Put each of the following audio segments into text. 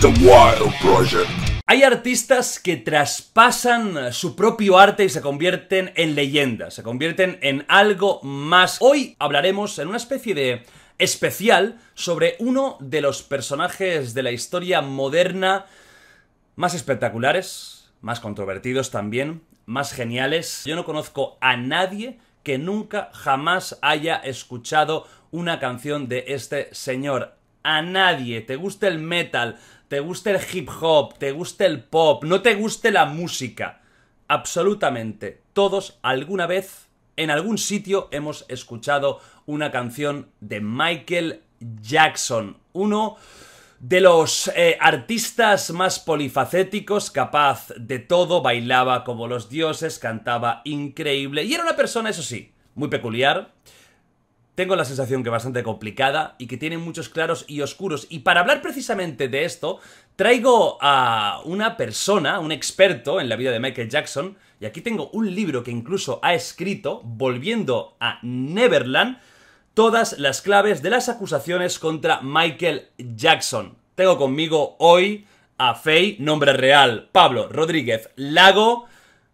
The Wild Project. Hay artistas que traspasan su propio arte y se convierten en leyendas, se convierten en algo más. Hoy hablaremos en una especie de especial sobre uno de los personajes de la historia moderna más espectaculares, más controvertidos también, más geniales. Yo no conozco a nadie que nunca jamás haya escuchado una canción de este señor. A nadie, te gusta el metal, te guste el hip hop, te guste el pop, no te guste la música. Absolutamente todos alguna vez en algún sitio hemos escuchado una canción de Michael Jackson, uno de los eh, artistas más polifacéticos, capaz de todo, bailaba como los dioses, cantaba increíble y era una persona, eso sí, muy peculiar, tengo la sensación que es bastante complicada y que tiene muchos claros y oscuros. Y para hablar precisamente de esto, traigo a una persona, un experto en la vida de Michael Jackson, y aquí tengo un libro que incluso ha escrito, volviendo a Neverland, todas las claves de las acusaciones contra Michael Jackson. Tengo conmigo hoy a Faye, nombre real, Pablo Rodríguez Lago,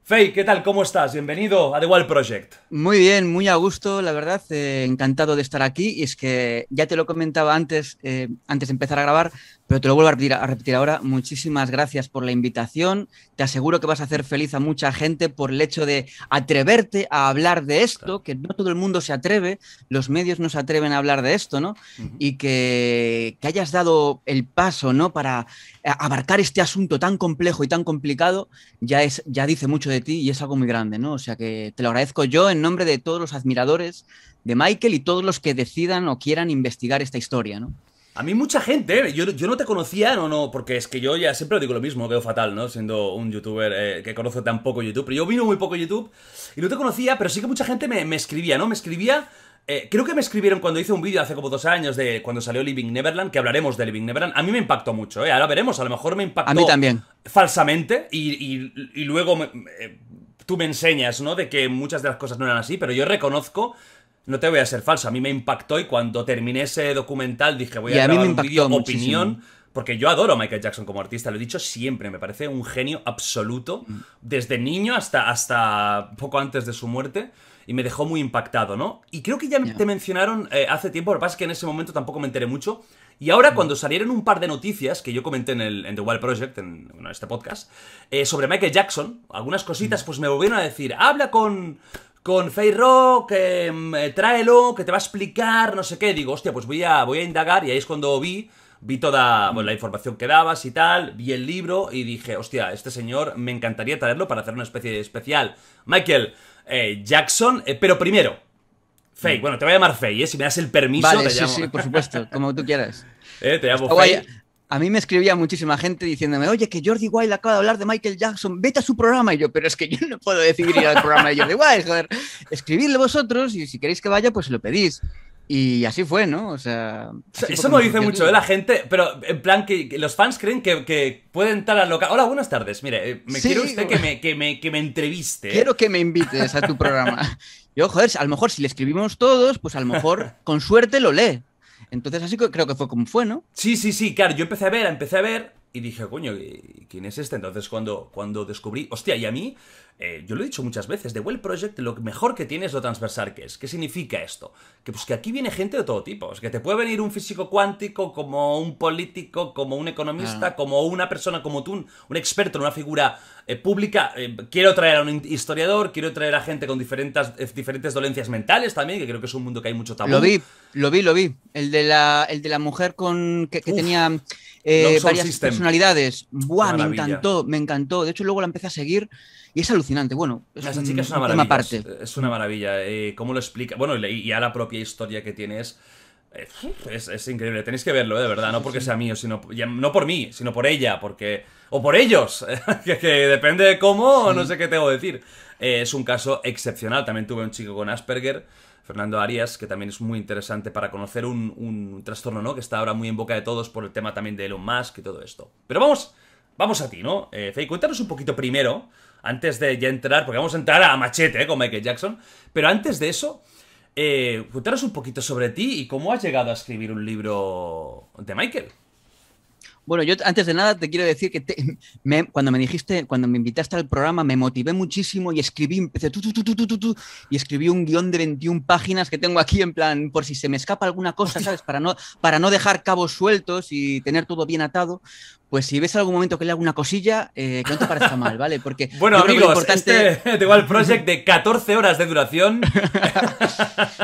Faye, ¿qué tal? ¿Cómo estás? Bienvenido a The Wild Project. Muy bien, muy a gusto, la verdad, eh, encantado de estar aquí. Y es que ya te lo comentaba antes, eh, antes de empezar a grabar, pero te lo vuelvo a repetir, ahora. Muchísimas gracias por la invitación. Te aseguro que vas a hacer feliz a mucha gente por el hecho de atreverte a hablar de esto, que no todo el mundo se atreve, los medios no se atreven a hablar de esto, ¿no? Y que, hayas dado el paso, ¿no? Para abarcar este asunto tan complejo y tan complicado, ya, es, ya dice mucho de ti y es algo muy grande, ¿no? O sea que te lo agradezco yo en nombre de todos los admiradores de Michael y todos los que decidan o quieran investigar esta historia, ¿no? A mí mucha gente, eh, yo, yo, no te conocía, no, no, porque es que yo ya siempre digo lo mismo, veo fatal, ¿no? Siendo un youtuber eh, que conozco tan poco YouTube, pero yo vino muy poco YouTube y no te conocía, pero sí que mucha gente me, escribía, ¿no? Me escribía, eh, creo que me escribieron cuando hice un vídeo hace como dos años de cuando salió Living Neverland, que hablaremos de Living Neverland, a mí me impactó mucho, ¿eh? Ahora veremos, a lo mejor me impactó... A mí también. Falsamente y, y, luego tú me enseñas, ¿no? De que muchas de las cosas no eran así, pero yo reconozco no te voy a ser falso, a mí me impactó y cuando terminé ese documental dije voy a, grabar opinión. Porque yo adoro a Michael Jackson como artista, lo he dicho siempre, me parece un genio absoluto, mm. desde niño hasta, hasta poco antes de su muerte y me dejó muy impactado, ¿no? Y creo que ya te mencionaron eh, hace tiempo, lo que pasa es que en ese momento tampoco me enteré mucho. Y ahora, mm. cuando salieron un par de noticias que yo comenté en, el, The Wild Project, en, este podcast, eh, sobre Michael Jackson, algunas cositas, mm. pues me volvieron a decir, habla con, con Feyro, que mm, eh, tráelo, que te va a explicar, no sé qué. Digo, hostia, pues voy a, voy a indagar y ahí es cuando vi, vi toda pues, la información que dabas y tal, vi el libro y dije, hostia, este señor me encantaría traerlo para hacer una especie de especial. Michael eh, Jackson, eh, pero primero, Fey, mm. bueno, te voy a llamar Fey, si me das el permiso. te por supuesto, como tú quieras. te llamo a mí me escribía muchísima gente diciéndome, oye, que Jordi Wild acaba de hablar de Michael Jackson, vete a su programa. Y yo, pero es que yo no puedo decidir ir al programa de Jordi Wild, joder, escribidle vosotros y si queréis que vaya, pues lo pedís. Y así fue, ¿no? O sea. Eso me dice mucho de ¿eh? la gente, pero en plan que, los fans creen que, pueden estar al local. Hola, buenas tardes. Mire, eh, me quiero usted que me, que me, que me entreviste. ¿eh? Quiero que me invites a tu programa. Yo, joder, a lo mejor si le escribimos todos, pues a lo mejor con suerte lo lee. Entonces así creo que fue como fue, ¿no? Sí, sí, sí, claro, yo empecé a ver, empecé a ver y dije, coño, ¿quién es este? Entonces cuando, cuando descubrí, hostia, y a mí, eh, yo lo he dicho muchas veces, de Well Project lo mejor que tiene es lo transversal que es. ¿Qué significa esto? Que pues que aquí viene gente de todo tipo. que te puede venir un físico cuántico, como un político, como un economista, como una persona como tú, un, experto en una figura eh, pública. Eh, quiero traer a un historiador, quiero traer a gente con diferentes, diferentes dolencias mentales también, que creo que es un mundo que hay mucho tabú. Lo vi, lo vi, lo vi. El de la, el de la mujer con que tenía... Eh, varias personalidades. Buah, me encantó, me encantó. De hecho, luego la empecé a seguir y es alucinante. Bueno, es una maravilla. Es una maravilla. Eh, ¿Cómo lo explica? Bueno, y a la propia historia que tienes. Eh, es, increíble, tenéis que verlo, de verdad, no porque sea mío, sino no por mí, sino por ella, porque o por ellos, que, depende de cómo, no sé qué tengo que decir. es un caso excepcional, también tuve un chico con Asperger Fernando Arias, que también es muy interesante para conocer un, trastorno, ¿no? Que está ahora muy en boca de todos por el tema también de Elon Musk y todo esto. Pero vamos, vamos a ti, ¿no? Eh, cuéntanos un poquito primero, antes de ya entrar, porque vamos a entrar a machete ¿eh? con Michael Jackson, pero antes de eso, eh, cuéntanos un poquito sobre ti y cómo has llegado a escribir un libro de Michael. Bueno, yo antes de nada te quiero decir que cuando me dijiste, cuando me invitaste al programa, me motivé muchísimo y escribí, empecé y escribí un guión de 21 páginas que tengo aquí en plan, por si se me escapa alguna cosa, ¿sabes? Para no, para no dejar cabos sueltos y tener todo bien atado, pues si ves algún momento que le hago una cosilla, eh, que no te parezca mal, ¿vale? Porque bueno, amigos, importante... este The Project de 14 horas de duración.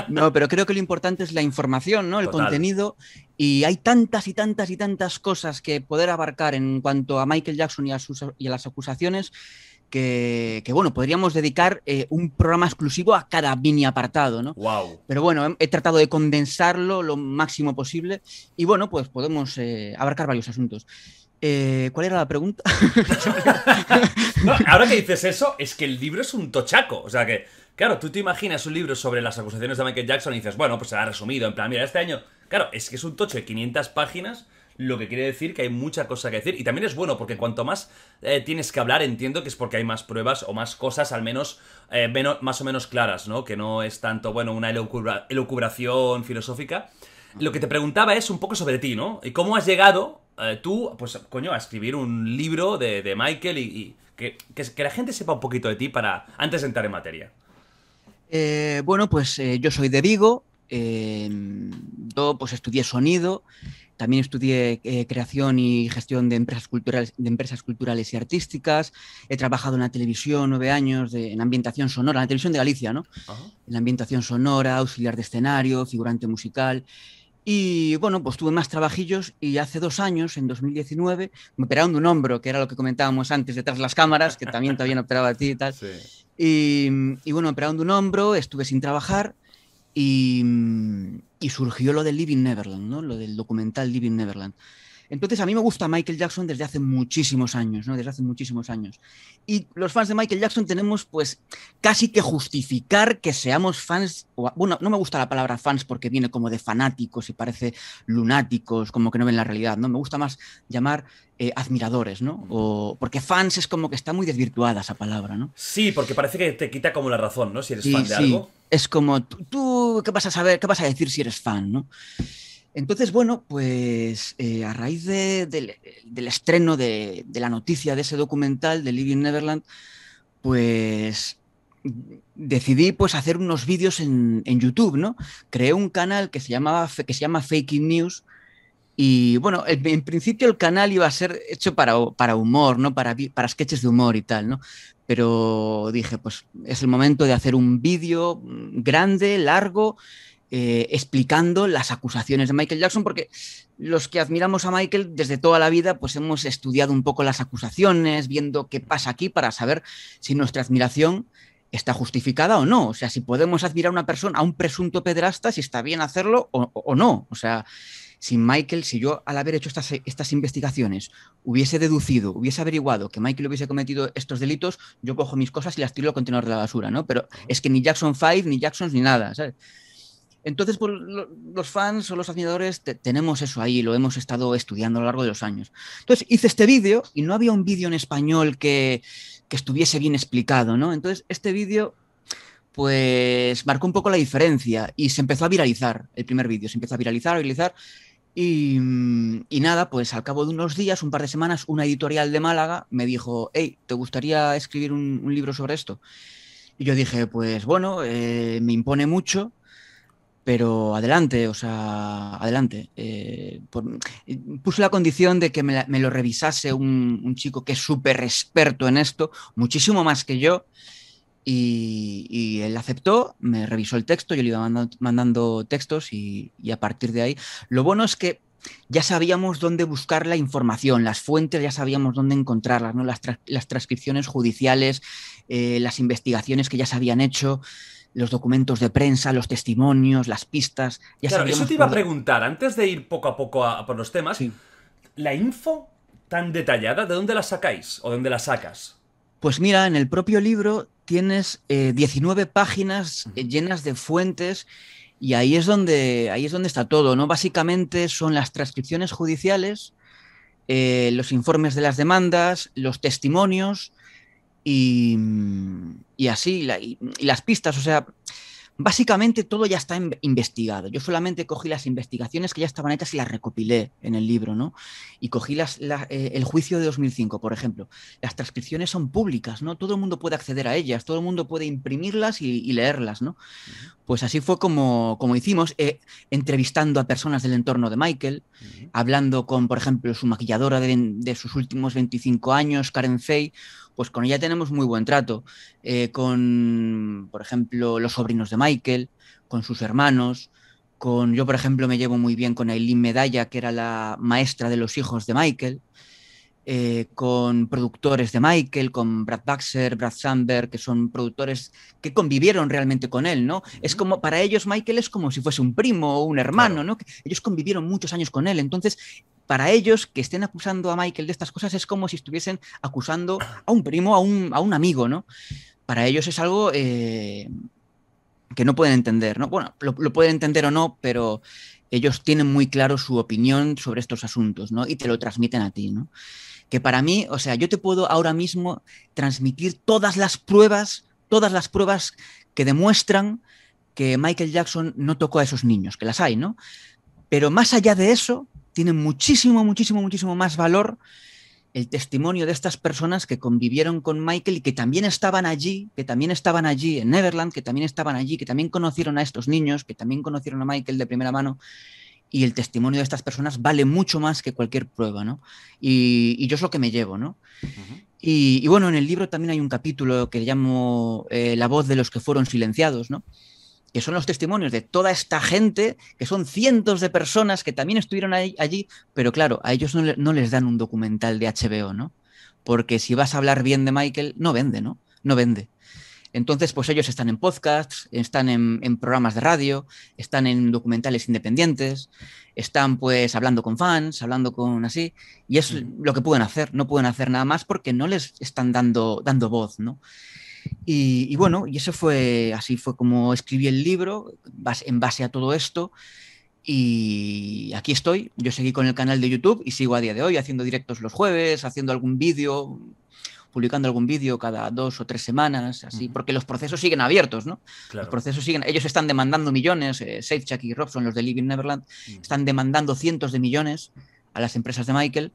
no, pero creo que lo importante es la información, ¿no? El contenido y hay tantas y tantas y tantas cosas que poder abarcar en cuanto a Michael Jackson y a, sus, y a las acusaciones que, bueno, podríamos dedicar eh, un programa exclusivo a cada mini apartado, ¿no? Wow. Pero bueno, he, tratado de condensarlo lo máximo posible y bueno, pues podemos eh, abarcar varios asuntos. Eh, ¿Cuál era la pregunta? ahora que dices eso, es que el libro es un tochaco, o sea que Claro, tú te imaginas un libro sobre las acusaciones de Michael Jackson y dices, bueno, pues se ha resumido, en plan, mira, este año... Claro, es que es un tocho de 500 páginas, lo que quiere decir que hay mucha cosa que decir. Y también es bueno, porque cuanto más eh, tienes que hablar, entiendo que es porque hay más pruebas o más cosas, al menos, eh, más o menos claras, ¿no? Que no es tanto, bueno, una elocubración elucubración filosófica. Lo que te preguntaba es un poco sobre ti, ¿no? Y cómo has llegado eh, tú, pues, coño, a escribir un libro de, Michael y, que, que, la gente sepa un poquito de ti para antes de entrar en materia. Eh, bueno, pues eh, yo soy de Vigo, em, yo pues estudié sonido, también estudié eh, creación y gestión de empresas, culturales, de empresas culturales y artísticas, he trabajado en la televisión nueve años en ambientación sonora, en la televisión de Galicia, ¿no? En la ambientación sonora, auxiliar de escenario, figurante musical, y bueno, pues tuve más trabajillos y hace dos años, en 2019, me operaron de un hombro, que era lo que comentábamos antes detrás de las cámaras, que también todavía operaba a ti y tal. Y, bueno, me operaron de un hombro, estuve sin trabajar y, surgió lo de Living Neverland, ¿no? Lo del documental Living Neverland. Entonces, a mí me gusta Michael Jackson desde hace muchísimos años, ¿no? Desde hace muchísimos años. Y los fans de Michael Jackson tenemos, pues, casi que justificar que seamos fans, bueno, no me gusta la palabra fans porque viene como de fanáticos y parece lunáticos, como que no ven la realidad, ¿no? Me gusta más llamar eh, admiradores, ¿no? porque fans es como que está muy desvirtuada esa palabra, ¿no? Sí, porque parece que te quita como la razón, ¿no? Si eres fan de sí. Es como, tú, ¿qué vas a saber? ¿Qué vas a decir si eres fan, ¿no? Entonces, bueno, pues eh, a raíz del estreno de, la noticia de ese documental de Living Neverland, pues decidí pues hacer unos vídeos en, YouTube, ¿no? Creé un canal que se, llamaba, que se llama Faking News y bueno, en principio el canal iba a ser hecho para, humor, ¿no? Para, para sketches de humor y tal, ¿no? Pero dije, pues es el momento de hacer un vídeo grande, largo, eh, explicando las acusaciones de Michael Jackson, porque los que admiramos a Michael desde toda la vida, pues hemos estudiado un poco las acusaciones, viendo qué pasa aquí para saber si nuestra admiración está justificada o no. O sea, si podemos admirar a una persona, a un presunto pedrasta si está bien hacerlo o, no. O sea, si Michael, si yo al haber hecho estas, estas investigaciones hubiese deducido, hubiese averiguado que Michael hubiese cometido estos delitos, yo cojo mis cosas y las tiro al contenedor de la basura, ¿no? Pero es que ni Jackson 5, ni Jackson ni nada, ¿sabes? Entonces, pues, los fans o los admiradores tenemos eso ahí, lo hemos estado estudiando a lo largo de los años. Entonces, hice este vídeo y no había un vídeo en español que, estuviese bien explicado, ¿no? Entonces, este vídeo pues marcó un poco la diferencia y se empezó a viralizar el primer vídeo, se empezó a viralizar, a viralizar y, mm, nada, pues al cabo de unos días, un par de semanas, una editorial de Málaga me dijo, hey, ¿te gustaría escribir un, libro sobre esto? Y yo dije, pues bueno, eh, me impone mucho, pero adelante, o sea, adelante. Eh, Puso la condición de que me, lo revisase un, chico que es súper experto en esto, muchísimo más que yo, y, él aceptó, me revisó el texto, yo le iba mandando, textos y, a partir de ahí. Lo bueno es que ya sabíamos dónde buscar la información, las fuentes ya sabíamos dónde encontrarlas, ¿no? las, transcripciones judiciales, eh, las investigaciones que ya se habían hecho los documentos de prensa, los testimonios, las pistas. Ya claro, eso te iba a preguntar, antes de ir poco a poco a, por los temas, la info tan detallada, ¿de dónde la sacáis o dónde la sacas? Pues mira, en el propio libro tienes 19 eh, páginas eh, llenas de fuentes y ahí es donde, ahí es donde está todo, ¿no? Básicamente son las transcripciones judiciales, eh, los informes de las demandas, los testimonios, y, así, las pistas, o sea, básicamente todo ya está investigado. Yo solamente cogí las investigaciones que ya estaban hechas y las recopilé en el libro, ¿no? Y cogí las, eh, el juicio de 2005, por ejemplo. Las transcripciones son públicas, ¿no? Todo el mundo puede acceder a ellas, todo el mundo puede imprimirlas y, leerlas, ¿no? Pues así fue como, como hicimos, eh, entrevistando a personas del entorno de Michael, hablando con, por ejemplo, su maquilladora de, sus últimos 25 años, Karen Fay, pues con ella tenemos muy buen trato. Eh, con, por ejemplo, los sobrinos de Michael, con sus hermanos, con yo, por ejemplo, me llevo muy bien con Aileen Medalla, que era la maestra de los hijos de Michael. Eh, con productores de Michael, con Brad Baxter, Brad Sandberg, que son productores que convivieron realmente con él, ¿no? Es como, para ellos Michael es como si fuese un primo o un hermano, ¿no? Ellos convivieron muchos años con él, entonces para ellos que estén acusando a Michael de estas cosas es como si estuviesen acusando a un primo, a un, a un amigo, ¿no? Para ellos es algo eh, que no pueden entender, ¿no? Bueno, lo, lo pueden entender o no, pero ellos tienen muy claro su opinión sobre estos asuntos, ¿no? Y te lo transmiten a ti, ¿no? Que para mí, o sea, yo te puedo ahora mismo transmitir todas las pruebas, todas las pruebas que demuestran que Michael Jackson no tocó a esos niños, que las hay, ¿no? Pero más allá de eso, tiene muchísimo, muchísimo, muchísimo más valor el testimonio de estas personas que convivieron con Michael y que también estaban allí, que también estaban allí en Neverland, que también estaban allí, que también conocieron a estos niños, que también conocieron a Michael de primera mano. Y el testimonio de estas personas vale mucho más que cualquier prueba, ¿no? Y, yo es lo que me llevo, ¿no? y, bueno, en el libro también hay un capítulo que llamo eh, La voz de los que fueron silenciados, ¿no? que son los testimonios de toda esta gente, que son cientos de personas que también estuvieron allí, pero claro, a ellos no, les dan un documental de HBO, ¿no? Porque si vas a hablar bien de Michael, no vende, ¿no? No vende. Entonces, pues ellos están en podcasts, están en, programas de radio, están en documentales independientes, están pues hablando con fans, hablando con así, y es mm. lo que pueden hacer, no pueden hacer nada más porque no les están dando, dando voz, ¿no? Y, bueno, y eso fue así, fue como escribí el libro en base a todo esto. Y aquí estoy, yo seguí con el canal de YouTube y sigo a día de hoy haciendo directos los jueves, haciendo algún vídeo, publicando algún vídeo cada dos o tres semanas, así, porque los procesos siguen abiertos, ¿no? Los procesos siguen, ellos están demandando millones, eh, y Robson, los de Living Neverland, mm. están demandando cientos de millones a las empresas de Michael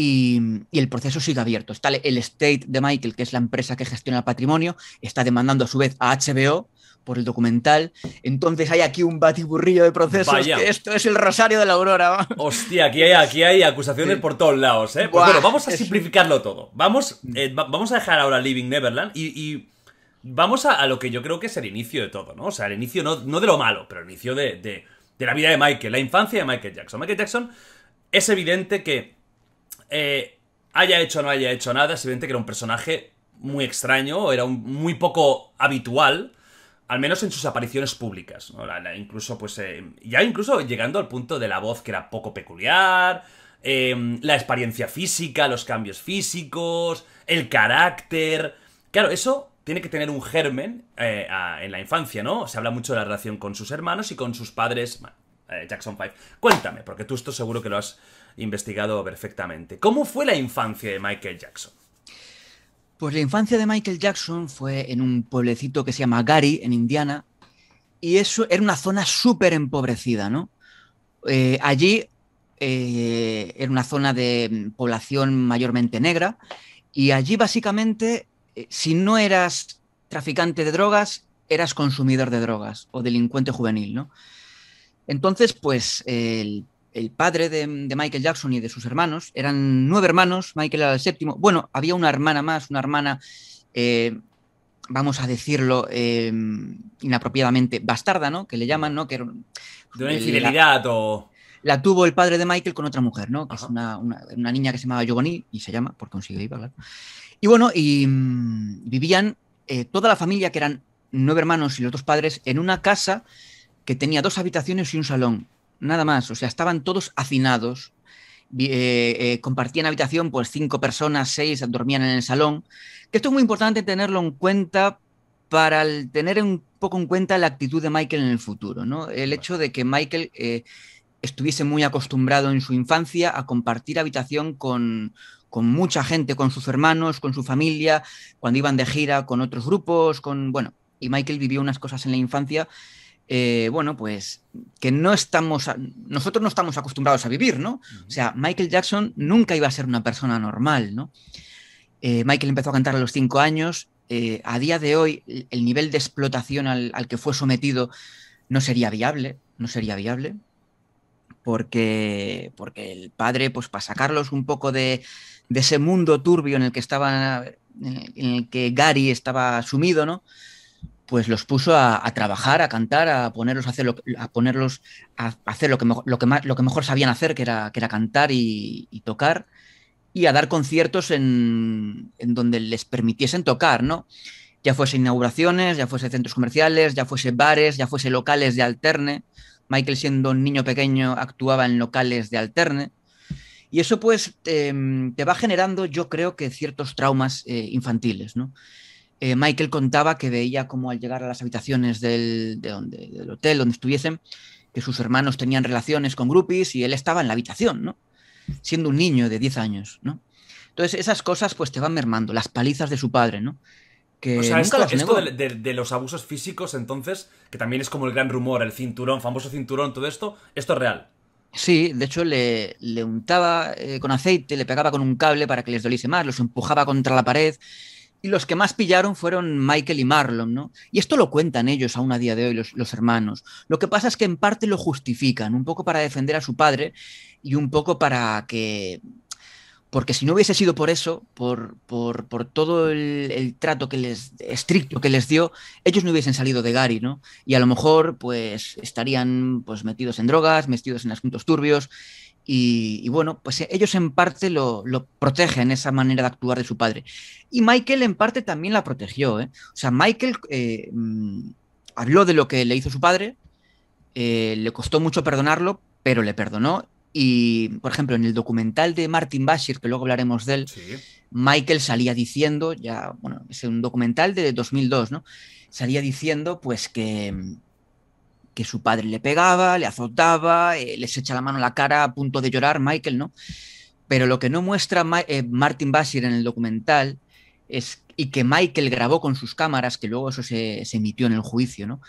y, el proceso sigue abierto. Está el State de Michael, que es la empresa que gestiona el patrimonio, está demandando a su vez a HBO por el documental. Entonces hay aquí un batiburrillo de procesos. esto es el rosario de la aurora. Hostia, aquí hay, aquí hay acusaciones por todos lados. ¿eh? Pues bueno, vamos a simplificarlo todo. Vamos, mm. eh, vamos a dejar ahora Living Neverland y... vamos a, lo que yo creo que es el inicio de todo, ¿no? O sea, el inicio no, de lo malo, pero el inicio de la vida de Michael, la infancia de Michael Jackson. Michael Jackson es evidente que eh, haya hecho o no haya hecho nada, es evidente que era un personaje muy extraño, era un, muy poco habitual, al menos en sus apariciones públicas. incluso, pues, eh, ya incluso llegando al punto de la voz que era poco peculiar, em, la experiencia física, los cambios físicos, el carácter. Claro, eso tiene que tener un germen eh, en la infancia, ¿no? Se habla mucho de la relación con sus hermanos y con sus padres. Eh, Jackson 5. Cuéntame, porque tú esto seguro que lo has investigado perfectamente. ¿Cómo fue la infancia de Michael Jackson? Pues la infancia de Michael Jackson fue en un pueblecito que se llama Gary, en Indiana, y eso era una zona súper empobrecida, ¿no? Eh, allí eh, era una zona de mm, población mayormente negra, y allí básicamente, eh, si no eras traficante de drogas, eras consumidor de drogas o delincuente juvenil, ¿no? Entonces, pues el el padre de, Michael Jackson y de sus hermanos. Eran nueve hermanos, Michael era el séptimo. Bueno, había una hermana más, una hermana, eh, vamos a decirlo eh, inapropiadamente, bastarda, ¿no? Que le llaman, ¿no? Que, de una eh, infidelidad la, o... La tuvo el padre de Michael con otra mujer, ¿no? Que es una, niña que se llamaba Giovanni, y se llama, por consiguiente Y bueno, y mm, vivían toda la familia, que eran nueve hermanos y los dos padres, en una casa que tenía dos habitaciones y un salón nada más. O sea, estaban todos hacinados, eh, eh, compartían habitación, pues cinco personas, seis dormían en el salón. Que esto es muy importante tenerlo en cuenta para tener un poco en cuenta la actitud de Michael en el futuro, ¿no? El hecho de que Michael eh, estuviese muy acostumbrado en su infancia a compartir habitación con, con mucha gente, con sus hermanos, con su familia, cuando iban de gira con otros grupos, con, bueno, y Michael vivió unas cosas en la infancia eh, bueno, pues que no estamos, nosotros no estamos acostumbrados a vivir, ¿no? O sea, Michael Jackson nunca iba a ser una persona normal, ¿no? Eh, Michael empezó a cantar a los cinco años, eh, a día de hoy el nivel de explotación al, que fue sometido no sería viable, no sería viable, porque, porque el padre, pues para sacarlos un poco de, ese mundo turbio en el que estaba, en el que Gary estaba sumido, ¿no? pues los puso a, trabajar, a cantar, a ponerlos a hacer lo, a ponerlos a hacer lo que, lo, que mejor sabían hacer, que era, que era cantar y, tocar, y a dar conciertos en, donde les permitiesen tocar, ¿no? Ya fuese inauguraciones, ya fuese centros comerciales, ya fuese bares, ya fuese locales de alterne. Michael, siendo un niño pequeño, actuaba en locales de alterne. Y eso, pues, em, te, va generando, yo creo que ciertos traumas eh, infantiles, ¿no? Eh, Michael contaba que veía como al llegar a las habitaciones del, hotel donde estuviesen, que sus hermanos tenían relaciones con groupies y él estaba en la habitación, ¿no? Siendo un niño de 10 años, ¿no? Entonces esas cosas pues te van mermando, las palizas de su padre, ¿no? Que o sea, nunca esto, esto de, los abusos físicos, entonces, que también es como el gran rumor, el cinturón, famoso cinturón, todo esto, esto es real. Sí, de hecho le, untaba eh, con aceite, le pegaba con un cable para que les doliese más, los empujaba contra la pared, y los que más pillaron fueron Michael y Marlon, ¿no? Y esto lo cuentan ellos aún a día de hoy, los, hermanos. Lo que pasa es que en parte lo justifican, un poco para defender a su padre y un poco para que... Porque si no hubiese sido por eso, por, por, por todo el, trato que les, estricto que les dio, ellos no hubiesen salido de Gary, ¿no? Y a lo mejor, pues, estarían pues, metidos en drogas, metidos en asuntos turbios, y, bueno, pues ellos en parte lo, protegen, esa manera de actuar de su padre. Y Michael en parte también la protegió. ¿eh? O sea, Michael eh, mm, habló de lo que le hizo su padre, eh, le costó mucho perdonarlo, pero le perdonó. Y, por ejemplo, en el documental de Martin Bashir, que luego hablaremos de él, Michael salía diciendo, ya, bueno, es un documental de 2002, ¿no? Salía diciendo, pues, que, mm, que su padre le pegaba, le azotaba, eh, les echa la mano a la cara a punto de llorar, Michael, ¿no? Pero lo que no muestra eh, Martin Bashir en el documental es, y que Michael grabó con sus cámaras, que luego eso se, emitió en el juicio, ¿no?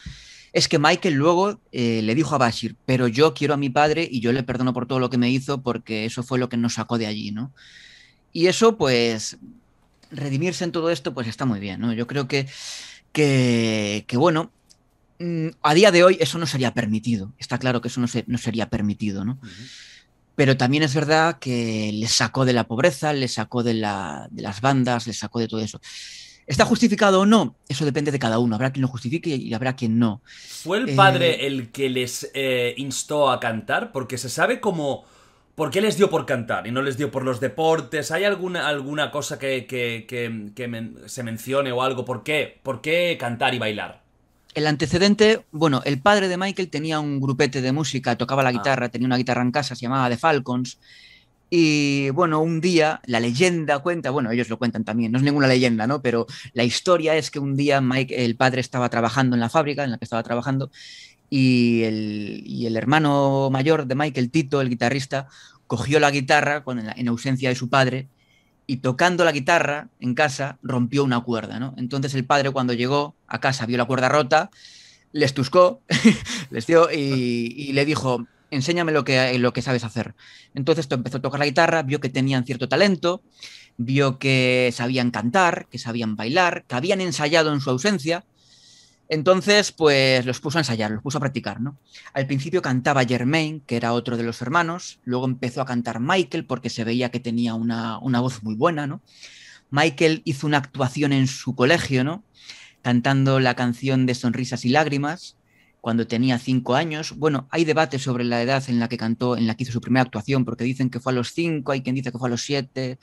Es que Michael luego eh, le dijo a Bashir... pero yo quiero a mi padre y yo le perdono por todo lo que me hizo porque eso fue lo que nos sacó de allí, ¿no? Y eso, pues, redimirse en todo esto, pues está muy bien, ¿no? Yo creo que, que bueno, Mm, a día de hoy eso no sería permitido. Está claro que eso no, sería permitido, ¿no? Pero también es verdad que le sacó de la pobreza, le sacó de, las bandas, le sacó de todo eso. ¿Está justificado o no? Eso depende de cada uno. Habrá quien lo justifique y habrá quien no. ¿Fue el padre eh, el que les eh, instó a cantar? Porque se sabe como... ¿Por qué les dio por cantar y no les dio por los deportes? ¿Hay alguna, alguna cosa que, se mencione o algo? ¿Por qué? ¿Por qué cantar y bailar? El antecedente, bueno, el padre de Michael tenía un grupete de música, tocaba la ah. guitarra, tenía una guitarra en casa, se llamaba The Falcons. Y bueno, un día la leyenda cuenta, bueno, ellos lo cuentan también, no es ninguna leyenda, ¿no? Pero la historia es que un día Mike, el padre estaba trabajando en la fábrica en la que estaba trabajando y el, hermano mayor de Michael, Tito, el guitarrista, cogió la guitarra con, en ausencia de su padre y tocando la guitarra en casa rompió una cuerda, ¿no? Entonces el padre cuando llegó a casa vio la cuerda rota, les tuscó, les dio y, le dijo, enséñame lo que, lo que sabes hacer. Entonces empezó a tocar la guitarra, vio que tenían cierto talento, vio que sabían cantar, que sabían bailar, que habían ensayado en su ausencia, entonces, pues los puso a ensayar, los puso a practicar, ¿no? Al principio cantaba Germain, que era otro de los hermanos, luego empezó a cantar Michael porque se veía que tenía una, voz muy buena, ¿no? Michael hizo una actuación en su colegio, ¿no? Cantando la canción de Sonrisas y Lágrimas cuando tenía cinco años. Bueno, hay debate sobre la edad en la que cantó, en la que hizo su primera actuación, porque dicen que fue a los cinco, hay quien dice que fue a los siete.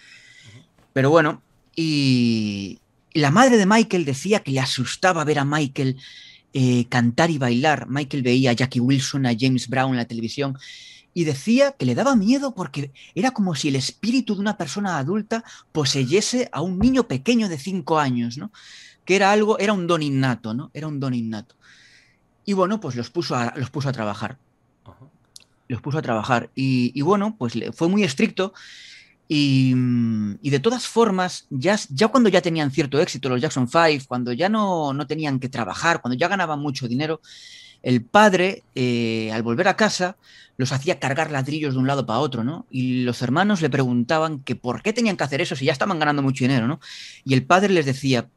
Pero bueno, y, la madre de Michael decía que le asustaba ver a Michael eh, cantar y bailar. Michael veía a Jackie Wilson, a James Brown en la televisión y decía que le daba miedo porque era como si el espíritu de una persona adulta poseyese a un niño pequeño de cinco años, ¿no? Que era algo, era un don innato, ¿no? Era un don innato. Y bueno, pues los puso a, los puso a trabajar. Los puso a trabajar. Y, y bueno, pues le, fue muy estricto Mm, y, de todas formas, ya, cuando ya tenían cierto éxito los Jackson Five, cuando ya no, no tenían que trabajar, cuando ya ganaban mucho dinero, el padre, eh, al volver a casa, los hacía cargar ladrillos de un lado para otro, ¿no? Y los hermanos le preguntaban que por qué tenían que hacer eso si ya estaban ganando mucho dinero, ¿no? Y el padre les decía,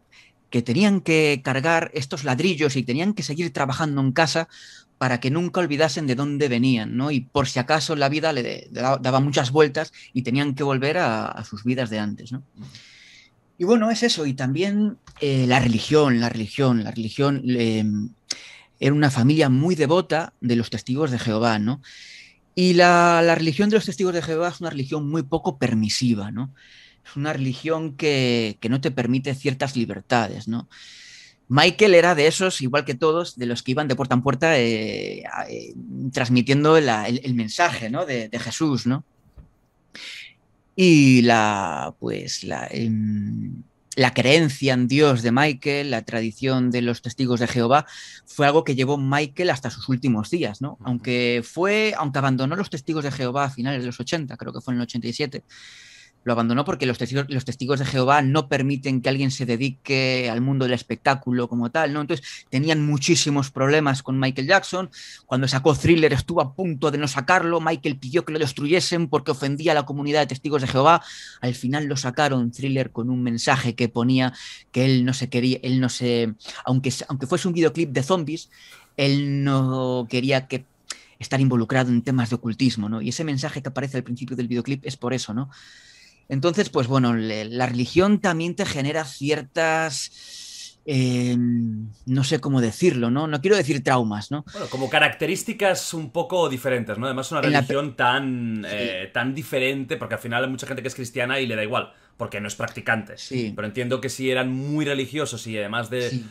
que tenían que cargar estos ladrillos y tenían que seguir trabajando en casa para que nunca olvidasen de dónde venían, ¿no? Y por si acaso la vida le daba muchas vueltas y tenían que volver a, sus vidas de antes, ¿no? Y bueno, es eso. Y también eh, la religión, la religión, la religión. era una familia muy devota de los testigos de Jehová, ¿no? Y la, la, religión de los testigos de Jehová es una religión muy poco permisiva, ¿no? una religión que, no te permite ciertas libertades, ¿no? Michael era de esos, igual que todos, de los que iban de puerta en puerta eh, eh, transmitiendo el, mensaje ¿no? de, Jesús, ¿no? Y la, pues, la, em, la, creencia en Dios de Michael, la tradición de los testigos de Jehová, fue algo que llevó Michael hasta sus últimos días, ¿no? Aunque fue, aunque abandonó los testigos de Jehová a finales de los 80, creo que fue en el 87, lo abandonó porque los testigos, de Jehová no permiten que alguien se dedique al mundo del espectáculo como tal, ¿no? Entonces tenían muchísimos problemas con Michael Jackson. Cuando sacó Thriller estuvo a punto de no sacarlo. Michael pidió que lo destruyesen porque ofendía a la comunidad de testigos de Jehová. Al final lo sacaron Thriller con un mensaje que ponía que él no se quería, él no se, aunque, aunque fuese un videoclip de zombies, él no quería que estar involucrado en temas de ocultismo, ¿no? Y ese mensaje que aparece al principio del videoclip es por eso, ¿no? Entonces, pues bueno, la religión también te genera ciertas, em, no sé cómo decirlo, ¿no? No quiero decir traumas, ¿no? Bueno, como características un poco diferentes, ¿no? Además, una religión tan, eh, tan diferente, porque al final hay mucha gente que es cristiana y le da igual, porque no es practicante. Sí. Pero entiendo que si eran muy religiosos y además de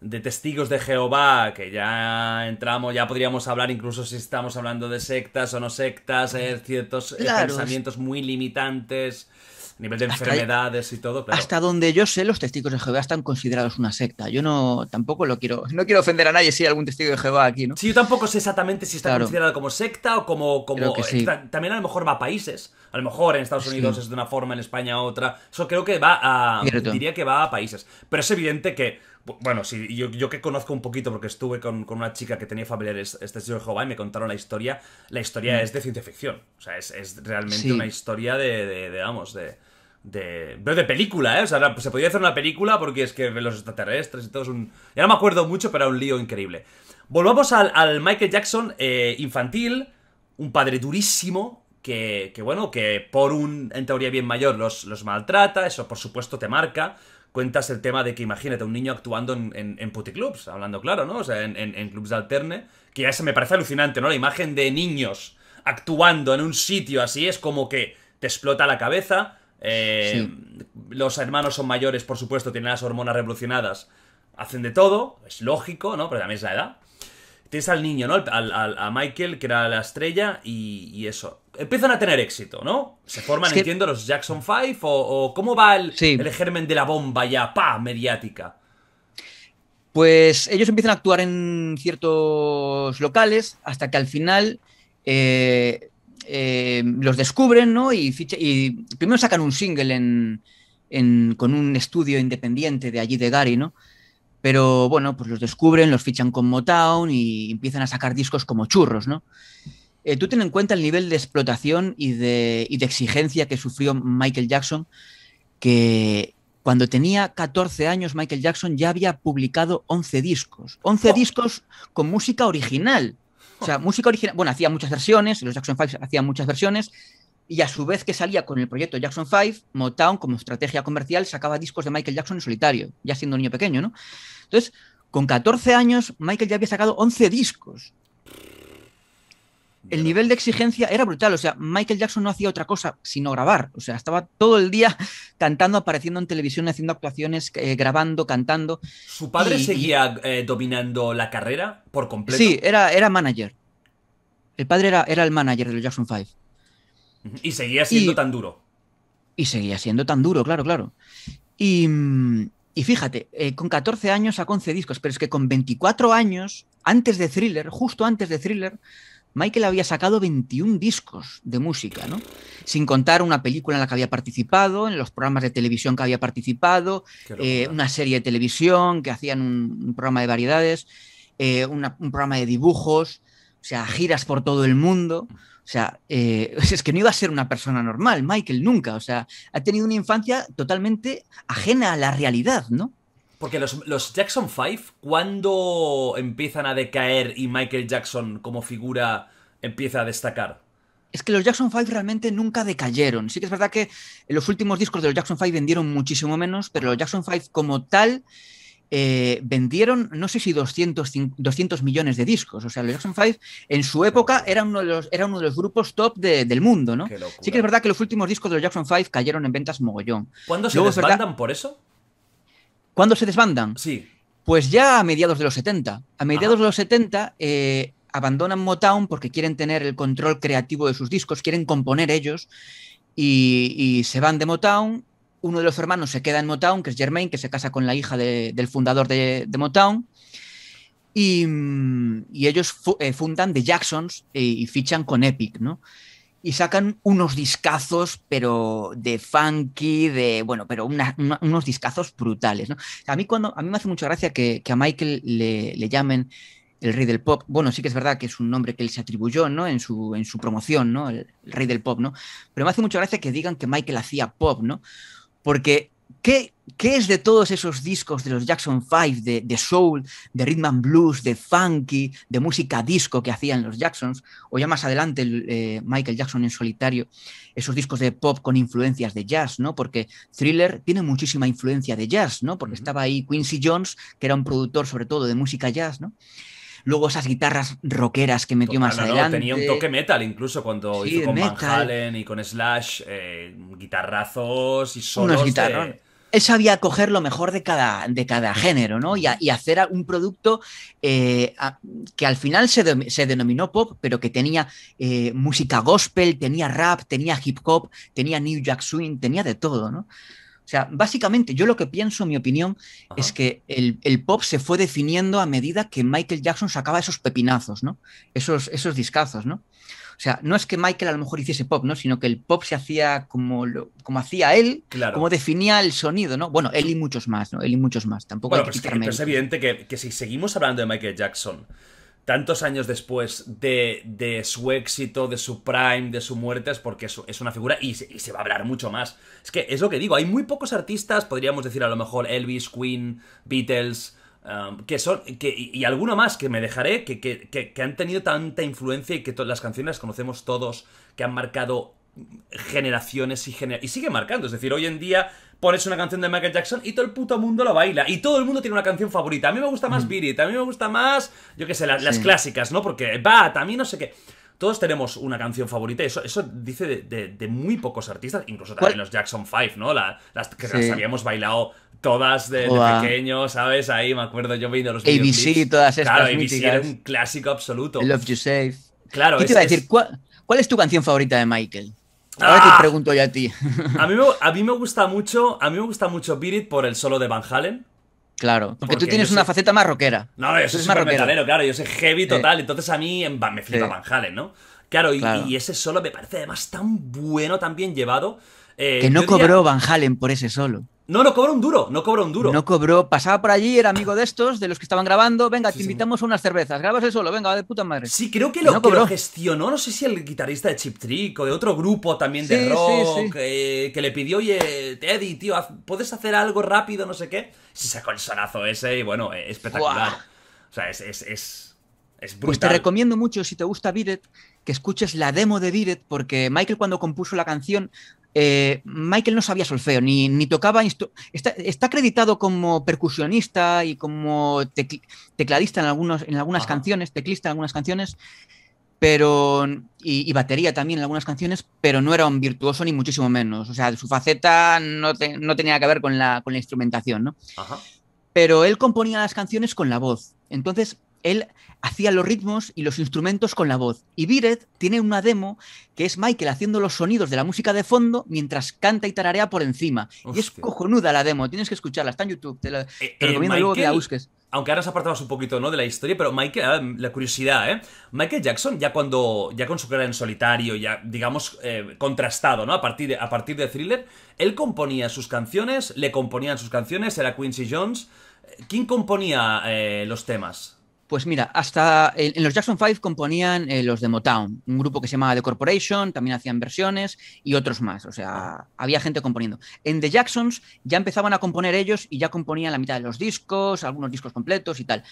de testigos de Jehová, que ya entramos, ya podríamos hablar incluso si estamos hablando de sectas o no sectas, eh, ciertos eh, pensamientos muy limitantes, a nivel de enfermedades y todo. Hasta donde yo sé, los testigos de Jehová están considerados una secta. Yo no tampoco lo quiero, no quiero ofender a nadie si hay algún testigo de Jehová aquí, ¿no? Sí, yo tampoco sé exactamente si está considerado como secta o como... como también a lo mejor va a países. A lo mejor en Estados Unidos es de una forma, en España otra. Eso creo que va a... Diría que va a países. Pero es evidente que bueno, sí, yo, que conozco un poquito porque estuve con, una chica que tenía familiares este señor Jehová y me contaron la historia. La historia mm. es de ciencia ficción. O sea, es, realmente una historia de, de, de vamos, de, de. Pero de película, ¿eh? O sea, se podía hacer una película porque es que los extraterrestres y todo es un. Ya no me acuerdo mucho, pero era un lío increíble. Volvamos al, Michael Jackson eh, infantil, un padre durísimo, que, que, bueno, que por un, en teoría bien mayor, los, los maltrata, eso por supuesto te marca cuentas el tema de que imagínate un niño actuando en, puticlubs, hablando claro, ¿no? O sea, en, clubs de alterne, que ya se me parece alucinante, ¿no? La imagen de niños actuando en un sitio así es como que te explota la cabeza. Eh, los hermanos son mayores, por supuesto, tienen las hormonas revolucionadas, hacen de todo, es lógico, ¿no? Pero también es la edad. Tienes al niño, ¿no? Al, a Michael, que era la estrella, y, y eso empiezan a tener éxito, ¿no? Se forman, entiendo, los Jackson Five o, cómo va el, germen de la bomba ya, pa, mediática. Pues ellos empiezan a actuar en ciertos locales hasta que al final eh, eh, los descubren, ¿no? Y, y, primero sacan un single en, con un estudio independiente de allí de Gary, ¿no? Pero bueno, pues los descubren, los fichan con Motown y empiezan a sacar discos como churros, ¿no? Eh, tú ten en cuenta el nivel de explotación y de, exigencia que sufrió Michael Jackson, que, cuando tenía 14 años, Michael Jackson ya había publicado 11 discos. 11 discos con música original. O sea, música original. Bueno, hacía muchas versiones, los Jackson 5 hacían muchas versiones. Y a su vez que salía con el proyecto Jackson 5, Motown, como estrategia comercial, sacaba discos de Michael Jackson en solitario, ya siendo un niño pequeño, ¿no? Entonces, con 14 años, Michael ya había sacado 11 discos el nivel de exigencia era brutal. O sea, Michael Jackson no hacía otra cosa sino grabar. O sea, estaba todo el día cantando, apareciendo en televisión, haciendo actuaciones, eh, grabando, cantando. ¿Su padre seguía eh, dominando la carrera por completo? Sí, era, era manager. El padre era, el manager los Jackson 5. Y seguía siendo tan duro. Y seguía siendo tan duro, claro, claro. Y, fíjate, eh, con 14 años sacó 11 discos, pero es que con 24 años, antes de Thriller, justo antes de Thriller, Michael había sacado 21 discos de música, ¿no? Sin contar una película en la que había participado, en los programas de televisión que había participado, eh, una serie de televisión que hacían un, programa de variedades, eh, un programa de dibujos, o sea, giras por todo el mundo. O sea, eh, es que no iba a ser una persona normal, Michael, nunca. O sea, ha tenido una infancia totalmente ajena a la realidad, ¿no? Porque los, Jackson 5, ¿cuándo empiezan a decaer y Michael Jackson como figura empieza a destacar? Es que los Jackson 5 realmente nunca decayeron. Sí que es verdad que los últimos discos de los Jackson 5 vendieron muchísimo menos, pero los Jackson 5 como tal vendieron, no sé si 200, 200, millones de discos. O sea, los Jackson 5 en su época eran uno de los, era uno de los grupos top del mundo, ¿no? Sí que es verdad que los últimos discos de los Jackson 5 cayeron en ventas mogollón. ¿Cuándo se por eso? ¿Cuándo se desbandan? Sí. Pues ya a mediados de los 70. A mediados de los 70 eh, abandonan Motown porque quieren tener el control creativo de sus discos, quieren componer ellos y, se van de Motown. Uno de los hermanos se queda en Motown, que es Germain, que se casa con la hija del fundador de, Motown. Y, mm, ellos eh, fundan The Jacksons eh, y, fichan con Epic, ¿no? y sacan unos discazos, pero de funky, de, bueno, pero unos discazos brutales, ¿no? A mí, cuando, a mí me hace mucha gracia que, a Michael le, llamen el rey del pop. Bueno, sí que es verdad que es un nombre que él se atribuyó, ¿no? En su, en su promoción, ¿no? El, el rey del pop, ¿no? Pero me hace mucha gracia que digan que Michael hacía pop, ¿no? Porque ¿Qué, ¿Qué es de todos esos discos de los Jackson 5, de, soul, de rhythm and blues, de funky, de música disco que hacían los Jacksons? O ya más adelante eh, Michael Jackson en solitario, esos discos de pop con influencias de jazz, ¿no? Porque Thriller tiene muchísima influencia de jazz, ¿no? Porque estaba ahí Quincy Jones, que era un productor sobre todo de música jazz, ¿no? luego esas guitarras rockeras que metió más allá. Ah, adelante. tenía un toque metal incluso cuando hizo con Van Halen y con Slash, eh, guitarrazos y solos. él sabía coger lo mejor de cada, de cada género, ¿no? Y, hacer un producto eh, que al final se, denominó pop, pero que tenía eh, música gospel, tenía rap, tenía hip hop, tenía New Jack Swing, tenía de todo, ¿no? O sea, básicamente yo lo que pienso, mi opinión, es que el, pop se fue definiendo a medida que Michael Jackson sacaba esos pepinazos, ¿no? Esos, esos discazos, ¿no? O sea, no es que Michael a lo mejor hiciese pop, ¿no? Sino que el pop se hacía como, lo, como hacía él, como definía el sonido, ¿no? Bueno, él y muchos más, ¿no? Él y muchos más. Tampoco bueno, que pues es, es evidente que si seguimos hablando de Michael Jackson, tantos años después de, de, su éxito, de su prime, de su muerte, es porque es, una figura y se, va a hablar mucho más. Es que es lo que digo, hay muy pocos artistas, podríamos decir a lo mejor Elvis, Queen, Beatles, um, que son, que, y, alguno más que me dejaré, que, han tenido tanta influencia y que las canciones las conocemos todos, que han marcado generaciones y, generaciones. y sigue marcando. Es decir, hoy en día pones una canción de Michael Jackson y todo el puto mundo la baila. Y todo el mundo tiene una canción favorita. A mí me gusta más Billy, a mí me gusta más, yo qué sé, las, clásicas, ¿no? Porque va, a mí no sé qué. Todos tenemos una canción favorita eso, eso dice de, muy pocos artistas, incluso también pues- los Jackson 5, ¿no? las que las habíamos bailado todas de, pequeños, pequeño, ¿sabes? Ahí me acuerdo yo viendo los ABC, todas estas Claro, ABC era un clásico absoluto. love You Safe. Claro, ¿Qué te decir? ¿Cuál, ¿Cuál es tu canción favorita de Michael? Ahora te ah. pregunto yo a ti. a, mí me, gusta mucho, a mí me gusta mucho por el solo de Van Halen. Claro, porque, tú tienes una faceta más rockera. No, eso yo soy más metalero, claro, yo soy heavy total, entonces a mí em, me flipa Van Halen, ¿no? Claro, Y, ese solo me parece además tan bueno, tan bien llevado. Eh, que no cobró Van Halen por ese solo. No, no cobró un duro, no cobró un duro. No cobró, pasaba por allí, era amigo de estos, de los que estaban grabando. Venga, te invitamos a unas cervezas, grabas el solo, venga, de puta madre. Sí, creo que lo, gestionó, no sé si el guitarrista de Chip Trick o de otro grupo también de rock, eh, que le pidió, oye, Teddy, tío, ¿puedes hacer algo rápido, no sé qué? Se sacó el sonazo ese y bueno, espectacular. O sea, es, es, es, brutal. Pues te recomiendo mucho, si te gusta Biret que escuches la demo de Biret porque Michael cuando compuso la canción eh, Michael no sabía solfeo, ni, ni tocaba. Está, está, acreditado como percusionista y como tecladista en, algunos, en algunas canciones, teclista en algunas canciones, pero. Y, batería también en algunas canciones, pero no era un virtuoso ni muchísimo menos. O sea, su faceta no, tenía que ver con la, instrumentación, ¿no? Pero él componía las canciones con la voz. Entonces, él hacía los ritmos y los instrumentos con la voz. Y Biret tiene una demo que es Michael haciendo los sonidos de la música de fondo mientras canta y tararea por encima. Y es cojonuda la demo, tienes que escucharla, está en YouTube, te, la, eh, eh, recomiendo que la busques. Aunque ahora nos apartamos un poquito ¿no? de la historia, pero Michael, ah, la curiosidad, ¿eh? Michael Jackson, ya cuando, ya con su carrera en solitario, ya, digamos, eh, contrastado, ¿no? A partir, de, a partir de Thriller, él componía sus canciones, le componían sus canciones, era Quincy Jones. ¿Quién componía los temas? Pues mira, hasta en los Jackson 5 componían eh, los de Motown, un grupo que se llamaba The Corporation, también hacían versiones y otros más, o sea, había gente componiendo. En The Jacksons ya empezaban a componer ellos y ya componían la mitad de los discos, algunos discos completos y tal.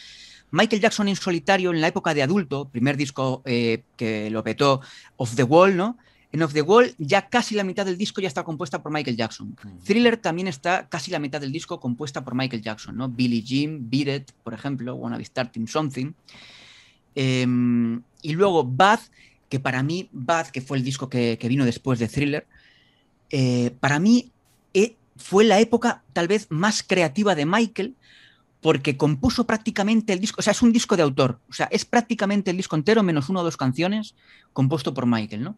Michael Jackson en solitario en la época de adulto, primer disco eh, que lo petó, Off the Wall, ¿no? En of the Wall ya casi la mitad del disco ya está compuesta por Michael Jackson. Thriller también está casi la mitad del disco compuesta por Michael Jackson, ¿no? Billy Jim, Beat It, por ejemplo, Wanna Be Starting Something. Em, y luego Bad, que para mí, Bad, que fue el disco que, vino después de Thriller, eh, para mí eh, fue la época tal vez más creativa de Michael, porque compuso prácticamente el disco, o sea, es un disco de autor, o sea, es prácticamente el disco entero menos una o dos canciones compuesto por Michael, ¿no?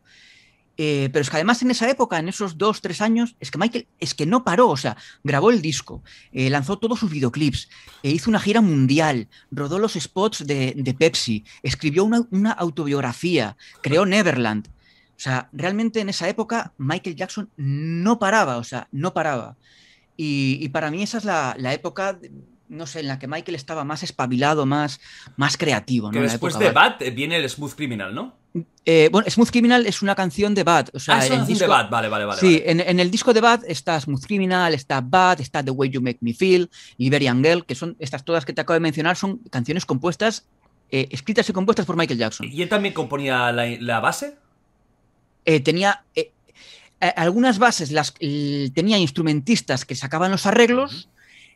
Eh, pero es que además en esa época, en esos dos, tres años, es que Michael es que no paró, o sea, grabó el disco, eh, lanzó todos sus videoclips, eh, hizo una gira mundial, rodó los spots de, Pepsi, escribió una, autobiografía, creó Neverland. O sea, realmente en esa época Michael Jackson no paraba, o sea, no paraba. Y, para mí esa es la, época... no sé, en la que Michael estaba más espabilado, más, más creativo. después de Bad viene el Smooth Criminal, ¿no? Eh, bueno, Smooth Criminal es una canción de Bad. ah, es una de Bad, vale, vale, vale. Sí, En, el disco de Bad está Smooth Criminal, está Bad, está The Way You Make Me Feel, Liberian Girl, que son estas todas que te acabo de mencionar, son canciones compuestas, eh, escritas y compuestas por Michael Jackson. ¿Y él también componía la, base? Eh, tenía algunas bases, las tenía instrumentistas que sacaban los arreglos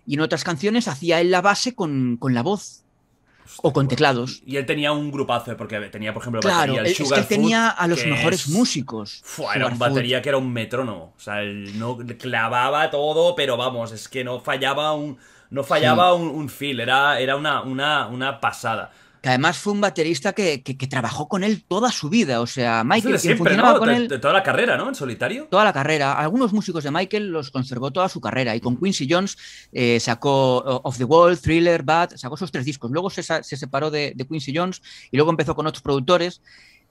y en otras canciones hacía él la base con, con la voz o con pues, teclados. Y él tenía un grupazo, porque tenía, por ejemplo, claro, batería, claro es que tenía a los mejores músicos. era un batería que era un metrónomo. O sea, él no clavaba todo, pero vamos, es que no fallaba un. No fallaba un, un, feel, era, era una, una, una pasada que además fue un baterista que, trabajó con él toda su vida. O sea, Michael siempre, funcionaba con él. De, toda la carrera, ¿no? En solitario. Toda la carrera. Algunos músicos de Michael los conservó toda su carrera. Y con Quincy Jones eh, sacó eh, Off the Wall, Thriller, Bad, sacó esos tres discos. Luego se, separó de, de, Quincy Jones y luego empezó con otros productores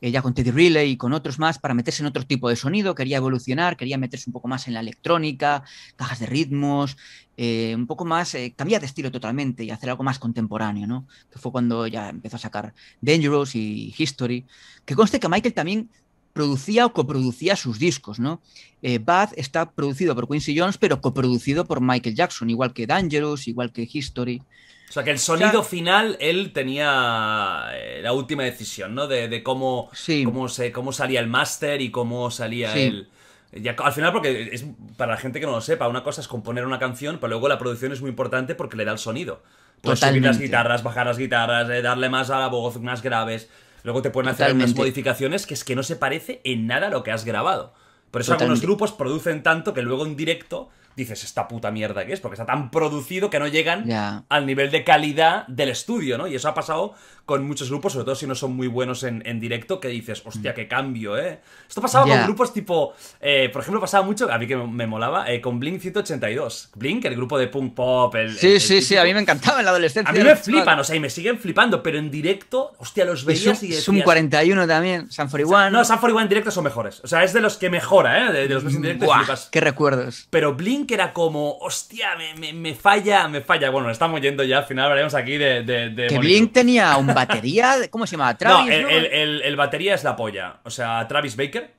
ya con Teddy Riley y con otros más para meterse en otro tipo de sonido, quería evolucionar, quería meterse un poco más en la electrónica, cajas de ritmos, eh, un poco más, eh, cambiar de estilo totalmente y hacer algo más contemporáneo, ¿no? Que fue cuando ya empezó a sacar Dangerous y History. Que conste que Michael también producía o coproducía sus discos, ¿no? Eh, está producido por Quincy Jones, pero coproducido por Michael Jackson, igual que Dangerous, igual que History. O sea, que el sonido final, él tenía eh, la última decisión, ¿no? De, cómo, cómo, se, cómo salía el máster y cómo salía el él. al final, porque es para la gente que no lo sepa, una cosa es componer una canción, pero luego la producción es muy importante porque le da el sonido. pues subir las guitarras, bajar las guitarras, eh, darle más a la voz, más graves. Luego te pueden hacer unas modificaciones que es que no se parece en nada a lo que has grabado. Por eso algunos grupos producen tanto que luego en directo dices, esta puta mierda que es, porque está tan producido que no llegan al nivel de calidad del estudio, ¿no? Y eso ha pasado con muchos grupos, sobre todo si no son muy buenos en, directo, que dices, hostia, mm. qué cambio, ¿eh? Esto pasaba con grupos tipo, eh, por ejemplo, pasaba mucho, a mí que me molaba, eh, con Blink 182. Blink, el grupo de punk pop, Sí, sí, sí, a mí me encantaba en la adolescencia. A mí me flipan, o sea, y me siguen flipando, pero en directo, hostia, los veías y... es y 41 también, San 41. No, San 41 en directo son mejores. O sea, es de los que mejora, ¿eh? De, los que en mm, qué recuerdos. Pero Blink que era como, hostia, me, falla, me falla. Bueno, estamos yendo ya, al final hablaremos aquí de... que tenía un batería, ¿cómo se llama? Travis, no, el, El, batería es la polla. O sea, Travis Baker,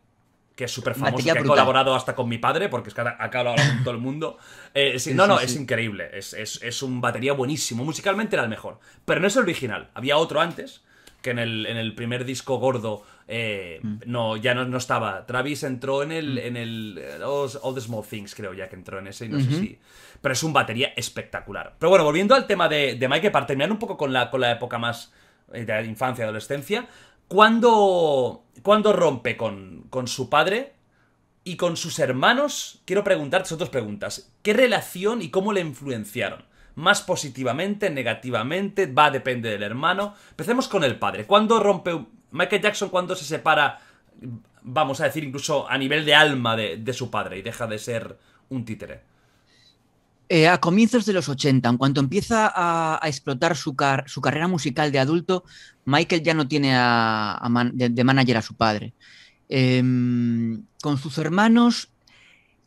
que es súper famoso, que ha colaborado hasta con mi padre, porque es que acá con todo el mundo. Eh, no, no, es increíble. Es, un batería buenísimo. Musicalmente era el mejor. Pero no es el original. Había otro antes, que el, en el primer disco gordo eh, mm. no, ya no, estaba. Travis entró en el, mm. en el eh, all, the Small Things, creo ya que entró en ese, y no sé si... Pero es un batería espectacular. Pero bueno, volviendo al tema de, de Mike, para terminar un poco con la, con la época más eh, de la infancia, adolescencia, ¿cuándo, cuando rompe con, con su padre y con sus hermanos, quiero preguntarte otras preguntas. ¿Qué relación y cómo le influenciaron? ¿Más positivamente, negativamente? ¿Va depende del hermano? Empecemos con el padre. ¿Cuándo rompe Michael Jackson cuando se separa, vamos a decir, incluso a nivel de alma de, su padre y deja de ser un títere. Eh, a comienzos de los 80, en cuanto empieza a, explotar su, carrera musical de adulto, Michael ya no tiene de, manager a su padre. Em, con sus hermanos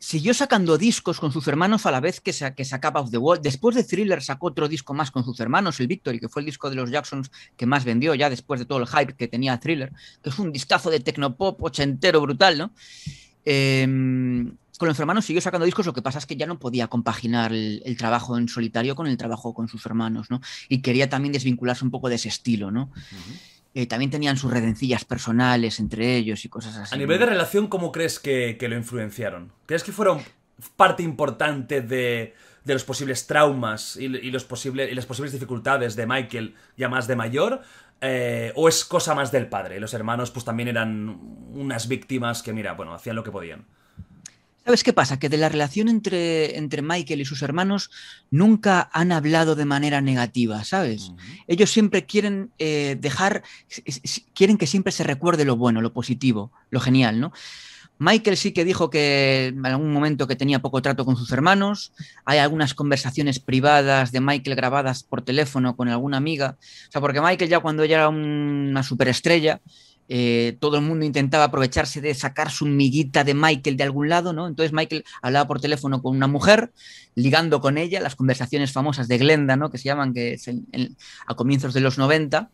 siguió sacando discos con sus hermanos a la vez que, que sacaba Off the Wall. Después de Thriller sacó otro disco más con sus hermanos, el Victory, que fue el disco de los Jacksons que más vendió ya después de todo el hype que tenía Thriller, que es un discazo de tecnopop ochentero brutal, ¿no? Em, con los hermanos siguió sacando discos, lo que pasa es que ya no podía compaginar el, trabajo en solitario con el trabajo con sus hermanos, ¿no? Y quería también desvincularse un poco de ese estilo, ¿no? Eh, también tenían sus redencillas personales entre ellos y cosas así. A nivel de relación, ¿cómo crees que, lo influenciaron? ¿Crees que fueron parte importante de, los posibles traumas y, los las posibles dificultades de Michael ya más de mayor? Eh, ¿O es cosa más del padre? Los hermanos pues también eran unas víctimas que, mira, bueno, hacían lo que podían. ¿Sabes qué pasa? Que de la relación entre, entre Michael y sus hermanos nunca han hablado de manera negativa, ¿sabes? Ellos siempre quieren eh, dejar, quieren que siempre se recuerde lo bueno, lo positivo, lo genial, ¿no? Michael sí que dijo que en algún momento que tenía poco trato con sus hermanos. Hay algunas conversaciones privadas de Michael grabadas por teléfono con alguna amiga. O sea, porque Michael ya cuando ella era una superestrella, eh, todo el mundo intentaba aprovecharse de sacar su miguita de Michael de algún lado, ¿no? Entonces Michael hablaba por teléfono con una mujer, ligando con ella, las conversaciones famosas de Glenda, ¿no? Que se llaman que a comienzos de los 90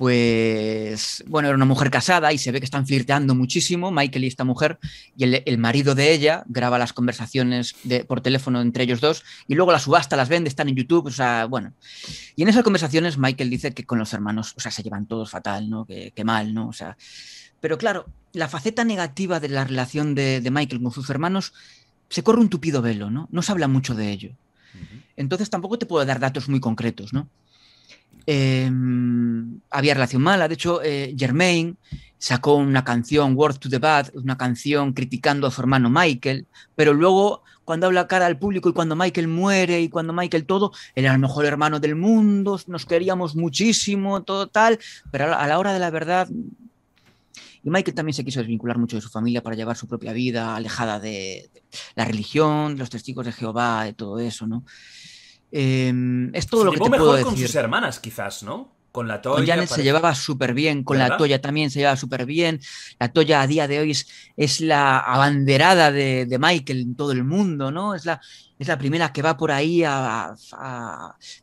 pues, bueno, era una mujer casada y se ve que están flirteando muchísimo, Michael y esta mujer, y el, marido de ella graba las conversaciones por teléfono entre ellos dos, y luego las subasta, las vende, están en YouTube, o sea, bueno. Y en esas conversaciones Michael dice que con los hermanos, o sea, se llevan todos fatal, ¿no? Que, mal, ¿no? O sea, pero claro, la faceta negativa de la relación de, de Michael con sus hermanos se corre un tupido velo, ¿no? No se habla mucho de ello. Entonces tampoco te puedo dar datos muy concretos, ¿no? Em, había relación mala. De hecho, eh, Germain sacó una canción, Word to the Bad, una canción criticando a su hermano Michael, pero luego cuando habla cara al público y cuando Michael muere y cuando Michael todo, era el mejor hermano del mundo, nos queríamos muchísimo, todo tal, pero a la hora de la verdad... Y Michael también se quiso desvincular mucho de su familia para llevar su propia vida alejada de, la religión, los testigos de Jehová, de todo eso, ¿no? Em, es todo lo que te puedo decir. con sus hermanas, quizás, ¿no? Con la Toya. Con Janet se llevaba súper bien, con la Toya también se llevaba súper bien. La Toya a día de hoy es, la abanderada de, de, Michael en todo el mundo, ¿no? Es la, es la primera que va por ahí a,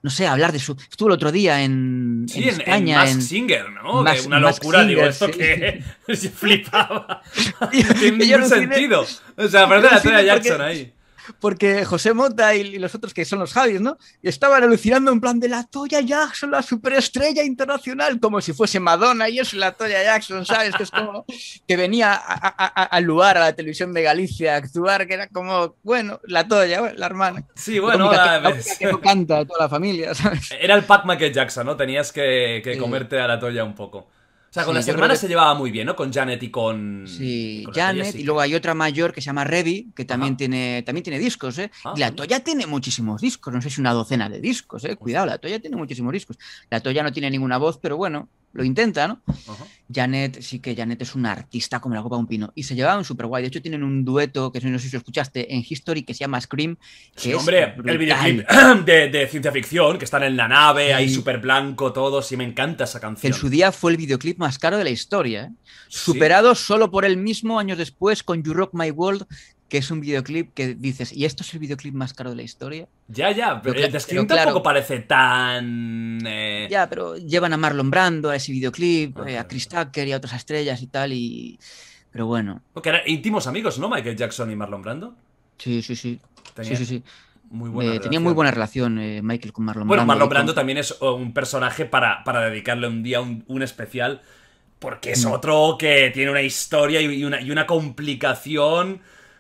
no sé, a hablar de su. Estuvo el otro día en, España. En, Singer, ¿no? Mas, una locura, Singer, digo, esto que se flipaba. Tiene ningún sentido. O sea, aparte la Toya Jackson ahí porque José Mota y, los otros que son los Javis, ¿no? Estaban alucinando en plan de la Toya Jackson, la superestrella internacional, como si fuese Madonna y es la Toya Jackson, ¿sabes? Que es como que venía al lugar, a la televisión de Galicia a actuar, que era como, bueno, la Toya, la hermana. Sí, bueno, la, hermana. que, no canta toda la familia, ¿sabes? Era el Pac-Man que Jackson, ¿no? Tenías que comerte a la Toya un poco con las hermanas se llevaba muy bien, ¿no? Con Janet y con. Sí, Janet. Y luego hay otra mayor que se llama Revi, que también tiene, también tiene discos, ¿eh? y ah, la Toya tiene muchísimos discos, no sé si una docena de discos, ¿eh? Cuidado, la Toya tiene muchísimos discos. La Toya no tiene ninguna voz, pero bueno, lo intenta, ¿no? Janet, sí que Janet es una artista como la copa de un pino. Y se llevaban súper guay. De hecho, tienen un dueto que no sé si lo escuchaste en History que se llama Scream. sí, hombre, el videoclip de, ciencia ficción, que están en la nave, ahí súper blanco, todo. y me encanta esa canción. En su día fue el videoclip más caro de la historia. ¿eh? Superado solo por él mismo años después con You Rock My World, que es un videoclip que dices, ¿y esto es el videoclip más caro de la historia? Ya, ya, pero, el de tampoco parece tan... Eh, ya, pero llevan a Marlon Brando a ese videoclip, eh, a Chris Tucker y a otras estrellas y tal, y... Pero bueno. Porque eran íntimos amigos, ¿no? Michael Jackson y Marlon Brando. Sí, sí, sí. sí, sí, sí. Muy buena eh, tenía muy buena relación Michael con Marlon Brando. Bueno, Marlon Brando también es oh, un personaje para, para dedicarle un día un, especial, porque es mm. otro que tiene una historia y y una complicación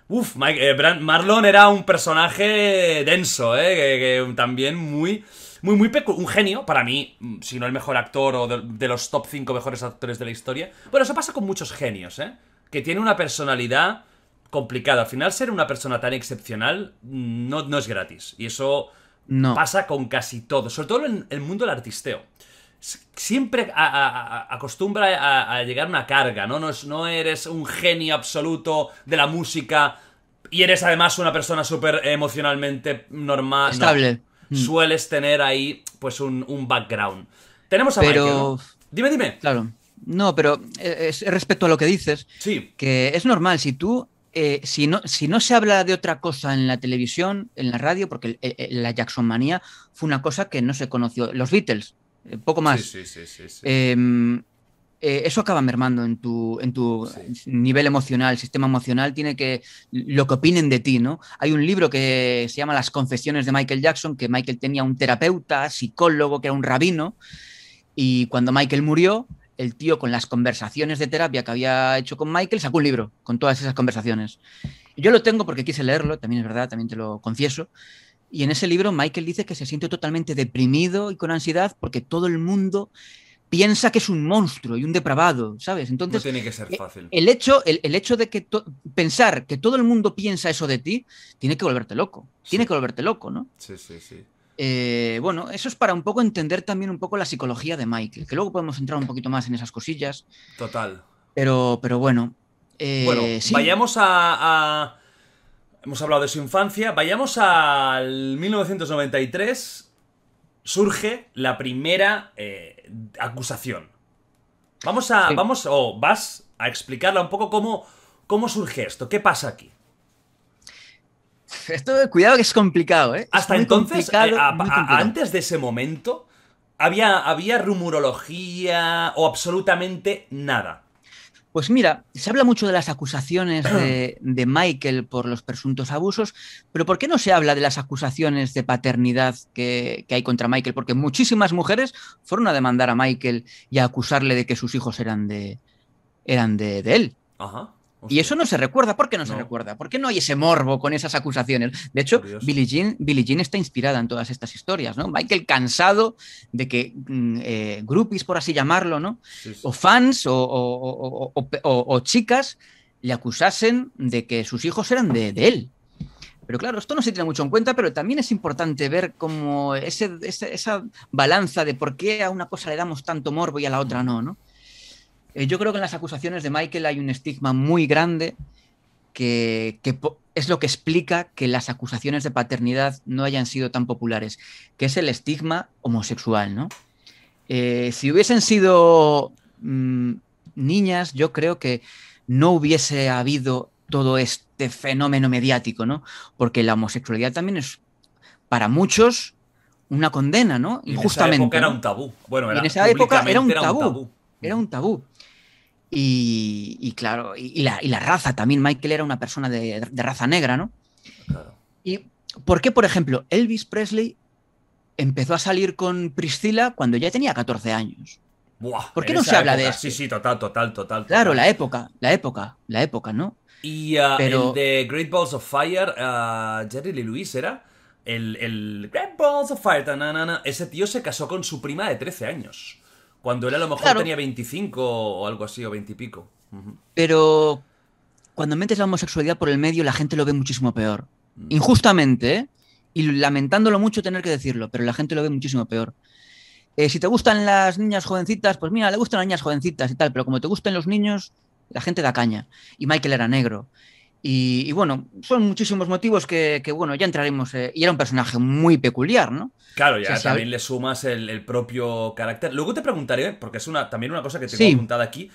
Uf, eh, Marlon era un personaje denso, ¿eh? también muy muy, muy Un genio, para mí, mm, si no el mejor actor o de, los top 5 mejores actores de la historia. Bueno, eso pasa con muchos genios, ¿eh? Que tiene una personalidad complicada. Al final, ser una persona tan excepcional no, es gratis. Y eso pasa con casi todo. Sobre todo en el mundo del artisteo siempre acostumbra a, llegar una carga, ¿no? No, eres un genio absoluto de la música y eres además una persona súper emocionalmente normal. Estable. Mm. Sueles tener ahí, pues, un, background. Tenemos a Pero... Dime, dime. Claro. No, pero eh, es, respecto a lo que dices, sí. que es normal, si tú, eh, si, no, si no se habla de otra cosa en la televisión, en la radio, porque eh, la Jackson manía fue una cosa que no se conoció, los Beatles, eh, poco más. Em, eh, eso acaba mermando en tu, en tu nivel emocional, sistema emocional, tiene que lo que opinen de ti, ¿no? Hay un libro que se llama Las confesiones de Michael Jackson, que Michael tenía un terapeuta, psicólogo, que era un rabino, y cuando Michael murió, el tío con las conversaciones de terapia que había hecho con Michael sacó un libro con todas esas conversaciones. Yo lo tengo porque quise leerlo, también es verdad, también te lo confieso, y en ese libro Michael dice que se siente totalmente deprimido y con ansiedad porque todo el mundo piensa que es un monstruo y un depravado, ¿sabes? Entonces, no tiene que ser eh, fácil. El hecho, el, hecho de que pensar que todo el mundo piensa eso de ti, tiene que volverte loco. Tiene que volverte loco, ¿no? Sí, sí, sí. Eh, bueno, eso es para un poco entender también un poco la psicología de Michael, que luego podemos entrar un poquito más en esas cosillas. Total. Pero, pero bueno. Eh, bueno, vayamos a Hemos hablado de su infancia. Vayamos al 1993. Surge la primera eh, acusación. Vamos a. Vamos. O vas a explicarla un poco cómo, surge esto. ¿Qué pasa aquí? Esto, cuidado que es complicado, ¿eh? Hasta entonces, eh, antes de ese momento, había, había rumorología o absolutamente nada. Pues mira, se habla mucho de las acusaciones de, Michael por los presuntos abusos, pero ¿por qué no se habla de las acusaciones de paternidad que, hay contra Michael? Porque muchísimas mujeres fueron a demandar a Michael y a acusarle de que sus hijos eran de, eran de él. Ajá. Y eso no se recuerda. ¿Por qué no, se recuerda? ¿Por qué no hay ese morbo con esas acusaciones? De hecho, Billie Jean, está inspirada en todas estas historias, ¿no? Michael cansado de que mm, eh, groupies, por así llamarlo, ¿no? O fans o, chicas le acusasen de que sus hijos eran de, él. Pero claro, esto no se tiene mucho en cuenta, pero también es importante ver como esa balanza de por qué a una cosa le damos tanto morbo y a la otra no, ¿no? Eh, yo creo que en las acusaciones de Michael hay un estigma muy grande que, es lo que explica que las acusaciones de paternidad no hayan sido tan populares, que es el estigma homosexual, ¿no? Eh, si hubiesen sido mm, niñas, yo creo que no hubiese habido todo este fenómeno mediático, ¿no? Porque la homosexualidad también es, para muchos, una condena, ¿no? Injustamente. En esa época era un tabú. Bueno, en esa época era un tabú. Era un tabú. Y, claro, y la, raza también. Michael era una persona de, raza negra, ¿no? Claro. ¿Y por qué, por ejemplo, Elvis Presley empezó a salir con Priscilla cuando ya tenía 14 años? Buah, ¿Por qué no se habla de eso? Sí, sí, total, total, total, Claro, la época, la época, la época, ¿no? Y uh, Pero... el de Great Balls of Fire, uh, Jerry Lee Lewis era el, Great Balls of Fire, ese tío se casó con su prima de 13 años. Cuando él a lo mejor tenía 25 o algo así, o 20 y pico. Pero cuando metes la homosexualidad por el medio, la gente lo ve muchísimo peor. Mm. Injustamente, ¿eh? y lamentándolo mucho tener que decirlo, pero la gente lo ve muchísimo peor. Eh, si te gustan las niñas jovencitas, pues mira, le gustan las niñas jovencitas y tal, pero como te gustan los niños, la gente da caña. Y Michael era negro. Y, bueno, son muchísimos motivos que, bueno, ya entraremos. Eh, y era un personaje muy peculiar, ¿no? Claro, ya también le sumas el, propio carácter. Luego te preguntaré, porque es una, también una cosa que tengo sí. apuntada aquí,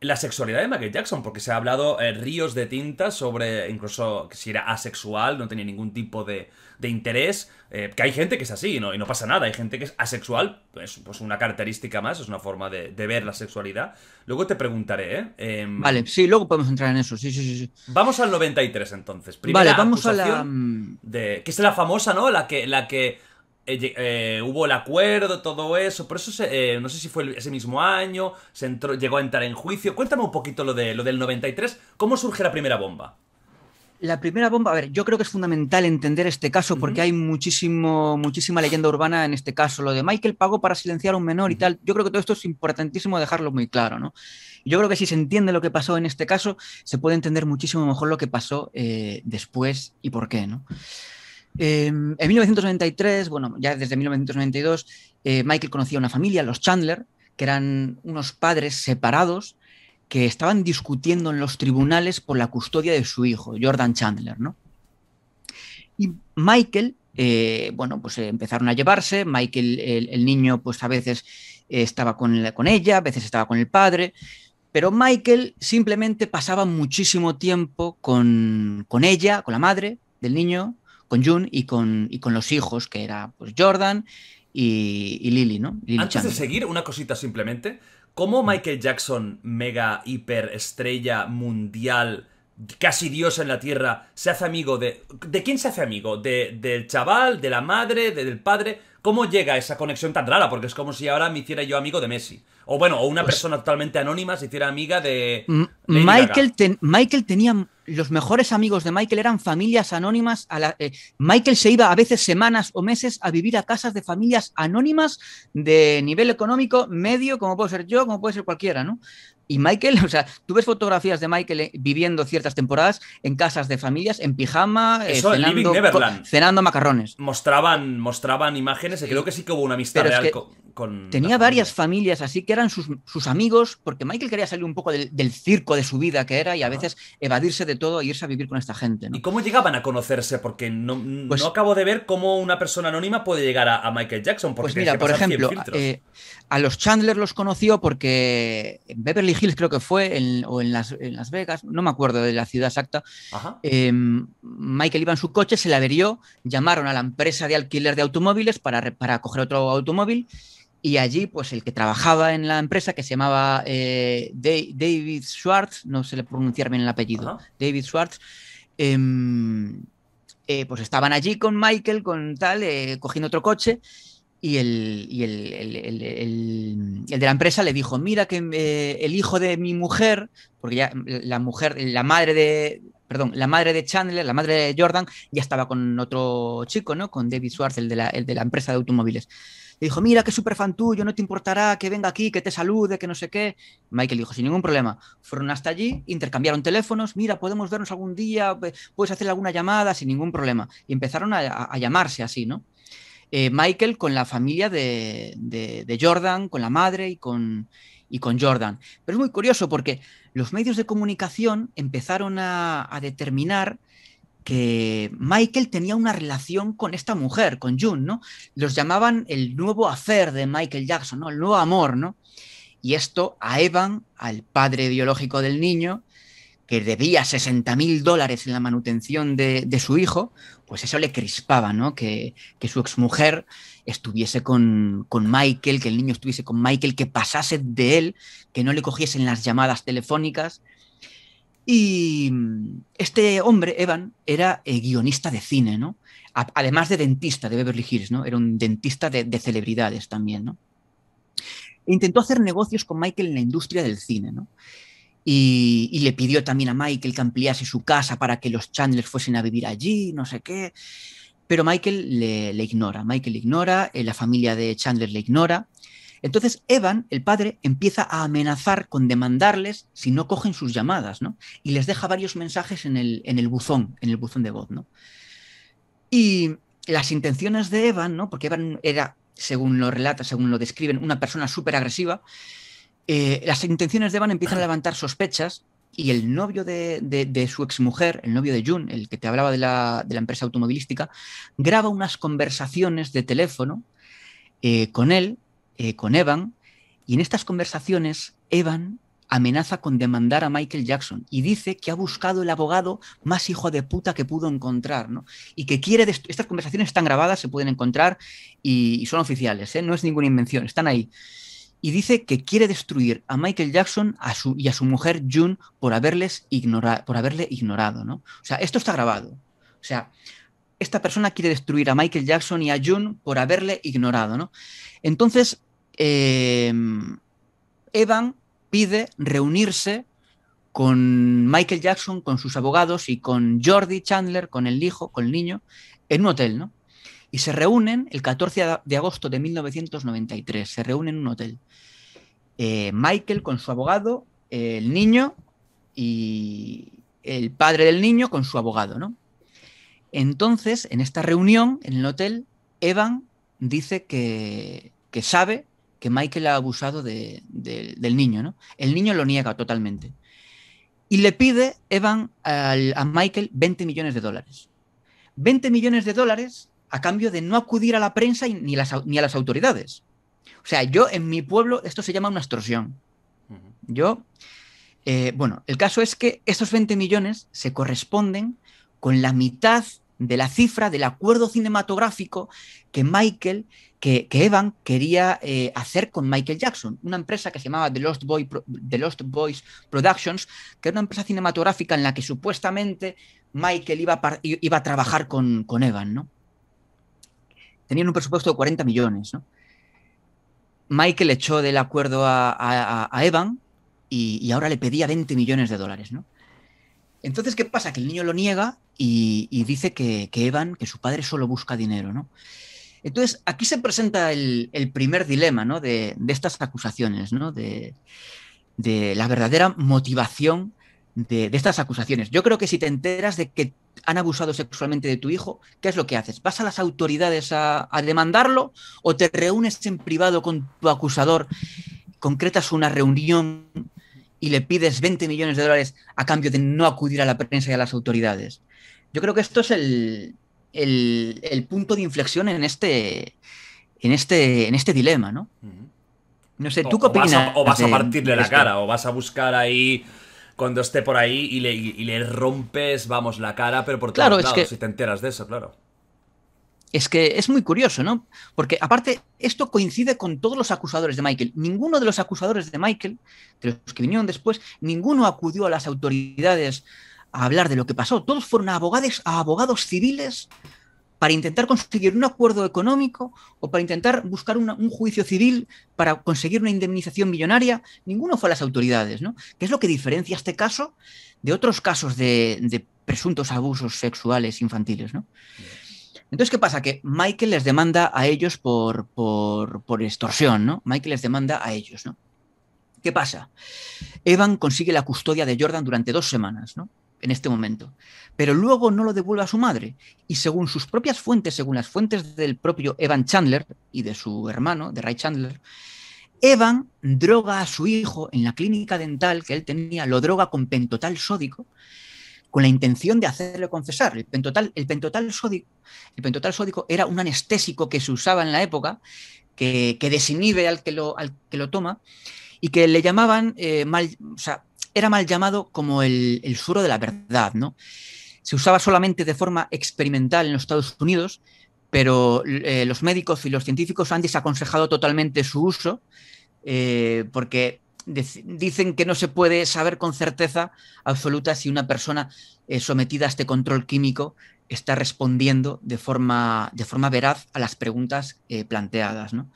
la sexualidad de Michael Jackson, porque se ha hablado eh, ríos de tinta sobre incluso si era asexual, no tenía ningún tipo de, de interés, eh, que hay gente que es así y no, y no, pasa nada, hay gente que es asexual, es pues, pues una característica más, es una forma de, ver la sexualidad. Luego te preguntaré, ¿eh? Em, vale, sí, luego podemos entrar en eso, sí, sí, sí. Vamos al 93 entonces. Primera vale, vamos a la... Mm, de, que es la famosa, ¿no? La que... La que eh, eh, hubo el acuerdo, todo eso, por eso no sé si fue ese mismo año, se llegó a entrar en juicio. Cuéntame un poquito lo, de, lo del 93, ¿cómo surge la primera bomba? La primera bomba, a ver, yo creo que es fundamental entender este caso porque hay muchísimo, muchísima leyenda urbana en este caso. Lo de Michael pagó para silenciar a un menor y tal. Yo creo que todo esto es importantísimo dejarlo muy claro, ¿no? Yo creo que si se entiende lo que pasó en este caso, se puede entender muchísimo mejor lo que pasó eh, después y por qué, ¿no? Em, en 1993, bueno, ya desde 1992, eh, Michael conocía una familia, los Chandler, que eran unos padres separados que estaban discutiendo en los tribunales por la custodia de su hijo, Jordan Chandler, ¿no? Y Michael, eh, bueno, pues eh, empezaron a llevarse, Michael, el, niño, pues a veces eh, estaba con, con ella, a veces estaba con el padre, pero Michael simplemente pasaba muchísimo tiempo con, ella, con la madre del niño, con June y con, y con los hijos, que era pues, Jordan y, Lily, ¿no? Antes de seguir, una cosita simplemente. ¿Cómo Michael Jackson, mega hiper estrella mundial, casi Dios en la tierra, se hace amigo de... ¿De quién se hace amigo? ¿De, ¿Del chaval? ¿De la madre? ¿Del padre? ¿Cómo llega esa conexión tan rara? Porque es como si ahora me hiciera yo amigo de Messi. O bueno, o una pues persona totalmente anónima se hiciera amiga de... Michael, Michael tenía... Los mejores amigos de Michael eran familias anónimas. A eh, Michael se iba a veces semanas o meses a vivir a casas de familias anónimas de nivel económico medio, como puedo ser yo, como puede ser cualquiera, ¿no? Y Michael, o sea, tú ves fotografías de Michael eh, viviendo ciertas temporadas en casas de familias, en pijama, eh, cenando, cenando macarrones. Mostraban, mostraban imágenes, y creo que sí que hubo una amistad real con, Tenía varias familias así que eran sus, amigos, porque Michael quería salir un poco del, circo de su vida que era y a veces evadirse de todo e irse a vivir con esta gente. ¿Y cómo llegaban a conocerse? Porque pues no, acabo de ver cómo una persona anónima puede llegar a, Michael Jackson. Porque pues mira, por ejemplo, eh, a los Chandler los conoció porque en Beverly creo que fue, en, o en las, Vegas, no me acuerdo de la ciudad exacta, em, Michael iba en su coche, se le averió, llamaron a la empresa de alquiler de automóviles para, coger otro automóvil y allí, pues el que trabajaba en la empresa, que se llamaba eh, David Schwartz, no se le pronunciar bien el apellido, David Schwartz, em, eh, pues estaban allí con Michael, con tal, eh, cogiendo otro coche, y, el, el, de la empresa le dijo, mira que eh, el hijo de mi mujer, porque ya la mujer, la madre de, perdón, la madre de Chandler, la madre de Jordan, ya estaba con otro chico, ¿no? Con David Schwartz, el de la, de la empresa de automóviles. Le dijo, mira, que súper fan tuyo, no te importará que venga aquí, que te salude, que no sé qué. Michael dijo, sin ningún problema. Fueron hasta allí, intercambiaron teléfonos, mira, podemos vernos algún día, eh, puedes hacer alguna llamada, sin ningún problema. Y empezaron a llamarse así, ¿no? Eh, Michael con la familia de, Jordan, con la madre y con, y con Jordan. Pero es muy curioso porque los medios de comunicación empezaron a, determinar que Michael tenía una relación con esta mujer, con June, ¿no? Los llamaban el nuevo hacer de Michael Jackson, ¿no? El nuevo amor, ¿no? Y esto a Evan, al padre biológico del niño, que debía 60 mil dólares en la manutención de, su hijo, pues eso le crispaba, ¿no? Que, su exmujer estuviese con, Michael, que el niño estuviese con Michael, que pasase de él, que no le cogiesen las llamadas telefónicas. Y este hombre, Evan, era eh, guionista de cine, ¿no? además de dentista de Beverly Hills, ¿no? Era un dentista de, celebridades también, ¿no? intentó hacer negocios con Michael en la industria del cine, ¿no? Y, le pidió también a Michael que ampliase su casa para que los Chandlers fuesen a vivir allí, no sé qué. Pero Michael le, ignora, Michael le ignora, eh, la familia de Chandler le ignora. Entonces Evan, el padre, empieza a amenazar con demandarles si no cogen sus llamadas, ¿no? Y les deja varios mensajes en el, en el buzón, en el buzón de voz, ¿no? Y las intenciones de Evan, ¿no? Porque Evan era, según lo relata, según lo describen, una persona súper agresiva, eh, las intenciones de Evan empiezan a levantar sospechas y el novio de, su exmujer, el novio de June, el que te hablaba de la, empresa automovilística, graba unas conversaciones de teléfono eh, con él, eh, con Evan, y en estas conversaciones Evan amenaza con demandar a Michael Jackson y dice que ha buscado el abogado más hijo de puta que pudo encontrar, Y que quiere... Estas conversaciones están grabadas, se pueden encontrar y, son oficiales, no es ninguna invención, están ahí y dice que quiere destruir a Michael Jackson a su, y a su mujer June por, haberles por haberle ignorado. ¿no? O sea, esto está grabado. O sea, esta persona quiere destruir a Michael Jackson y a June por haberle ignorado. ¿no? Entonces, eh, Evan pide reunirse con Michael Jackson, con sus abogados y con Jordi Chandler, con el hijo, con el niño, en un hotel, ¿no? Y se reúnen el 14 de agosto de 1993, se reúnen en un hotel. Eh, Michael con su abogado, el niño y el padre del niño con su abogado, Entonces, en esta reunión, en el hotel, Evan dice que, sabe que Michael ha abusado del niño, ¿no? El niño lo niega totalmente. Y le pide Evan a Michael 20 millones de dólares. 20 millones de dólares a cambio de no acudir a la prensa ni, ni a las autoridades. O sea, yo en mi pueblo esto se llama una extorsión. Yo, eh, bueno, el caso es que estos 20 millones se corresponden con la mitad de la cifra del acuerdo cinematográfico que Michael, que, Evan quería eh, hacer con Michael Jackson, una empresa que se llamaba The Lost, Lost Boys Productions, que era una empresa cinematográfica en la que supuestamente Michael iba a, iba a trabajar con, con Evan, ¿no? tenían un presupuesto de 40 millones. ¿no? Michael echó del acuerdo a, Evan y, ahora le pedía 20 millones de dólares. Entonces, ¿qué pasa? Que el niño lo niega y, dice que, Evan, que su padre solo busca dinero. ¿no? Entonces, aquí se presenta el, primer dilema de, estas acusaciones, de la verdadera motivación de, estas acusaciones. Yo creo que si te enteras de que han abusado sexualmente de tu hijo, ¿qué es lo que haces? ¿Vas a las autoridades a, demandarlo o te reúnes en privado con tu acusador, concretas una reunión y le pides 20 millones de dólares a cambio de no acudir a la prensa y a las autoridades? Yo creo que esto es el, el, punto de inflexión en este, en este, en este dilema, ¿no? No sé, ¿tú qué opinas? o vas a, partirle de, la cara, o vas a buscar ahí cuando esté por ahí y le, rompes, vamos, la cara, pero por todos lados, que... si te enteras de eso, claro. Es que es muy curioso, ¿no? Porque aparte, esto coincide con todos los acusadores de Michael. Ninguno de los acusadores de Michael, de los que vinieron después, ninguno acudió a las autoridades a hablar de lo que pasó. Todos fueron abogados, a abogados civiles para intentar conseguir un acuerdo económico o para intentar buscar un juicio civil para conseguir una indemnización millonaria. Ninguno fue a las autoridades, ¿no? ¿Qué es lo que diferencia este caso de otros casos de, presuntos abusos sexuales infantiles, ¿no? Entonces, ¿qué pasa? Que Michael les demanda a ellos por, por extorsión, ¿no? Michael les demanda a ellos, ¿no? ¿Qué pasa? Evan consigue la custodia de Jordan durante dos semanas, ¿no? en este momento, pero luego no lo devuelve a su madre. Y según sus propias fuentes, según las fuentes del propio Evan Chandler y de su hermano, de Ray Chandler, Evan droga a su hijo en la clínica dental que él tenía, lo droga con pentotal sódico, con la intención de hacerle confesar. El pentotal, el pentotal, sódico, el pentotal sódico era un anestésico que se usaba en la época, que, desinhibe al que, lo, al que lo toma, y que le llamaban eh, mal, o sea, era mal llamado como el, suro de la verdad, ¿no? Se usaba solamente de forma experimental en los Estados Unidos, pero eh, los médicos y los científicos han desaconsejado totalmente su uso eh, porque dicen que no se puede saber con certeza absoluta si una persona eh, sometida a este control químico está respondiendo de forma, de forma veraz a las preguntas planteadas. ¿no?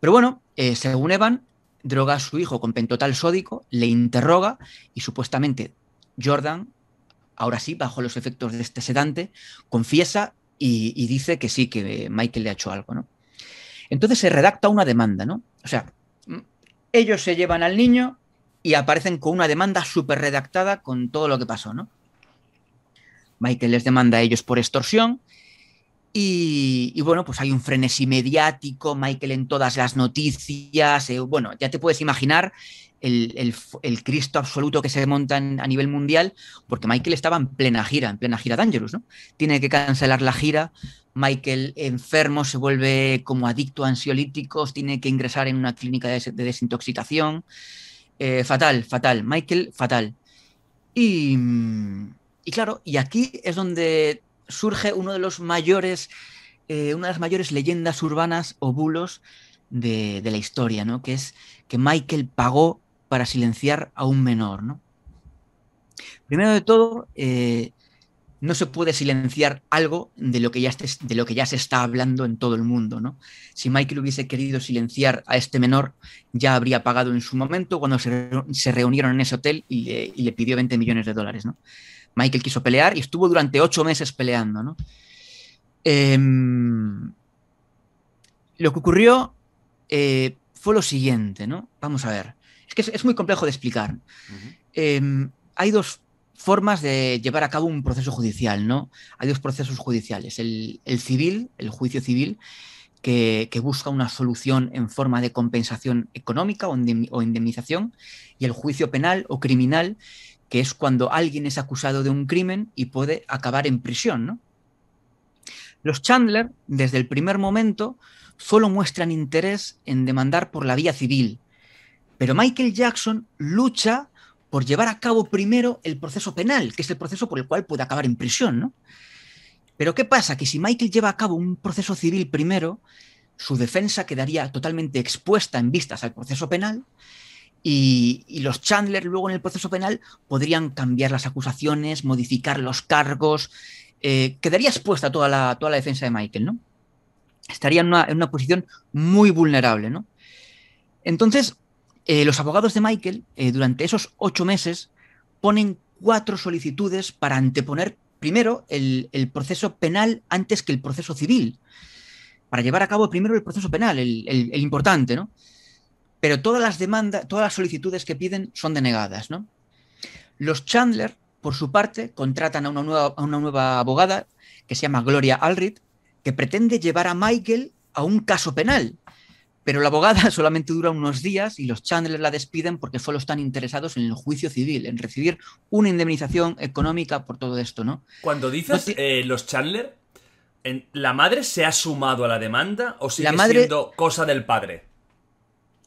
Pero bueno, según Evan, droga a su hijo con pentotal sódico, le interroga y supuestamente Jordan, ahora sí, bajo los efectos de este sedante, confiesa y, dice que sí, que Michael le ha hecho algo, ¿no? Entonces se redacta una demanda, ¿no? O sea, mm, ellos se llevan al niño y aparecen con una demanda súper redactada con todo lo que pasó, ¿no? Michael les demanda a ellos por extorsión, y, bueno, pues hay un frenesí mediático, Michael en todas las noticias, eh, bueno, ya te puedes imaginar el, el, Cristo absoluto que se monta a nivel mundial, porque Michael estaba en plena gira, en plena gira Dangerous, ¿no? Tiene que cancelar la gira, Michael enfermo se vuelve como adicto a ansiolíticos, tiene que ingresar en una clínica de, desintoxicación, eh, fatal, fatal, Michael, fatal. Y, y claro, y aquí es donde surge uno de los mayores, eh, una de las mayores leyendas urbanas o bulos de, de, la historia, ¿no? Que es que Michael pagó para silenciar a un menor, ¿no? Primero de todo, eh, no se puede silenciar algo de lo, que ya de lo, que ya se está hablando en todo el mundo. ¿no? Si Michael hubiese querido silenciar a este menor, ya habría pagado en su momento cuando se, reunieron en ese hotel y le, y le pidió 20 millones de dólares. ¿no? Michael quiso pelear y estuvo durante ocho meses peleando. ¿no? Em, lo que ocurrió eh, fue lo siguiente, ¿no? Vamos a ver. Es que es, muy complejo de explicar. Em, hay dos formas de llevar a cabo un proceso judicial, ¿no? Hay dos procesos judiciales. El, civil, el juicio civil, que, que, busca una solución en forma de compensación económica o, indemnización, y el juicio penal o criminal, que es cuando alguien es acusado de un crimen y puede acabar en prisión, Los Chandler, desde el primer momento, solo muestran interés en demandar por la vía civil, pero Michael Jackson lucha por llevar a cabo primero el proceso penal, que es el proceso por el cual puede acabar en prisión, Pero ¿qué pasa? Que si Michael lleva a cabo un proceso civil primero, su defensa quedaría totalmente expuesta en vistas al proceso penal y, los Chandler luego en el proceso penal podrían cambiar las acusaciones, modificar los cargos. Eh, quedaría expuesta toda la, toda la defensa de Michael, ¿no? Estaría en una, posición muy vulnerable, ¿no? Entonces, eh, los abogados de Michael, eh, durante esos ocho meses, ponen cuatro solicitudes para anteponer primero el, proceso penal antes que el proceso civil, para llevar a cabo primero el proceso penal, el importante, ¿no? pero todas las demandas, todas las solicitudes que piden son denegadas, ¿no? Los Chandler, por su parte, contratan a una nueva, a una nueva abogada que se llama Gloria Alrit, que pretende llevar a Michael a un caso penal, pero la abogada solamente dura unos días y los Chandler la despiden porque solo están interesados en el juicio civil, en recibir una indemnización económica por todo esto, ¿no? Cuando dices eh, los Chandler, ¿la madre se ha sumado a la demanda o sigue siendo cosa del padre?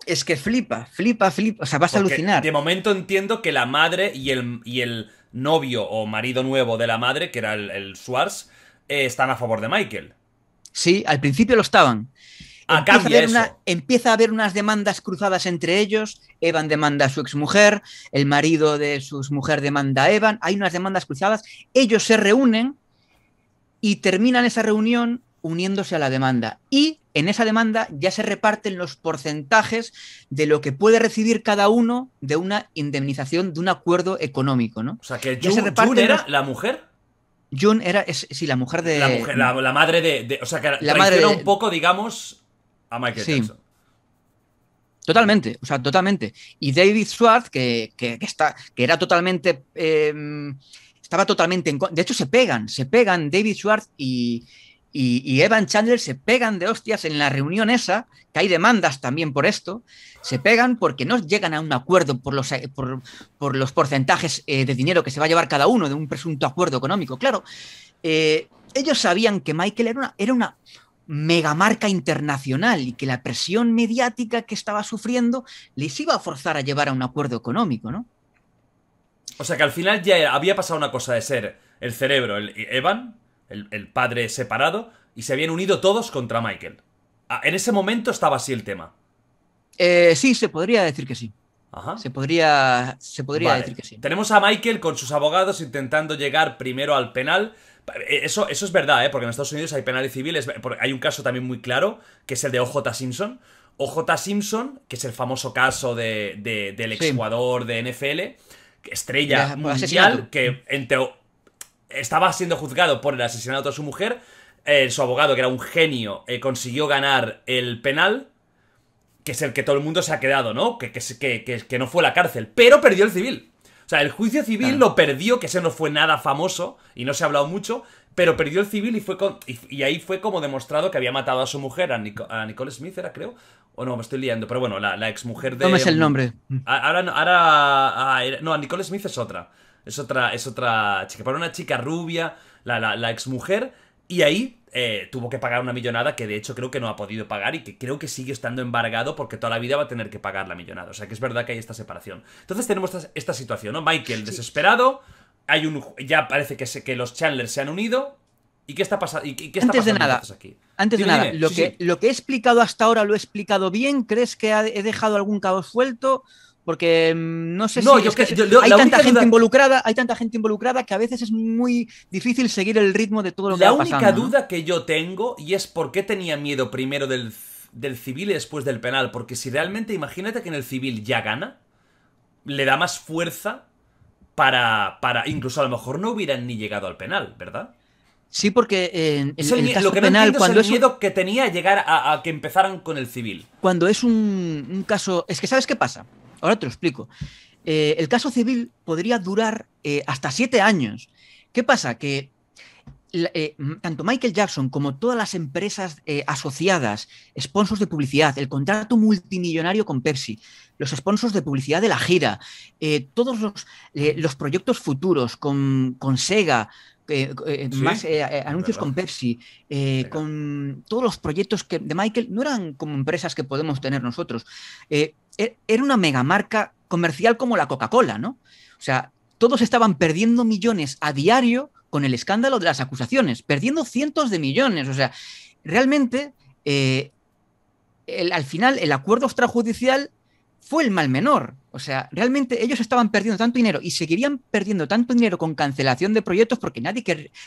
Es que flipa, flipa, flipa. O sea, vas a alucinar. De momento entiendo que la madre y el, el novio o marido nuevo de la madre, que era el, el eh, están a favor de Michael. Sí, al principio lo estaban. Ah, empieza, a haber empieza a haber unas demandas cruzadas entre ellos. Evan demanda a su exmujer, el marido de su mujer demanda a Evan. Hay unas demandas cruzadas. Ellos se reúnen y terminan esa reunión uniéndose a la demanda. Y en esa demanda ya se reparten los porcentajes de lo que puede recibir cada uno de una indemnización, de un acuerdo económico, ¿no? O sea, que June, era la mujer. John era, sí, la mujer de... La, madre de, O sea, que la madre un poco, digamos, a Michael Jackson. Totalmente, o sea, totalmente. Y David Schwartz, que, está, que era totalmente... Em, estaba totalmente en... De hecho, se pegan, se pegan David Schwartz y, y, Evan Chandler se pegan de hostias en la reunión esa, que hay demandas también por esto, se pegan porque no llegan a un acuerdo por los, eh, por, los porcentajes eh, de dinero que se va a llevar cada uno de un presunto acuerdo económico. Claro, eh, ellos sabían que Michael era una, era una megamarca internacional y que la presión mediática que estaba sufriendo les iba a forzar a llevar a un acuerdo económico, ¿no? O sea que al final ya había pasado una cosa de ser el cerebro, el Evan, el, padre separado, y se habían unido todos contra Michael. Ah, en ese momento estaba así el tema. Eh, sí, se podría decir que sí. Se podría, se podría decir que sí. Tenemos a Michael con sus abogados intentando llegar primero al penal. Eh, eso, eso es verdad, ¿eh? porque en Estados Unidos hay penales civiles. Hay un caso también muy claro, que es el de OJ Simpson. OJ Simpson, que es el famoso caso del exjugador de NFL, estrella mundial, que entre estaba siendo juzgado por el asesinato de su mujer. Eh, su abogado, que era un genio, eh, consiguió ganar el penal, que es el que todo el mundo se ha quedado, ¿no? Que, que, no fue la cárcel, pero perdió el civil. O sea, el juicio civil lo perdió, que ese no fue nada famoso y no se ha hablado mucho, pero perdió el civil y fue y, ahí fue como demostrado que había matado a su mujer, a, Nicole Smith, era creo. O no, me estoy liando, pero bueno, la, ex mujer de. ¿Cómo es el nombre? Ahora, ahora, ahora, no, a Nicole Smith es otra. Es otra, es otra chica. Para una chica rubia, la, la, la exmujer. Y ahí eh, tuvo que pagar una millonada que de hecho creo que no ha podido pagar y que creo que sigue estando embargado porque toda la vida va a tener que pagar la millonada. O sea que es verdad que hay esta separación. Entonces tenemos esta, situación, ¿no? Michael desesperado. Hay un, ya parece que, se, que los Chandler se han unido, ¿Y qué está, pasando y qué está pasando de nada, aquí? Antes de nada, lo, que, lo que he explicado hasta ahora lo he explicado bien. ¿Crees que he dejado algún cabo suelto? Porque mm, no sé si hay tanta gente involucrada, hay tanta gente involucrada que a veces es muy difícil seguir el ritmo de todo lo que La única duda que yo tengo y es por qué tenía miedo primero del, civil y después del penal, porque si realmente imagínate que en el civil ya gana, le da más fuerza para, para incluso a lo mejor no hubieran ni llegado al penal, ¿verdad? Sí, porque en, el, lo que penal, cuando es el miedo que tenía llegar a, que empezaran con el civil. Cuando es un, caso, es que sabes qué pasa. Ahora te lo explico. Eh, el caso civil podría durar eh, hasta siete años. ¿Qué pasa? Que eh, tanto Michael Jackson como todas las empresas asociadas, sponsors de publicidad, el contrato multimillonario con Pepsi, los sponsors de publicidad de la gira, todos los, proyectos futuros con, con Sega, más anuncios con Pepsi, con todos los proyectos que de Michael no eran como empresas que podemos tener nosotros. E, era una megamarca comercial como la Coca-Cola, ¿no? O sea, todos estaban perdiendo millones a diario con el escándalo de las acusaciones, perdiendo cientos de millones. O sea, realmente, eh, al final, el acuerdo extrajudicial fue el mal menor. O sea, realmente ellos estaban perdiendo tanto dinero y seguirían perdiendo tanto dinero con cancelación de proyectos porque nadie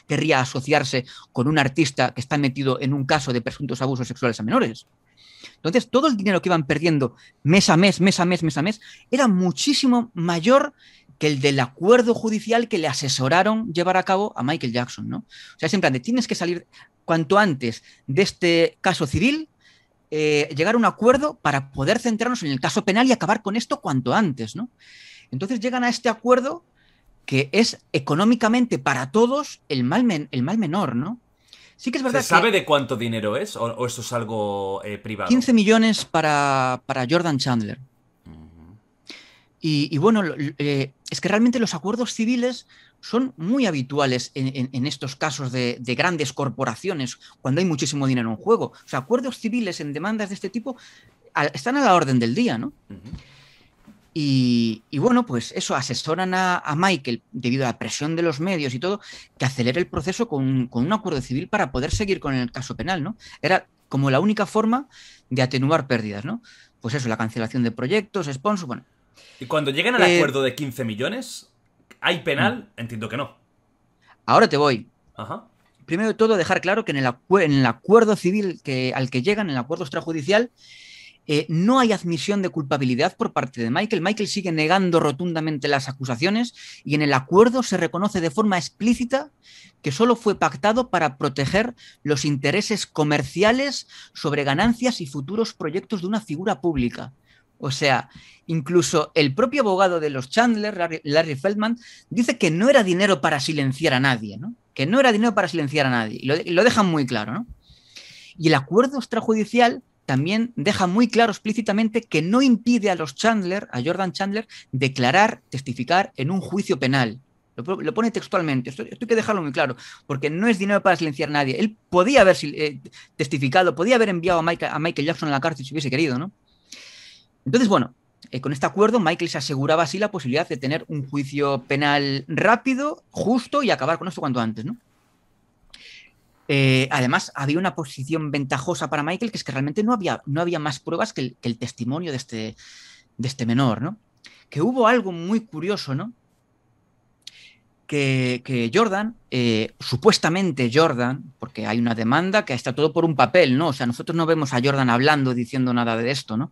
querría asociarse con un artista que está metido en un caso de presuntos abusos sexuales a menores. Entonces, todo el dinero que iban perdiendo mes a mes, mes a mes, mes a mes, era muchísimo mayor que el del acuerdo judicial que le asesoraron llevar a cabo a Michael Jackson, ¿no? O sea, es en tienes que salir cuanto antes de este caso civil, eh, llegar a un acuerdo para poder centrarnos en el caso penal y acabar con esto cuanto antes, ¿no? Entonces llegan a este acuerdo que es económicamente para todos el mal, el mal menor, ¿no? sabe de cuánto dinero es o, esto es algo eh, privado? 15 millones para, Jordan Chandler. y, bueno, eh, es que realmente los acuerdos civiles son muy habituales en, estos casos de, grandes corporaciones, cuando hay muchísimo dinero en juego. O sea, acuerdos civiles en demandas de este tipo están a la orden del día, ¿no? Y, bueno, pues eso, asesoran a, Michael, debido a la presión de los medios y todo, que acelere el proceso con, un acuerdo civil para poder seguir con el caso penal, ¿no? Era como la única forma de atenuar pérdidas, ¿no? Pues eso, la cancelación de proyectos, sponsors, bueno. ¿Y cuando llegan al eh, acuerdo de 15 millones, hay penal? Mm. Entiendo que no. Ahora te voy. Ajá. Primero de todo, dejar claro que en el, en el acuerdo civil que, al que llegan, en el acuerdo extrajudicial, eh, no hay admisión de culpabilidad por parte de Michael. Michael sigue negando rotundamente las acusaciones y en el acuerdo se reconoce de forma explícita que solo fue pactado para proteger los intereses comerciales sobre ganancias y futuros proyectos de una figura pública. O sea, incluso el propio abogado de los Chandler, Larry, Feldman, dice que no era dinero para silenciar a nadie, ¿no? Que no era dinero para silenciar a nadie. Y lo, dejan muy claro, ¿no? Y el acuerdo extrajudicial también deja muy claro explícitamente que no impide a los Chandler, a Jordan Chandler, declarar, testificar en un juicio penal. Lo, pone textualmente, esto, hay que dejarlo muy claro, porque no es dinero para silenciar a nadie. Él podía haber eh, testificado, podía haber enviado a Michael, a Michael Jackson a la cárcel si hubiese querido, ¿no? Entonces, bueno, eh, con este acuerdo Michael se aseguraba así la posibilidad de tener un juicio penal rápido, justo y acabar con esto cuanto antes, ¿no? Eh, además, había una posición ventajosa para Michael, que es que realmente no había, no había más pruebas que el, testimonio de este, de este menor, ¿no? Que hubo algo muy curioso, ¿no? Que, Jordan, eh, supuestamente Jordan, porque hay una demanda que está todo por un papel, ¿no? O sea, nosotros no vemos a Jordan hablando, diciendo nada de esto, ¿no?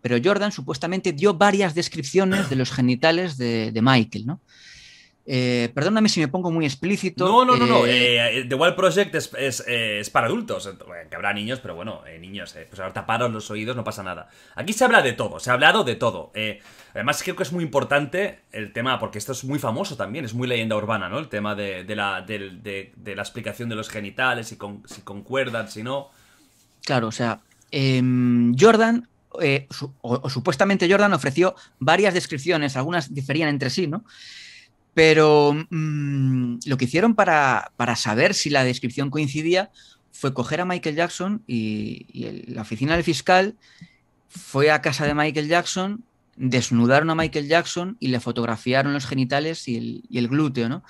Pero Jordan supuestamente dio varias descripciones de los genitales de, de Michael, ¿no? Eh, perdóname si me pongo muy explícito. No, no, no, eh, eh, The Wild Project es, para adultos. Que habrá niños, pero bueno, niños, pues ahora taparos los oídos, no pasa nada. Aquí se habla de todo, se ha hablado de todo. además, creo que es muy importante el tema, porque esto es muy famoso también, es muy leyenda urbana, ¿no? El tema de, la, de, la explicación de los genitales, si, si concuerdan, si no. Claro, o sea, em, Jordan supuestamente Jordan ofreció varias descripciones, algunas diferían entre sí, ¿no? Pero mm, lo que hicieron para, saber si la descripción coincidía fue coger a Michael Jackson y, la oficina del fiscal fue a casa de Michael Jackson, desnudaron a Michael Jackson y le fotografiaron los genitales y el, glúteo,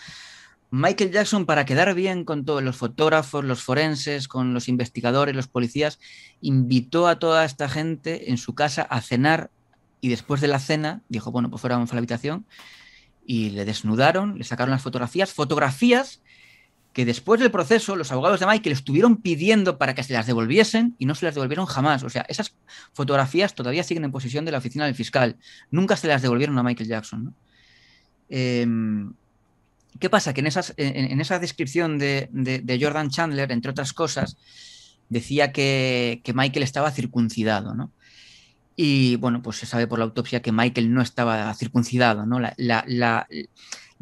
Michael Jackson, para quedar bien con todos los fotógrafos, los forenses, con los investigadores, los policías, invitó a toda esta gente en su casa a cenar y después de la cena dijo, bueno, pues fuera, vamos a la habitación y le desnudaron, le sacaron las fotografías, fotografías que después del proceso los abogados de Michael estuvieron pidiendo para que se las devolviesen y no se las devolvieron jamás. O sea, esas fotografías todavía siguen en posesión de la oficina del fiscal. Nunca se las devolvieron a Michael Jackson. ¿no? Em, ¿Qué pasa? Que en, esas, en, esa descripción de, de, de, Jordan Chandler, entre otras cosas, decía que, que Michael estaba circuncidado. ¿no? Y bueno, pues se sabe por la autopsia que Michael no estaba circuncidado, ¿no? La,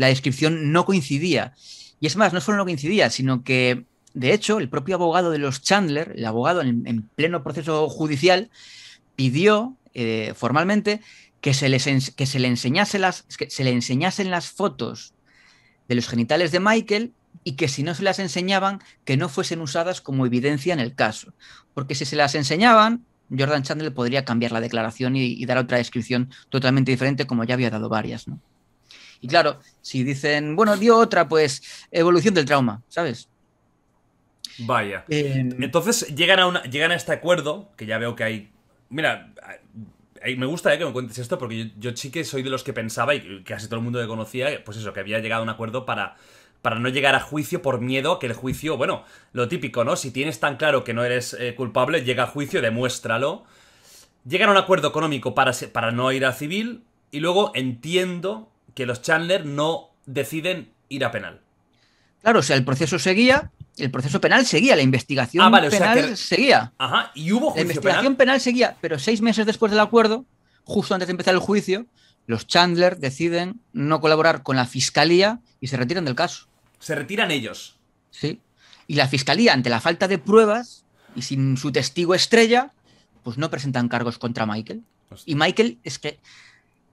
descripción no coincidía. Y es más, no solo no coincidía, sino que, de hecho, el propio abogado de los Chandler, el abogado en, pleno proceso judicial, pidió eh, formalmente que se, les que, se le enseñase las, que se le enseñasen las fotos de los genitales de Michael y que si no se las enseñaban, que no fuesen usadas como evidencia en el caso. Porque si se las enseñaban, Jordan Chandler podría cambiar la declaración y, dar otra descripción totalmente diferente como ya había dado varias, ¿no? Y claro, si dicen, bueno, dio otra, pues evolución del trauma, ¿sabes? Vaya. Em, Entonces llegan a, llegan a este acuerdo, que ya veo que hay... Mira, me gusta eh, que me cuentes esto, porque yo, sí que soy de los que pensaba, y que casi todo el mundo que conocía, pues eso, que había llegado a un acuerdo para para no llegar a juicio por miedo a que el juicio, bueno, lo típico, ¿no? Si tienes tan claro que no eres eh, culpable, llega a juicio, demuéstralo. Llegan a un acuerdo económico para, para no ir a civil y luego entiendo que los Chandler no deciden ir a penal. Claro, o sea, el proceso seguía, el proceso penal seguía, la investigación ah, penal seguía. Ajá, y hubo juicio. La investigación penal seguía, pero seis meses después del acuerdo, justo antes de empezar el juicio, los Chandler deciden no colaborar con la fiscalía y se retiran del caso. Se retiran ellos. Sí. Y la fiscalía, ante la falta de pruebas y sin su testigo estrella, pues no presentan cargos contra Michael. Y Michael es que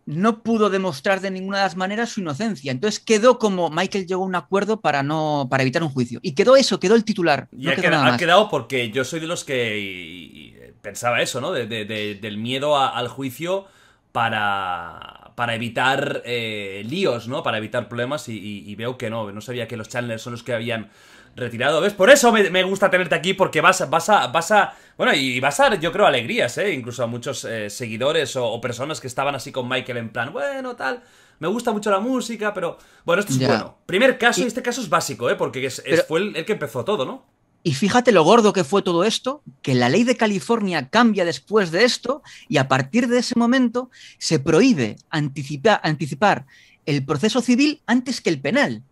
no pudo demostrar de ninguna de las maneras su inocencia. Entonces quedó como Michael llegó a un acuerdo para no para evitar un juicio. Y quedó eso, quedó el titular. Y ha, quedado, porque yo soy de los que pensaba eso, ¿no? del miedo al juicio para para evitar eh, líos, ¿no? Para evitar problemas y, veo que no, no sabía que los channels son los que habían retirado, ¿ves? Por eso me, gusta tenerte aquí porque vas, vas, a, vas a... Bueno, y, vas a, yo creo, alegrías, ¿eh? Incluso a muchos eh, seguidores o, personas que estaban así con Michael en plan, bueno, tal... Me gusta mucho la música, pero... Bueno, esto es bueno. Primer caso, y este caso es básico, ¿eh? Porque fue el que empezó todo, ¿no? Y fíjate lo gordo que fue todo esto, que la ley de California cambia después de esto y a partir de ese momento se prohíbe anticipar el proceso civil antes que el penal.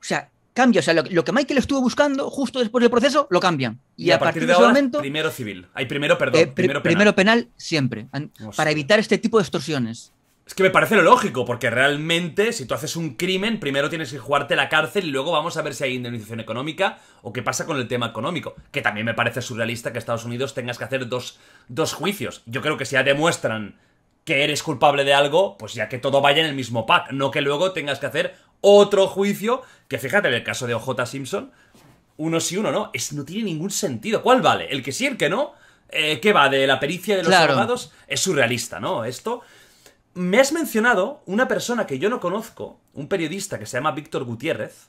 O sea, cambia, o sea, lo, que Michael estuvo buscando justo después del proceso, lo cambian. Y, a, partir, de, ese ahora, momento... Primero civil. Hay primero, perdón. Eh, primero, penal. siempre, para evitar este tipo de extorsiones. Es que me parece lo lógico, porque realmente si tú haces un crimen, primero tienes que jugarte la cárcel y luego vamos a ver si hay indemnización económica o qué pasa con el tema económico. Que también me parece surrealista que Estados Unidos tengas que hacer dos, dos juicios. Yo creo que si ya demuestran que eres culpable de algo, pues ya que todo vaya en el mismo pack, no que luego tengas que hacer otro juicio, que fíjate en el caso de OJ Simpson, uno sí, uno no, es, no tiene ningún sentido. ¿Cuál vale? ¿El que sí, el que no? Eh, ¿Qué va? ¿De la pericia de los armados? Es surrealista, ¿no? Esto me has mencionado una persona que yo no conozco, un periodista que se llama Víctor Gutiérrez.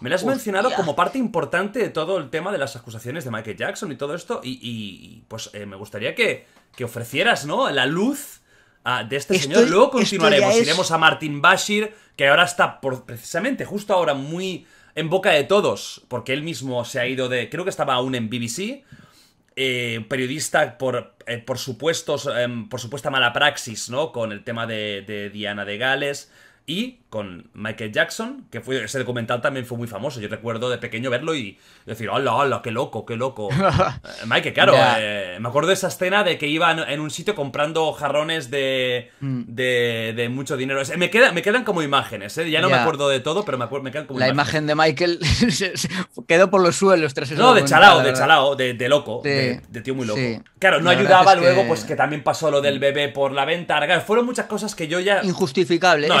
Me la has mencionado como parte importante de todo el tema de las acusaciones de Michael Jackson y todo esto. Y, pues eh, me gustaría que, ofrecieras, ¿no? La luz ah, de este señor. Luego continuaremos. Iremos a Martin Bashir, que ahora está por, precisamente, justo ahora, muy en boca de todos, porque él mismo se ha ido de. Creo que estaba aún en BBC eh, periodista por, eh, por, em, por supuesta mala praxis, ¿no? Con el tema de Diana de Gales, y con Michael Jackson, que fue ese documental también fue muy famoso. Yo recuerdo de pequeño verlo y decir, hola, hola, qué loco, qué loco. Eh, Michael, claro, eh, me acuerdo de esa escena de que iba en un sitio comprando jarrones de, mm. de, mucho dinero. Eh, me, queda, me quedan como imágenes, ya no me acuerdo de todo, pero me, acuerdo, me quedan como La imagen de Michael quedó por los suelos tras No, de chalao, de chalao, de, loco, de, tío muy loco. Claro, no ayudaba luego, pues que también pasó lo del mm. bebé por la venta. fueron muchas cosas que yo ya. Injustificable. No,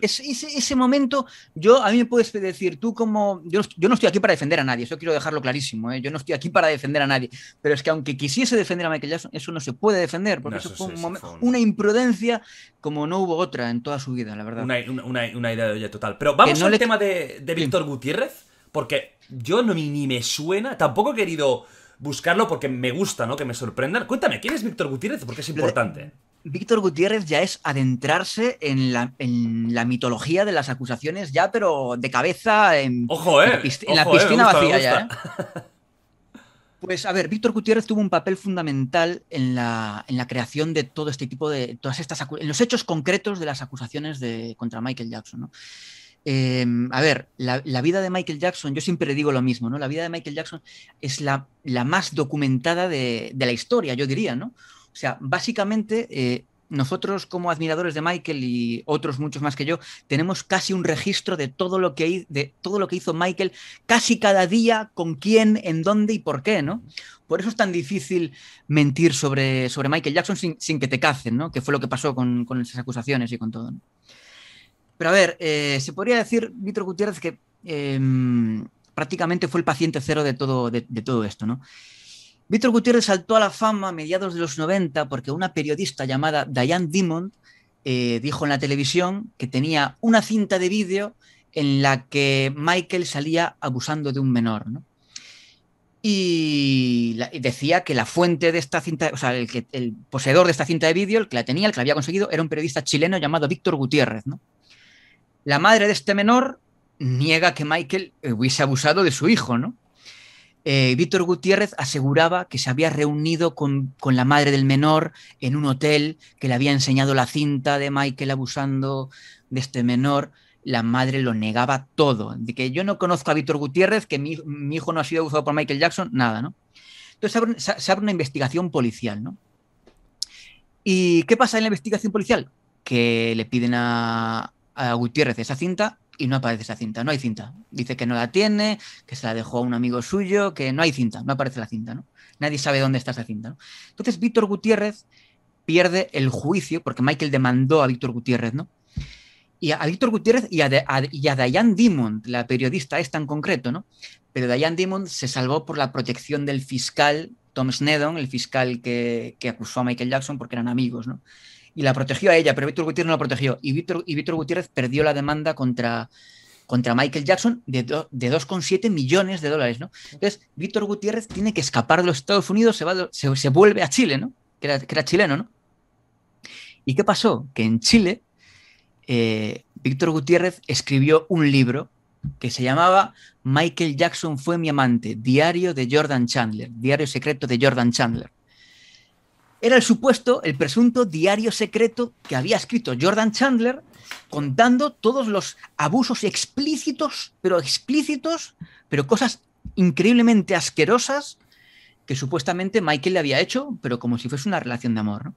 ese, momento, yo a mí me puedes decir, tú como, yo, no estoy aquí para defender a nadie, eso quiero dejarlo clarísimo, ¿eh? yo no estoy aquí para defender a nadie, pero es que aunque quisiese defender a Michael Jackson, eso no se puede defender, porque fue, una imprudencia como no hubo otra en toda su vida, la verdad. Una, idea de total. Pero vamos al tema de, de Víctor Gutiérrez, porque yo ni me suena, tampoco he querido buscarlo porque me gusta, ¿no? Que me sorprendan. Cuéntame, ¿quién es Víctor Gutiérrez? Porque es importante. Víctor Gutiérrez ya es adentrarse en la, mitología de las acusaciones, ya, pero de cabeza en, la, eh, eh, piscina vacía ya. ¿eh? Pues a ver, Víctor Gutiérrez tuvo un papel fundamental en la, creación de todo este tipo de. todas estas en los hechos concretos de las acusaciones de, contra Michael Jackson, ¿no? Em, a ver, la, vida de Michael Jackson, yo siempre digo lo mismo, ¿no? La vida de Michael Jackson es la, más documentada de, de, la historia, yo diría, ¿no? O sea, básicamente eh, nosotros como admiradores de Michael y otros muchos más que yo, tenemos casi un registro de todo lo que, de todo lo que hizo Michael casi cada día, con quién, en dónde y por qué, ¿no? Por eso es tan difícil mentir sobre, sobre Michael Jackson sin, que te cacen, ¿no? Que fue lo que pasó con, esas acusaciones y con todo. Pero a ver, eh, se podría decir, Víctor Gutiérrez, que em, prácticamente fue el paciente cero de todo, de todo esto, ¿no? Víctor Gutiérrez saltó a la fama a mediados de los 90 porque una periodista llamada Diane Dimond eh, dijo en la televisión que tenía una cinta de vídeo en la que Michael salía abusando de un menor. ¿no? Y, decía que la fuente de esta cinta, o sea, el, que, el poseedor de esta cinta de vídeo, el que la tenía, el que la había conseguido, era un periodista chileno llamado Víctor Gutiérrez. ¿no? La madre de este menor niega que Michael eh, hubiese abusado de su hijo, ¿no? Eh, Víctor Gutiérrez aseguraba que se había reunido con, la madre del menor en un hotel, que le había enseñado la cinta de Michael abusando de este menor. La madre lo negaba todo, de que yo no conozco a Víctor Gutiérrez, que mi, hijo no ha sido abusado por Michael Jackson, nada, ¿no? Entonces se abre, una investigación policial, ¿no? ¿Y qué pasa en la investigación policial? Que le piden a Gutiérrez esa cinta y no aparece esa cinta, no hay cinta. Dice que no la tiene, que se la dejó a un amigo suyo, que no hay cinta, no aparece la cinta, ¿no? Nadie sabe dónde está esa cinta, ¿no? Entonces Víctor Gutiérrez pierde el juicio, porque Michael demandó a Víctor Gutiérrez, ¿no? Y a, Víctor Gutiérrez y a, Diane Dimond, la periodista es tan concreto, ¿no? Pero Diane Dimond se salvó por la protección del fiscal Tom Sneddon, el fiscal que, que acusó a Michael Jackson porque eran amigos, ¿no? y la protegió a ella, pero Víctor Gutiérrez no la protegió. Y Víctor, y Gutiérrez perdió la demanda contra, contra Michael Jackson de, de 2,7 millones de dólares, ¿no? Entonces, Víctor Gutiérrez tiene que escapar de los Estados Unidos, se, va, se vuelve a Chile, ¿no? Que era, chileno, ¿no? ¿Y qué pasó? Que en Chile, eh, Víctor Gutiérrez escribió un libro que se llamaba Michael Jackson fue mi amante, diario de Jordan Chandler, diario secreto de Jordan Chandler era el supuesto, el presunto diario secreto que había escrito Jordan Chandler contando todos los abusos explícitos, pero explícitos, pero cosas increíblemente asquerosas que supuestamente Michael le había hecho, pero como si fuese una relación de amor.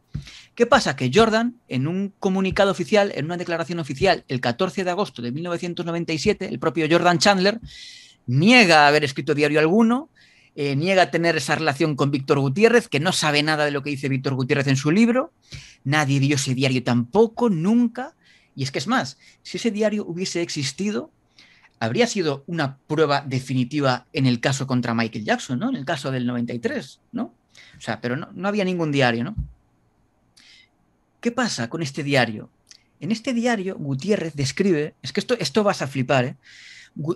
¿Qué pasa? Que Jordan, en un comunicado oficial, en una declaración oficial, el 14 de agosto de 1997, el propio Jordan Chandler niega haber escrito diario alguno, eh, niega tener esa relación con Víctor Gutiérrez, que no sabe nada de lo que dice Víctor Gutiérrez en su libro, nadie vio ese diario tampoco, nunca, y es que es más, si ese diario hubiese existido, habría sido una prueba definitiva en el caso contra Michael Jackson, ¿no? En el caso del 93, ¿no? O sea, pero no, había ningún diario, ¿no? ¿Qué pasa con este diario? En este diario, Gutiérrez describe, es que esto, esto vas a flipar, ¿eh?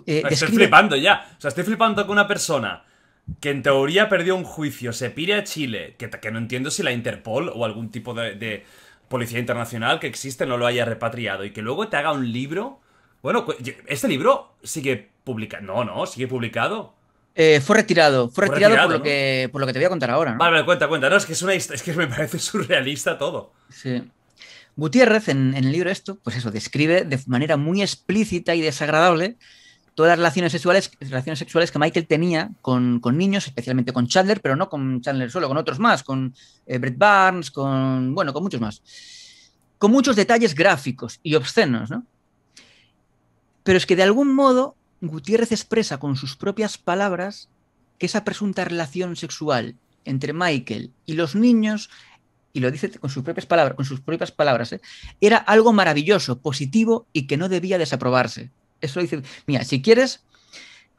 Eh, estoy flipando ya, o sea, estoy flipando con una persona que en teoría perdió un juicio, se pire a Chile, que, que no entiendo si la Interpol o algún tipo de, policía internacional que existe no lo haya repatriado, y que luego te haga un libro. Bueno, este libro sigue publicado. No, no, sigue publicado. Eh, fue retirado, fue, retirado, por, lo que, por lo que te voy a contar ahora. ¿no? Vale, vale, cuenta, cuenta. No, es que, es, una, es que me parece surrealista todo. Sí. Gutiérrez, en, en el libro esto, pues eso, describe de manera muy explícita y desagradable todas las relaciones sexuales, relaciones sexuales que Michael tenía con, niños, especialmente con Chandler, pero no con Chandler solo, con otros más, con eh, Brett Barnes, con, bueno, con muchos más. Con muchos detalles gráficos y obscenos, ¿no? Pero es que de algún modo Gutiérrez expresa con sus propias palabras que esa presunta relación sexual entre Michael y los niños y lo dice con sus propias palabras, con sus propias palabras ¿eh? era algo maravilloso, positivo y que no debía desaprobarse eso dice, mira, si quieres,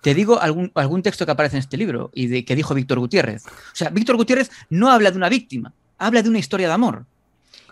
te digo algún, algún texto que aparece en este libro y de, que dijo Víctor Gutiérrez. O sea, Víctor Gutiérrez no habla de una víctima, habla de una historia de amor.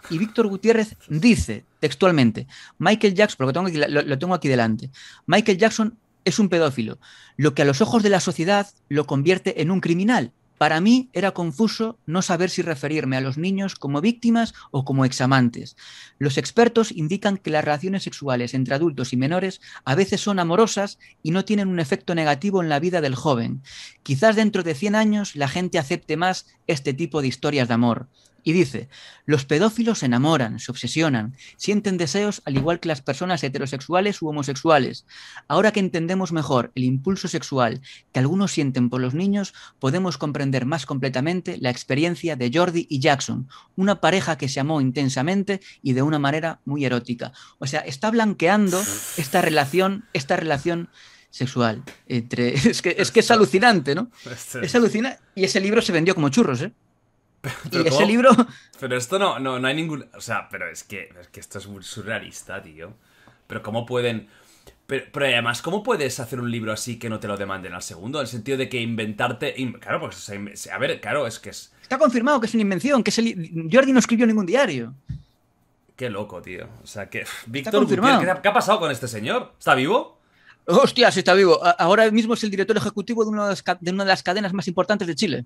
Y Víctor Gutiérrez dice textualmente, Michael Jackson, porque lo tengo aquí delante, Michael Jackson es un pedófilo, lo que a los ojos de la sociedad lo convierte en un criminal. Para mí era confuso no saber si referirme a los niños como víctimas o como examantes. Los expertos indican que las relaciones sexuales entre adultos y menores a veces son amorosas y no tienen un efecto negativo en la vida del joven. Quizás dentro de 100 años la gente acepte más este tipo de historias de amor. Y dice, los pedófilos se enamoran, se obsesionan, sienten deseos al igual que las personas heterosexuales u homosexuales. Ahora que entendemos mejor el impulso sexual que algunos sienten por los niños, podemos comprender más completamente la experiencia de Jordi y Jackson, una pareja que se amó intensamente y de una manera muy erótica. O sea, está blanqueando esta relación, esta relación sexual es que es, que es alucinante, ¿no? Este es alucinante y ese libro se vendió como churros, ¿eh? y ese libro. Pero esto no, no, hay ningún. O sea, pero es que, que esto es surrealista, tío. Pero ¿cómo pueden.? Pero, además, ¿cómo puedes hacer un libro así que no te lo demanden al segundo? En el sentido de que inventarte. Claro, pues. a ver, claro, es que es. Está confirmado que es una invención, que es Jordi no escribió ningún diario. Qué loco, tío. O sea, que. Víctor Gutiérrez, ¿qué ha pasado con este señor? ¿Está vivo? Hostia, sí está vivo. Ahora mismo es el director ejecutivo de una de las, cadenas más importantes de Chile.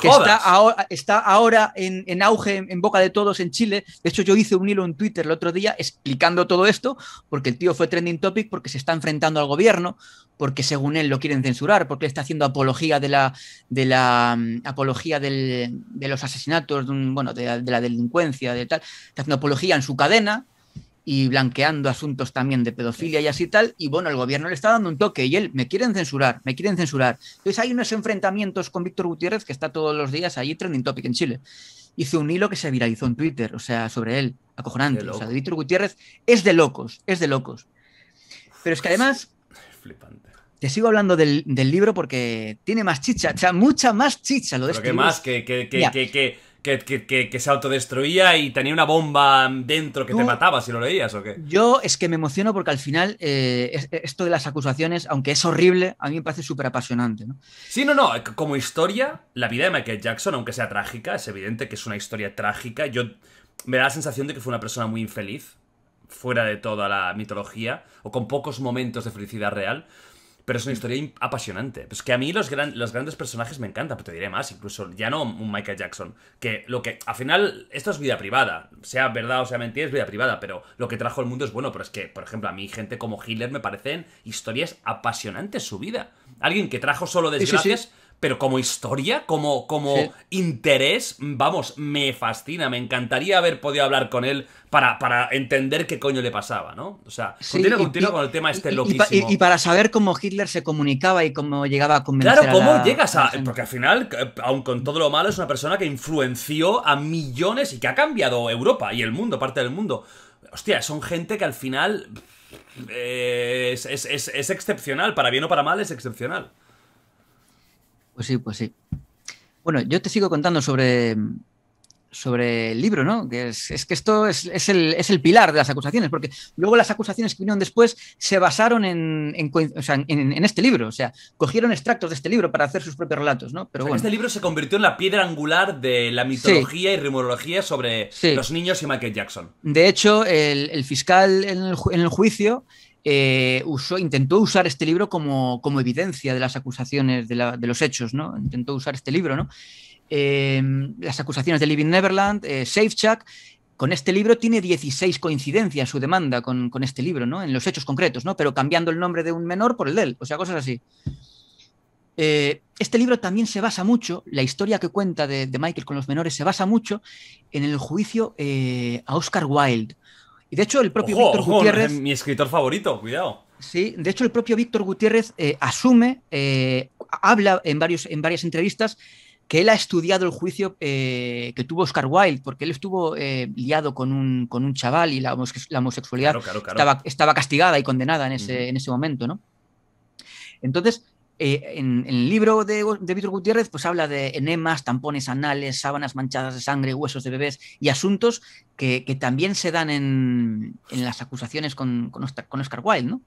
Que está ahora, ahora en, auge, en boca de todos en Chile. De hecho, yo hice un hilo en Twitter el otro día explicando todo esto, porque el tío fue trending topic, porque se está enfrentando al gobierno, porque según él lo quieren censurar, porque está haciendo apología de la, de la mm, apología del, de los asesinatos, de bueno, de la delincuencia, de tal. Está haciendo apología en su cadena, y blanqueando asuntos también de pedofilia y así tal, y bueno, el gobierno le está dando un toque y él, me quieren censurar, me quieren censurar. Entonces hay unos enfrentamientos con Víctor Gutiérrez que está todos los días ahí trending topic en Chile. Hizo un hilo que se viralizó en Twitter, o sea, sobre él, acojonante. O sea, Víctor Gutiérrez es de locos, es de locos. Pero es que además... flipante. Te sigo hablando del, libro porque tiene más chicha, o sea, mucha más chicha lo de este libro. más, que, que, que que, se autodestruía y tenía una bomba dentro que te mataba si lo leías o qué. Yo es que me emociono porque al final eh, esto de las acusaciones, aunque es horrible, a mí me parece súper apasionante. ¿no? Sí, no, no. Como historia, la vida de Michael Jackson, aunque sea trágica, es evidente que es una historia trágica. Yo me da la sensación de que fue una persona muy infeliz, fuera de toda la mitología, o con pocos momentos de felicidad real. Pero es una mm. historia apasionante. Es pues que a mí los, los grandes personajes me encantan, pero te diré más, incluso ya no un Michael Jackson. Que lo que. Al final, esto es vida privada. Sea verdad o sea mentira, es vida privada. Pero lo que trajo el mundo es bueno. Pero es que, por ejemplo, a mí gente como Hitler me parecen historias apasionantes su vida. Alguien que trajo solo desgracias pero como historia, como, como interés, vamos, me fascina, me encantaría haber podido hablar con él para, entender qué coño le pasaba, ¿no? O sea, continúa, con el tema este y, Y, para saber cómo Hitler se comunicaba y cómo llegaba a convencer Claro, cómo llegas a... porque al final, eh, aun con todo lo malo, es una persona que influenció a millones y que ha cambiado Europa y el mundo, parte del mundo. Hostia, son gente que al final... Eh, es excepcional, para bien o para mal es excepcional. Pues sí, pues sí. Bueno, yo te sigo contando sobre, sobre el libro, ¿no? Que es, es que esto es, es, el, es, el, pilar de las acusaciones, porque luego las acusaciones que vinieron después se basaron en, en, en, este libro, o sea, cogieron extractos de este libro para hacer sus propios relatos, ¿no? Pero bueno. Este libro se convirtió en la piedra angular de la mitología y rumorología sobre los niños y Michael Jackson. De hecho, el, fiscal en el, el juicio eh, usó, intentó usar este libro como, evidencia de las acusaciones, de, los hechos, ¿no? Intentó usar este libro, ¿no? Em, las acusaciones de Living Neverland, eh, Safe Chuck con este libro tiene 16 coincidencias su demanda con, este libro, ¿no? En los hechos concretos, ¿no? Pero cambiando el nombre de un menor por el de él, o sea, cosas así. Eh, este libro también se basa mucho, la historia que cuenta de, Michael con los menores se basa mucho en el juicio a Oscar Wilde, y de hecho, el propio Víctor Gutiérrez. Mi escritor favorito, cuidado. Sí, de hecho, el propio Víctor Gutiérrez eh, asume, eh, habla en, varios, en varias entrevistas que él ha estudiado el juicio eh, que tuvo Oscar Wilde, porque él estuvo liado con un, con un chaval y la, homosexualidad Estaba, castigada y condenada en ese, en ese momento, ¿no? Entonces, eh, en, el libro de, Víctor Gutiérrez, pues habla de enemas, tampones anales, sábanas manchadas de sangre, huesos de bebés y asuntos que, también se dan en, las acusaciones con, Oscar, Wilde, ¿no?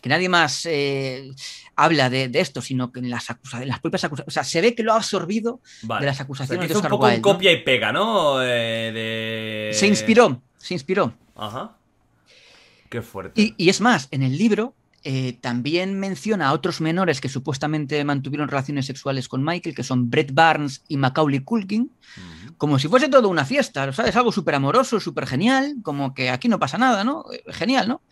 Que nadie más eh, habla de, esto, sino que en las, las propias acusaciones. O sea, se ve que lo ha absorbido de las acusaciones de Oscar Wilde. Es un poco un copia y pega, ¿no? Eh, se inspiró, se inspiró. Ajá. Qué fuerte. y es más, en el libro eh, también menciona a otros menores que supuestamente mantuvieron relaciones sexuales con Michael, que son Brett Barnes y Macaulay Culkin, como si fuese todo una fiesta, ¿sabes? Algo súper amoroso, súper genial, como que aquí no pasa nada, ¿no? Eh, genial, ¿no?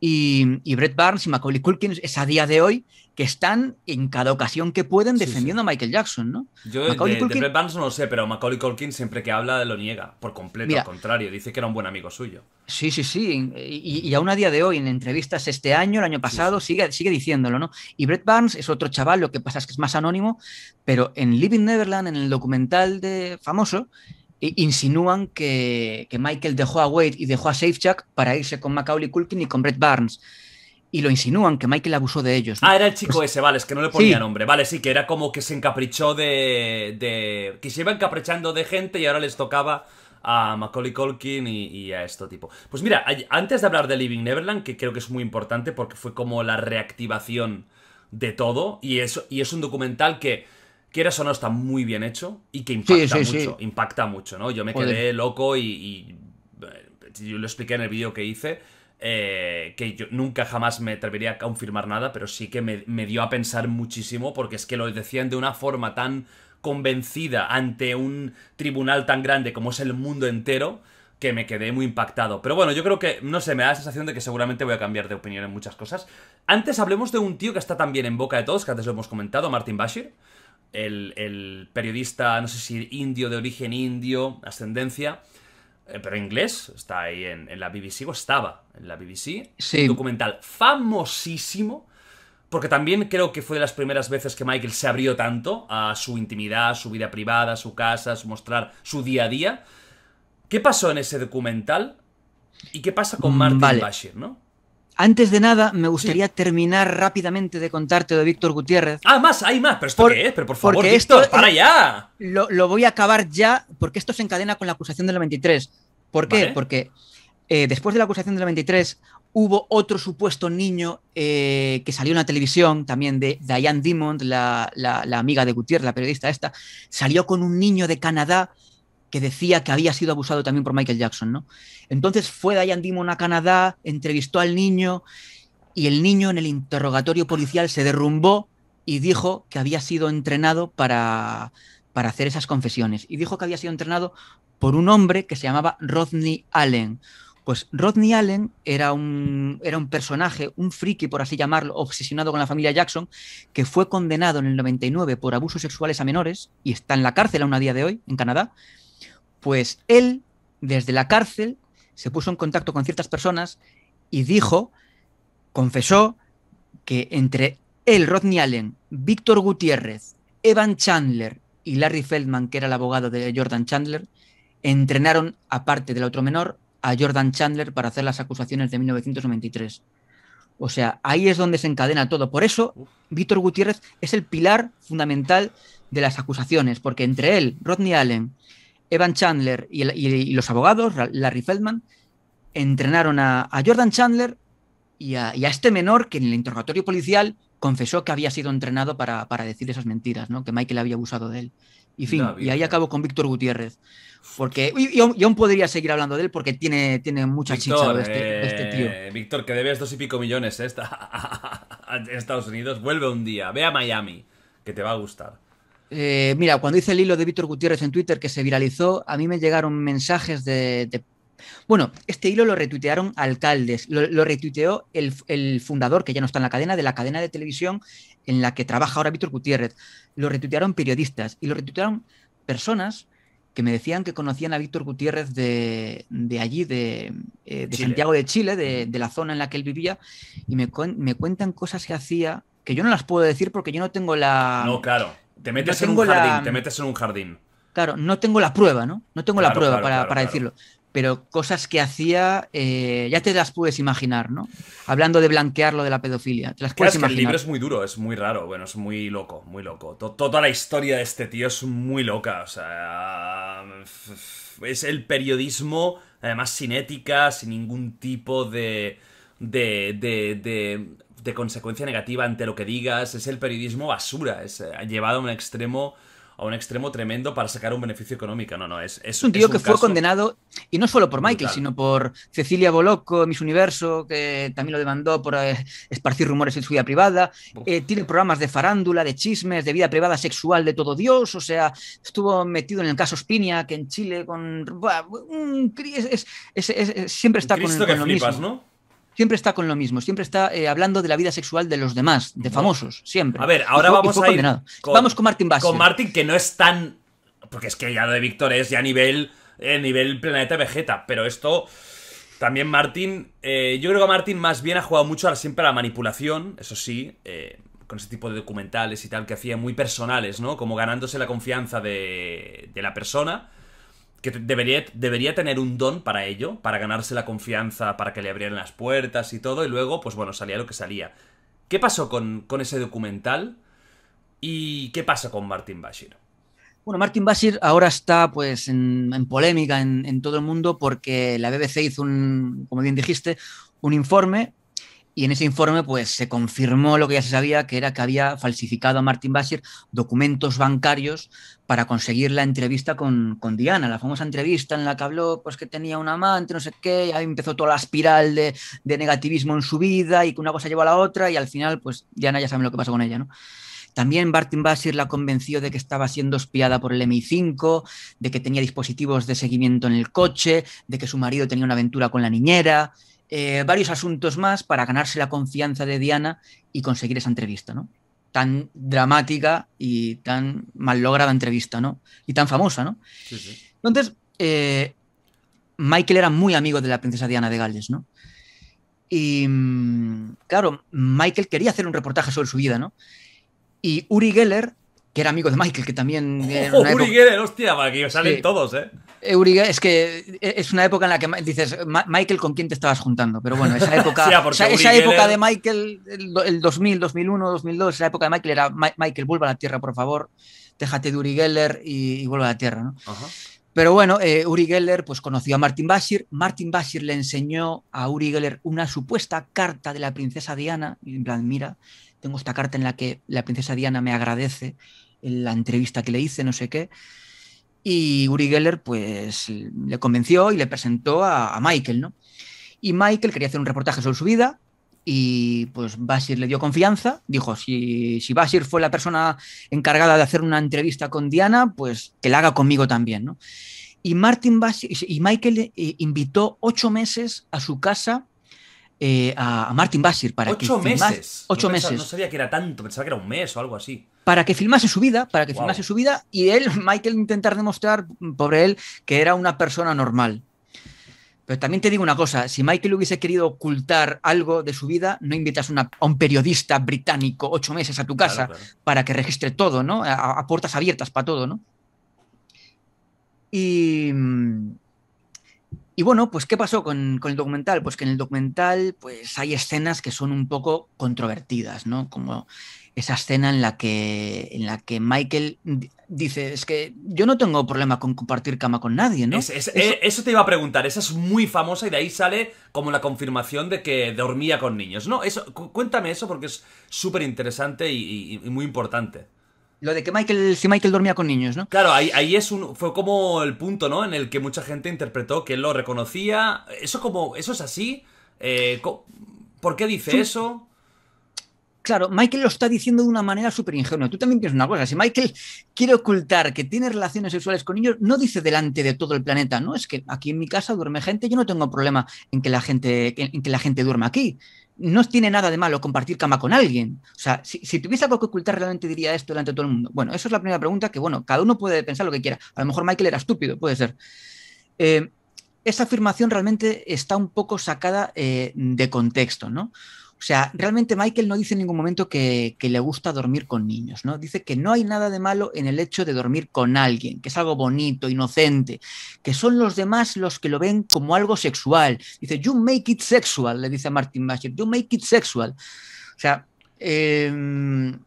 y, Brett Barnes y Macaulay Culkin es a día de hoy que están en cada ocasión que pueden defendiendo a Michael Jackson, ¿no? Yo de, Brett Barnes no lo sé, pero Macaulay Culkin siempre que habla lo niega, por completo, al contrario, dice que era un buen amigo suyo. Sí, sí, sí, y, aún a día de hoy, en entrevistas este año, el año pasado, Sigue, sigue diciéndolo, ¿no? Y Brett Barnes es otro chaval, lo que pasa es que es más anónimo, pero en Living Neverland, en el documental de famoso, insinúan que, Michael dejó a Wade y dejó a Safechuck para irse con Macaulay Culkin y con Brett Barnes. Y lo insinúan, que Michael abusó de ellos. Ah, era el chico pues ese, vale, es que no le ponía nombre. Vale, sí, que era como que se encaprichó de, de... que se iba encaprichando de gente y ahora les tocaba a Macaulay Culkin y, a esto tipo. Pues mira, antes de hablar de Living Neverland, que creo que es muy importante porque fue como la reactivación de todo, y eso y es un documental que que o no, está muy bien hecho y que impacta mucho. Impacta mucho, ¿no? Yo me quedé loco y, eh, yo lo expliqué en el vídeo que hice, eh, que yo nunca jamás me atrevería a confirmar nada, pero sí que me, me, dio a pensar muchísimo, porque es que lo decían de una forma tan convencida ante un tribunal tan grande como es el mundo entero, que me quedé muy impactado. Pero bueno, yo creo que, no sé, me da la sensación de que seguramente voy a cambiar de opinión en muchas cosas. Antes hablemos de un tío que está también en boca de todos, que antes lo hemos comentado, Martin Bashir el, periodista, no sé si indio, de origen indio, ascendencia, eh, pero inglés, está ahí en, la BBC, o estaba en la BBC, sí. un documental famosísimo, porque también creo que fue de las primeras veces que Michael se abrió tanto a su intimidad, su vida privada, su casa, su mostrar su día a día. ¿Qué pasó en ese documental? ¿Y qué pasa con mm, Martin Bashir, no? Antes de nada, me gustaría terminar rápidamente de contarte de Víctor Gutiérrez. Ah, más, hay más, pero esto por, qué es, pero por favor, esto, para ya. Lo, lo, voy a acabar ya, porque esto se encadena con la acusación del 23. ¿Por qué? Porque eh, después de la acusación del 23 hubo otro supuesto niño eh, que salió en la televisión, también de Diane Dimond, la, la, la, amiga de Gutiérrez, la periodista esta, salió con un niño de Canadá que decía que había sido abusado también por Michael Jackson, ¿no? Entonces fue Diane Dimon a Canadá, entrevistó al niño y el niño en el interrogatorio policial se derrumbó y dijo que había sido entrenado para, para hacer esas confesiones. Y dijo que había sido entrenado por un hombre que se llamaba Rodney Allen. Pues Rodney Allen era un, era un personaje, un friki, por así llamarlo, obsesionado con la familia Jackson, que fue condenado en el 99 por abusos sexuales a menores y está en la cárcel a a día de hoy en Canadá. Pues él, desde la cárcel, se puso en contacto con ciertas personas y dijo, confesó, que entre él, Rodney Allen, Víctor Gutiérrez, Evan Chandler y Larry Feldman, que era el abogado de Jordan Chandler, entrenaron, aparte del otro menor, a Jordan Chandler para hacer las acusaciones de 1993. O sea, ahí es donde se encadena todo. Por eso, Víctor Gutiérrez es el pilar fundamental de las acusaciones, porque entre él, Rodney Allen Evan Chandler y, los abogados, Larry Feldman, entrenaron a, Jordan Chandler y a, este menor que en el interrogatorio policial confesó que había sido entrenado para, decir esas mentiras, ¿no? que Michael había abusado de él. Y fin, ahí eh. acabo con Víctor Gutiérrez. Porque, y, aún podría seguir hablando de él porque tiene, tiene mucha Víctor, chicha este, este, tío. Eh, Víctor, que debes dos y pico millones ¿eh? a Estados Unidos, vuelve un día, ve a Miami, que te va a gustar. Eh, mira, cuando hice el hilo de Víctor Gutiérrez en Twitter que se viralizó, a mí me llegaron mensajes de... bueno, este hilo lo retuitearon alcaldes, lo, retuiteó el, fundador, que ya no está en la cadena, de la cadena de televisión en la que trabaja ahora Víctor Gutiérrez, lo retuitearon periodistas y lo retuitearon personas que me decían que conocían a Víctor Gutiérrez de, allí, de, eh, Santiago de Chile, de, la zona en la que él vivía, y me, me cuentan cosas que hacía que yo no las puedo decir porque yo no tengo la... No, claro te metes en un jardín, te metes en un jardín. Claro, no tengo la prueba, ¿no? No tengo la prueba para, decirlo. Pero cosas que hacía, eh, ya te las puedes imaginar, ¿no? Hablando de blanquear lo de la pedofilia. las puedes imaginar. el libro es muy duro, es muy raro, bueno, es muy loco, muy loco. Toda la historia de este tío es muy loca, o sea. Es el periodismo, además sin ética, sin ningún tipo de. de. de de consecuencia negativa ante lo que digas, es el periodismo basura, es eh, llevado a un extremo a un extremo tremendo para sacar un beneficio económico. No, no, es, es un tío que fue condenado, y no solo por Michael, sino por Cecilia Bolocco, Miss Universo, que también lo demandó por eh, esparcir rumores en su vida privada. Eh, tiene programas de farándula, de chismes, de vida privada sexual de todo Dios. O sea, estuvo metido en el caso Spinia, que en Chile con. es, siempre está con, el ¿no? siempre está con lo mismo, siempre está eh, hablando de la vida sexual de los demás, de famosos, siempre. A ver, ahora vamos a con, Vamos con Martin Con Martin, que no es tan... Porque es que ya lo de Víctor es ya nivel, eh, nivel planeta Vegeta, pero esto... También Martin, eh, yo creo que Martin más bien ha jugado mucho siempre a la manipulación, eso sí, con ese tipo de documentales y tal que hacía muy personales, ¿no? Como ganándose la confianza de, de la persona que debería, debería tener un don para ello, para ganarse la confianza, para que le abrieran las puertas y todo, y luego, pues bueno, salía lo que salía. ¿Qué pasó con, ese documental? ¿Y qué pasa con Martin Bashir? Bueno, Martin Bashir ahora está pues en, en polémica en, en, todo el mundo porque la BBC hizo un, como bien dijiste, un informe y en ese informe pues, se confirmó lo que ya se sabía, que era que había falsificado a Martin Basir documentos bancarios para conseguir la entrevista con, Diana, la famosa entrevista en la que habló pues, que tenía un amante, no sé qué, ahí empezó toda la espiral de, negativismo en su vida y que una cosa llevó a la otra y al final pues Diana ya sabe lo que pasó con ella, ¿no? También Martin Basir la convenció de que estaba siendo espiada por el MI5, de que tenía dispositivos de seguimiento en el coche, de que su marido tenía una aventura con la niñera. Eh, varios asuntos más para ganarse la confianza de Diana y conseguir esa entrevista, ¿no? Tan dramática y tan mal lograda entrevista, ¿no? Y tan famosa, ¿no? Entonces, eh, Michael era muy amigo de la princesa Diana de Gales, ¿no? Y mm, claro, Michael quería hacer un reportaje sobre su vida, ¿no? Y Uri Geller que era amigo de Michael, que también... Era Uri Geller, hostia, aquí salen todos, ¿eh? es que es una época en la que dices, Michael, ¿con quién te estabas juntando? Pero bueno, esa época, ah, esa época de Michael, el 2000, 2001, 2002, esa época de Michael era, Michael, vuelva a la Tierra, por favor, déjate de Uri Geller y, vuelva a la Tierra, ¿no? Pero bueno, eh, Uri Geller pues, conoció a Martin Bashir. Martin Bashir le enseñó a Uri Geller una supuesta carta de la princesa Diana. Y en plan, mira, tengo esta carta en la que la princesa Diana me agradece la entrevista que le hice, no sé qué. Y Uri Geller pues le convenció y le presentó a, Michael, ¿no? Y Michael quería hacer un reportaje sobre su vida y pues Basir le dio confianza, dijo, si, si Basir fue la persona encargada de hacer una entrevista con Diana, pues que la haga conmigo también, ¿no? Y, Martin Basir, y Michael eh, invitó ocho meses a su casa eh, a, Martin Basir para que filmase, meses. Ocho no meses. No sabía que era tanto, pensaba que era un mes o algo así. Para que filmase su vida, para que filmase su vida y él, Michael, intentar demostrar, pobre él, que era una persona normal. Pero también te digo una cosa, si Michael hubiese querido ocultar algo de su vida, no invitas a un periodista británico ocho meses a tu casa para que registre todo, ¿no? a puertas abiertas para todo, ¿no? Y, mm, y bueno, pues ¿qué pasó con, el documental? Pues que en el documental pues, hay escenas que son un poco controvertidas, ¿no? Como esa escena en la que, en la que Michael dice, es que yo no tengo problema con compartir cama con nadie, ¿no? Eh, eso, te iba a preguntar, esa es muy famosa y de ahí sale como la confirmación de que dormía con niños, ¿no? Eso, cuéntame eso porque es súper interesante y muy importante. Lo de que Michael, si Michael dormía con niños, ¿no? Claro, ahí, es un, fue como el punto, ¿no? En el que mucha gente interpretó que él lo reconocía. Eso como, eso es así. Eh, ¿Por qué dice eso? Claro, Michael lo está diciendo de una manera súper ingenua. Tú también piensas una cosa. Si Michael quiere ocultar que tiene relaciones sexuales con niños, no dice delante de todo el planeta, ¿no? Es que aquí en mi casa duerme gente, yo no tengo problema en que la gente, en que la gente duerma aquí no tiene nada de malo compartir cama con alguien. O sea, si, si, tuviese algo que ocultar, realmente diría esto delante de todo el mundo. Bueno, eso es la primera pregunta que, bueno, cada uno puede pensar lo que quiera. A lo mejor Michael era estúpido, puede ser. Eh, esa afirmación realmente está un poco sacada eh, de contexto, ¿no? O sea, realmente Michael no dice en ningún momento que, le gusta dormir con niños, ¿no? Dice que no hay nada de malo en el hecho de dormir con alguien, que es algo bonito, inocente, que son los demás los que lo ven como algo sexual. Dice, you make it sexual, le dice a Martin Masher, you make it sexual. O sea, em,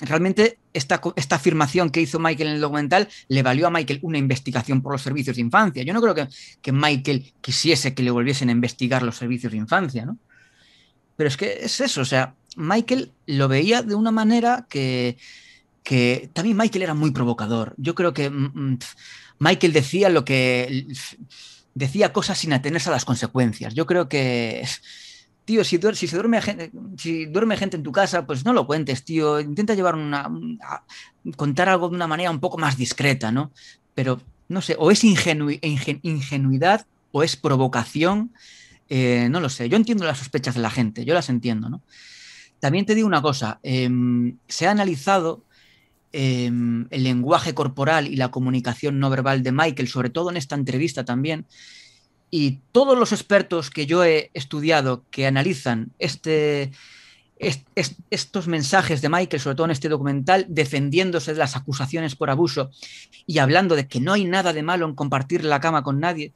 realmente esta, esta, afirmación que hizo Michael en el documental le valió a Michael una investigación por los servicios de infancia. Yo no creo que Michael quisiese que le volviesen a investigar los servicios de infancia, ¿no? Pero es que es eso, o sea, Michael lo veía de una manera que, que también Michael era muy provocador. Yo creo que mm, mm, Michael decía lo que decía cosas sin atenerse a las consecuencias. Yo creo que tío, si, si duerme gente, si duerme gente en tu casa, pues no lo cuentes, tío. Intenta llevar una, contar algo de una manera un poco más discreta, ¿no? Pero no sé, o es ingenuidad o es provocación eh, no lo sé, yo entiendo las sospechas de la gente, yo las entiendo, ¿no? También te digo una cosa, em, se ha analizado em, el lenguaje corporal y la comunicación no verbal de Michael, sobre todo en esta entrevista también, y todos los expertos que yo he estudiado que analizan este, estos mensajes de Michael, sobre todo en este documental, defendiéndose de las acusaciones por abuso y hablando de que no hay nada de malo en compartir la cama con nadie,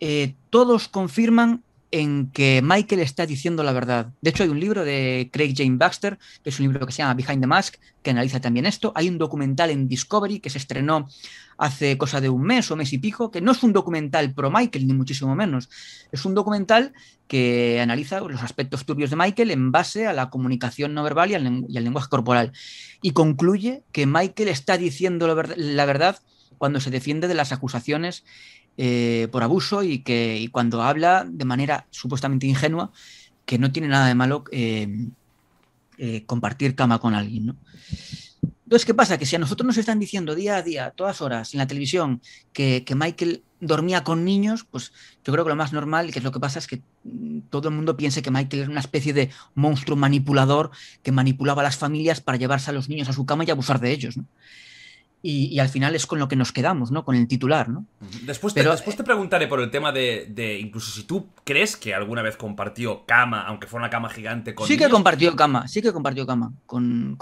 eh, todos confirman en que Michael está diciendo la verdad. De hecho, hay un libro de Craig Jane Baxter, que es un libro que se llama Behind the Mask, que analiza también esto. Hay un documental en Discovery que se estrenó hace cosa de un mes o mes y pico, que no es un documental pro Michael, ni muchísimo menos. Es un documental que analiza los aspectos turbios de Michael en base a la comunicación no verbal y al, lenguaje corporal. Y concluye que Michael está diciendo la verdad cuando se defiende de las acusaciones eh, por abuso y que cuando habla de manera supuestamente ingenua, que no tiene nada de malo eh, eh, compartir cama con alguien. ¿no? Entonces, ¿qué pasa? Que si a nosotros nos están diciendo día a día, todas horas, en la televisión, que, Michael dormía con niños, pues yo creo que lo más normal, que es lo que pasa, es que mm, todo el mundo piense que Michael era una especie de monstruo manipulador que manipulaba a las familias para llevarse a los niños a su cama y abusar de ellos. ¿no? y, al final es con lo que nos quedamos, ¿no? Con el titular, ¿no? Después te, Pero, después te eh, preguntaré por el tema de, incluso si tú crees que alguna vez compartió cama, aunque fue una cama gigante con... Sí que compartió cama, sí que compartió cama. Con,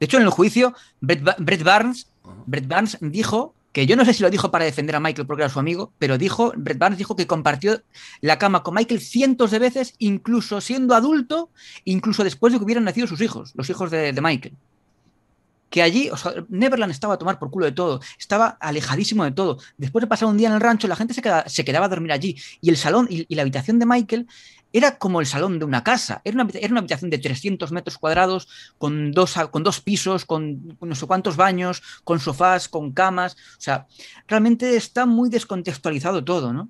De hecho, en el juicio, Brett, Barnes, dijo que yo no sé si lo dijo para defender a Michael porque era su amigo, pero dijo, Brett Barnes dijo que compartió la cama con Michael cientos de veces, incluso siendo adulto, incluso después de que hubieran nacido sus hijos, los hijos de Michael que allí, o sea, Neverland estaba a tomar por culo de todo, estaba alejadísimo de todo. Después de pasar un día en el rancho, la gente se, quedaba, a dormir allí. Y el salón y, la habitación de Michael era como el salón de una casa. Era una, era una habitación de 300 metros cuadrados, con dos, con dos pisos, con no sé cuántos baños, con sofás, con camas. O sea, realmente está muy descontextualizado todo, ¿no?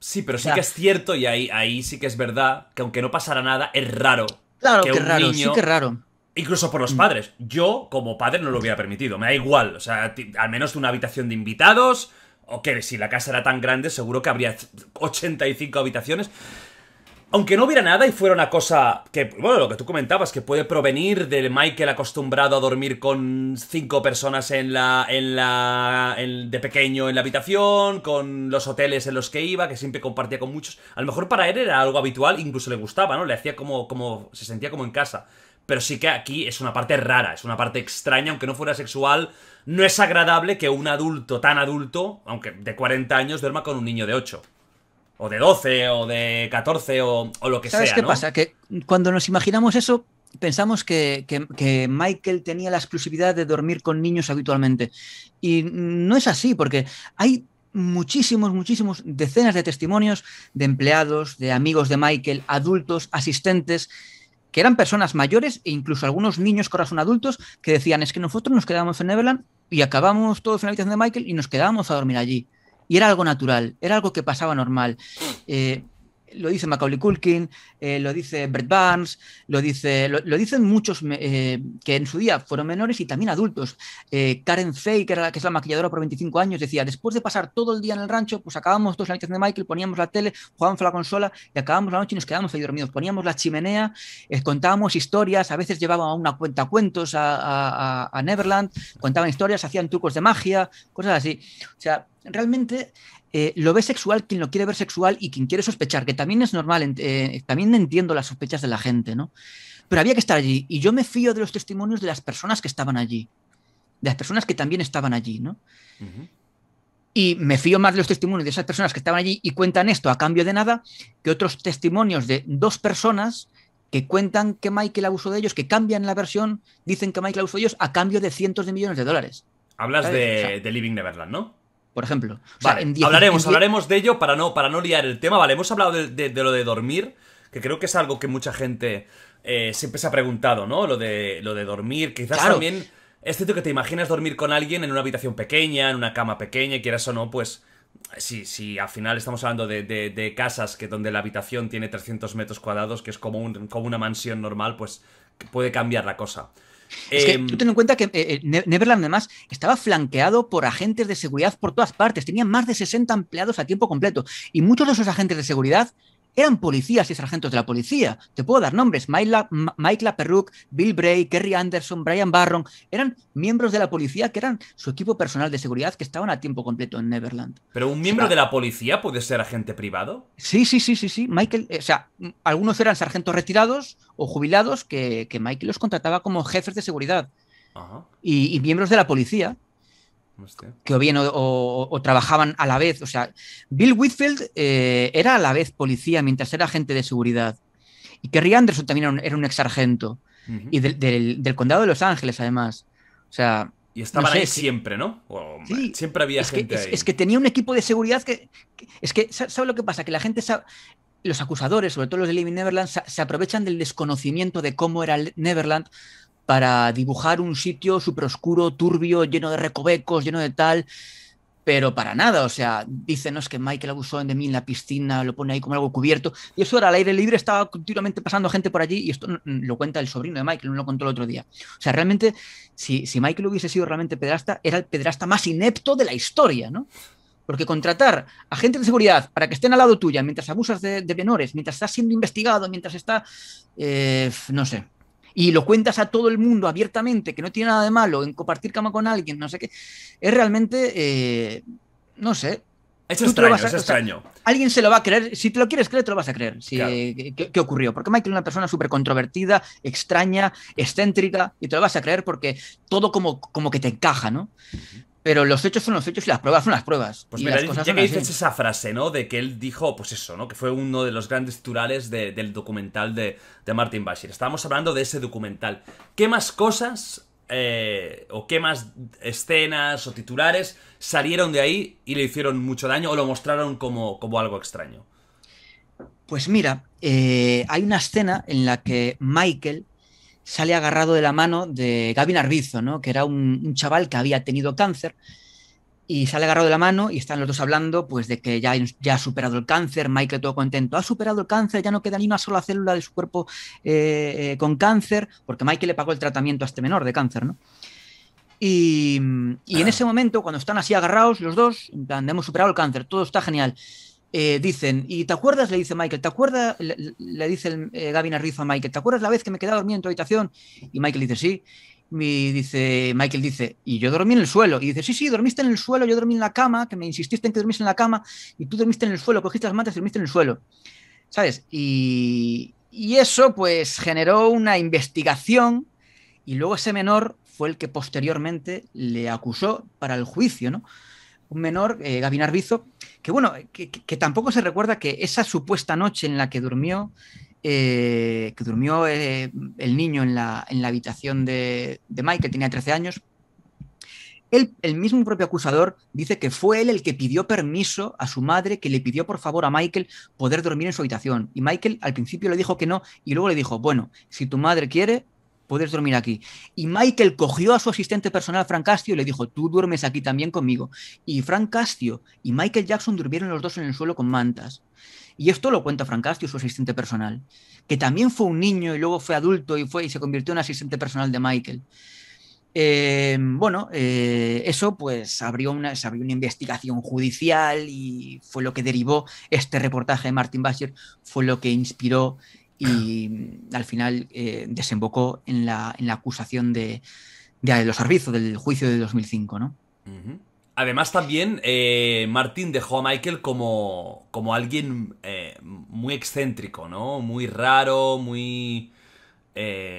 Sí, pero sí que es cierto, y ahí, ahí sí que es verdad, que aunque no pasara nada, es raro. Claro que, raro, sí que raro Incluso por los mm. padres. Yo, como padre, no lo hubiera permitido. Me da igual. O sea, al menos una habitación de invitados. O que si la casa era tan grande, seguro que habría 85 habitaciones. Aunque no hubiera nada y fuera una cosa que, bueno, lo que tú comentabas, que puede provenir del Michael acostumbrado a dormir con cinco personas en la, en la, de pequeño en la habitación, con los hoteles en los que iba, que siempre compartía con muchos. A lo mejor para él era algo habitual, incluso le gustaba, ¿no? Le hacía como, como, se sentía como en casa pero sí que aquí es una parte rara, es una parte extraña, aunque no fuera sexual, no es agradable que un adulto tan adulto, aunque de 40 años, duerma con un niño de 8. O de 12, o de 14, o, lo que sea. ¿Sabes qué pasa? Que cuando nos imaginamos eso, pensamos que, que, Michael tenía la exclusividad de dormir con niños habitualmente. Y no es así, porque hay muchísimos, muchísimos, decenas de testimonios de empleados, de amigos de Michael, adultos, asistentes, que eran personas mayores e incluso algunos niños que adultos que decían, es que nosotros nos quedábamos en Neverland y acabamos todos en la habitación de Michael y nos quedábamos a dormir allí. Y era algo natural, era algo que pasaba normal. Eh, lo dice Macaulay Culkin, eh, lo dice Brett Barnes, lo, dice, lo, dicen muchos eh, que en su día fueron menores y también adultos. Eh, Karen Fay, que, era la, que es la maquilladora por 25 años, decía, después de pasar todo el día en el rancho, pues acabamos dos las de Michael, poníamos la tele, jugábamos a la consola y acabamos la noche y nos quedábamos ahí dormidos. Poníamos la chimenea, contábamos historias, a veces llevaban una cuenta cuentos a, a Neverland, contaban historias, hacían trucos de magia, cosas así. O sea, realmente eh, lo ve sexual quien lo quiere ver sexual y quien quiere sospechar, que también es normal, eh, también entiendo las sospechas de la gente, ¿no? Pero había que estar allí y yo me fío de los testimonios de las personas que estaban allí, de las personas que también estaban allí, ¿no? Y me fío más de los testimonios de esas personas que estaban allí y cuentan esto a cambio de nada que otros testimonios de dos personas que cuentan que Michael abusó de ellos, que cambian la versión, dicen que Michael abusó de ellos a cambio de cientos de millones de dólares. Hablas de, de Living Neverland, ¿no? por ejemplo. hablaremos, hablaremos de ello para no, para no liar el tema. Vale, hemos hablado de, lo de dormir, que creo que es algo que mucha gente eh, siempre se ha preguntado, ¿no? Lo de, lo de dormir, quizás también... Es cierto que te imaginas dormir con alguien en una habitación pequeña, en una cama pequeña, y quieras o no, pues... Si, si al final estamos hablando de, casas que donde la habitación tiene 300 metros cuadrados, que es como, un, como una mansión normal, pues puede cambiar la cosa. Es que em, tú ten en cuenta que eh, eh, Neverland además estaba flanqueado por agentes de seguridad por todas partes. tenía más de 60 empleados a tiempo completo. Y muchos de esos agentes de seguridad eran policías y sargentos de la policía. Te puedo dar nombres. Mike Perruc, Bill Bray, Kerry Anderson, Brian Barron. Eran miembros de la policía que eran su equipo personal de seguridad que estaban a tiempo completo en Neverland. ¿Pero un miembro de la policía puede ser agente privado? Sí, sí, sí, sí, sí. Michael, eh, o sea, algunos eran sargentos retirados o jubilados que, que Michael los contrataba como jefes de seguridad. y miembros de la policía que o bien o, trabajaban a la vez. O sea, Bill Whitfield eh, era a la vez policía mientras era agente de seguridad. Y Kerry Anderson también era un, ex sargento. Y del, condado de Los Ángeles, además. O sea. Y estaban ahí siempre, ¿no? Siempre había es gente que, ahí. Es, que tenía un equipo de seguridad que. es que, ¿sabes lo que pasa? Que la gente Los acusadores, sobre todo los de Living Neverland, se aprovechan del desconocimiento de cómo era Neverland para dibujar un sitio súper oscuro, turbio, lleno de recovecos, lleno de tal, pero para nada, o sea, dicen, que Michael abusó de mí en la piscina, lo pone ahí como algo cubierto, y eso era al aire libre, estaba continuamente pasando gente por allí, y esto lo cuenta el sobrino de Michael, no lo contó el otro día. O sea, realmente, si, Michael hubiese sido realmente pedrasta, era el pedrasta más inepto de la historia, ¿no? Porque contratar a gente de seguridad para que estén al lado tuya mientras abusas de, menores, mientras estás siendo investigado, mientras está, eh, no sé, y lo cuentas a todo el mundo abiertamente, que no tiene nada de malo en compartir cama con alguien, no sé qué, es realmente, eh, no sé. Es extraño, es extraño. alguien se lo va a creer, si te lo quieres creer, te lo vas a creer. Si, eh, ¿qué, ocurrió? Porque Michael es una persona súper controvertida, extraña, excéntrica, y te lo vas a creer porque todo como, como que te encaja, ¿no? Pero los hechos son los hechos y las pruebas son las pruebas. Pues mira, ya que dices esa frase, ¿no? De que él dijo, pues eso, ¿no? Que fue uno de los grandes titulares del documental de, Martin Bashir. Estábamos hablando de ese documental. ¿Qué más cosas eh, o qué más escenas o titulares salieron de ahí y le hicieron mucho daño o lo mostraron como, como algo extraño? Pues mira, eh, hay una escena en la que Michael sale agarrado de la mano de Gavin Arrizo, que era un, chaval que había tenido cáncer, y sale agarrado de la mano y están los dos hablando pues, de que ya, ya ha superado el cáncer, Michael todo contento, ha superado el cáncer, ya no queda ni una sola célula de su cuerpo eh, eh, con cáncer, porque Michael le pagó el tratamiento a este menor de cáncer, ¿no? Y, y en ah. ese momento, cuando están así agarrados los dos, en hemos superado el cáncer, todo está genial. Eh, dicen, ¿y te acuerdas? Le dice Michael, ¿te acuerdas? Le, dice el, eh, Gavin Arrizo a Michael, ¿te acuerdas la vez que me quedaba dormido en tu habitación? Y Michael dice, sí. Y dice, Michael dice, y yo dormí en el suelo. Y dice, sí, sí, dormiste en el suelo, yo dormí en la cama, que me insististe en que dormiste en la cama, y tú dormiste en el suelo, cogiste las mantas y dormiste en el suelo. ¿Sabes? Y, y eso pues generó una investigación y luego ese menor fue el que posteriormente le acusó para el juicio, ¿no? Un menor, eh, Gavin que bueno, que, tampoco se recuerda que esa supuesta noche en la que durmió, eh, que durmió eh, el niño en la, habitación de, Michael, tenía 13 años, el mismo propio acusador dice que fue él el que pidió permiso a su madre, que le pidió por favor a Michael poder dormir en su habitación. Y Michael al principio le dijo que no y luego le dijo, bueno, si tu madre quiere, puedes dormir aquí. Y Michael cogió a su asistente personal, Frank Castio, y le dijo, tú duermes aquí también conmigo. Y Frank Castio y Michael Jackson durmieron los dos en el suelo con mantas. Y esto lo cuenta Frank Castio, su asistente personal, que también fue un niño y luego fue adulto y, fue, y se convirtió en asistente personal de Michael. Eh, bueno, eh, eso pues abrió una, se abrió una investigación judicial y fue lo que derivó este reportaje de Martin Bacher, fue lo que inspiró y mm, al final eh, desembocó en la, en la acusación de, de los servicios del juicio de 2005, ¿no? Además también eh, Martin dejó a Michael como, como alguien eh, muy excéntrico, ¿no? Muy raro, muy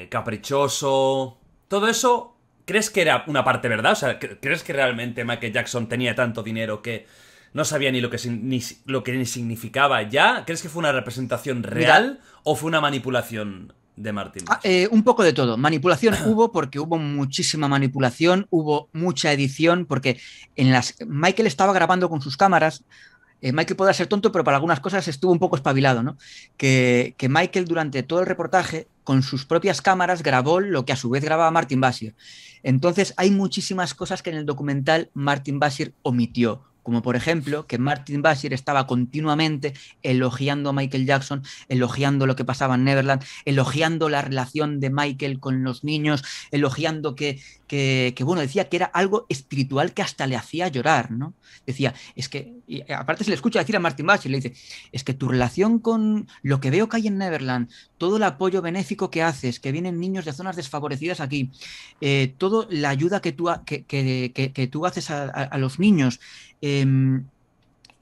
caprichoso. Todo eso, ¿crees que era una parte verdad? O sea, ¿crees que realmente Michael Jackson tenía tanto dinero que no sabía ni lo que, ni, significaba ya? ¿Crees que fue una representación real? o fue una manipulación de Martin ah, eh, un poco de todo. Manipulación hubo porque hubo muchísima manipulación, hubo mucha edición, porque en las Michael estaba grabando con sus cámaras. Eh, Michael puede ser tonto, pero para algunas cosas estuvo un poco espabilado, ¿no? Que, que, Michael durante todo el reportaje, con sus propias cámaras, grabó lo que a su vez grababa Martin Basir. Entonces hay muchísimas cosas que en el documental Martin Basir omitió como por ejemplo que Martin Bashir estaba continuamente elogiando a Michael Jackson, elogiando lo que pasaba en Neverland, elogiando la relación de Michael con los niños, elogiando que, que, bueno, decía que era algo espiritual que hasta le hacía llorar, ¿no? Decía, es que, y aparte se le escucha decir a Martin Bashir, le dice, es que tu relación con lo que veo que hay en Neverland, todo el apoyo benéfico que haces, que vienen niños de zonas desfavorecidas aquí, eh, toda la ayuda que tú, que, tú haces a los niños, Em,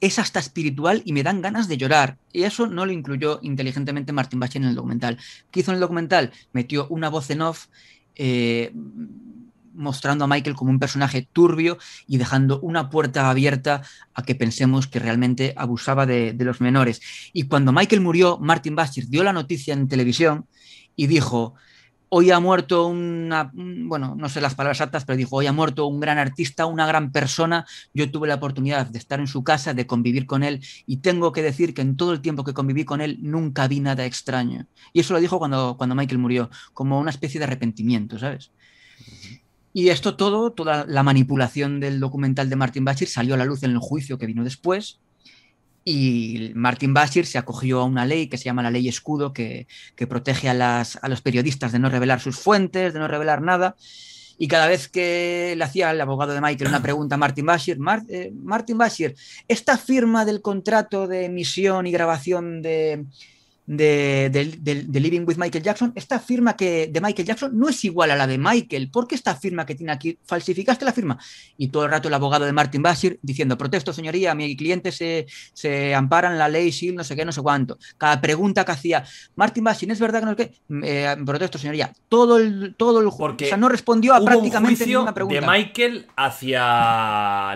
es hasta espiritual y me dan ganas de llorar. Y eso no lo incluyó inteligentemente Martin Bashir en el documental. ¿Qué hizo en el documental? Metió una voz en off. Eh, mostrando a Michael como un personaje turbio y dejando una puerta abierta a que pensemos que realmente abusaba de, los menores. Y cuando Michael murió, Martin Bashir dio la noticia en televisión y dijo, hoy ha muerto una, bueno, no sé las palabras exactas, pero dijo, hoy ha muerto un gran artista, una gran persona, yo tuve la oportunidad de estar en su casa, de convivir con él, y tengo que decir que en todo el tiempo que conviví con él nunca vi nada extraño. Y eso lo dijo cuando, cuando Michael murió, como una especie de arrepentimiento, ¿sabes? Y esto todo, toda la manipulación del documental de Martin Bachir salió a la luz en el juicio que vino después, y Martin Bashir se acogió a una ley que se llama la ley escudo, que, protege a, a, los periodistas de no revelar sus fuentes, de no revelar nada. Y cada vez que le hacía el abogado de Michael una pregunta a Martin Bashir, eh, Martin Bashir, ¿esta firma del contrato de emisión y grabación de, de, Living with Michael Jackson, esta firma que, de Michael Jackson no es igual a la de Michael. ¿Por qué esta firma que tiene aquí falsificaste la firma? Y todo el rato el abogado de Martin Basir diciendo, protesto, señoría, mi cliente se, se amparan la ley, sí, no sé qué, no sé cuánto. Cada pregunta que hacía, Martin Basir, ¿es verdad que no es que eh, protesto, señoría. Todo el, todo el Porque o no respondió a prácticamente un ninguna pregunta. ¿De Michael hacia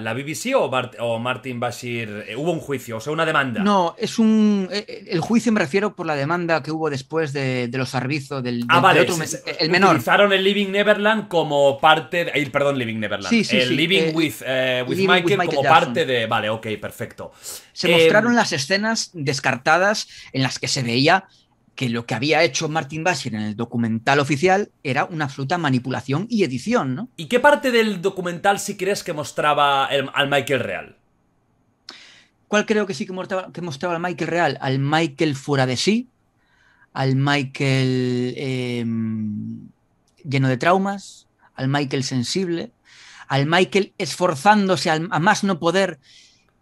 la BBC o, Martin Basir? Eh, ¿Hubo un juicio? O sea, una demanda. No, es un. Eh, el juicio me refiero por la demanda que hubo después de, los arbizos del, ah, del, ah, vale, el menor. Utilizaron el Living Neverland como parte de, eh, perdón, Living Neverland. el eh, eh, Living, with, Michael como parte de, vale, ok, perfecto. Se mostraron em, las escenas descartadas en las que se veía que lo que había hecho Martin Bashir en el documental oficial era una absoluta manipulación y edición, ¿no? ¿Y qué parte del documental si crees que mostraba al Michael real? ¿Cuál creo que sí que mostraba, al Michael real? Al Michael fuera de sí, al Michael em, lleno de traumas, al Michael sensible, al Michael esforzándose a más no poder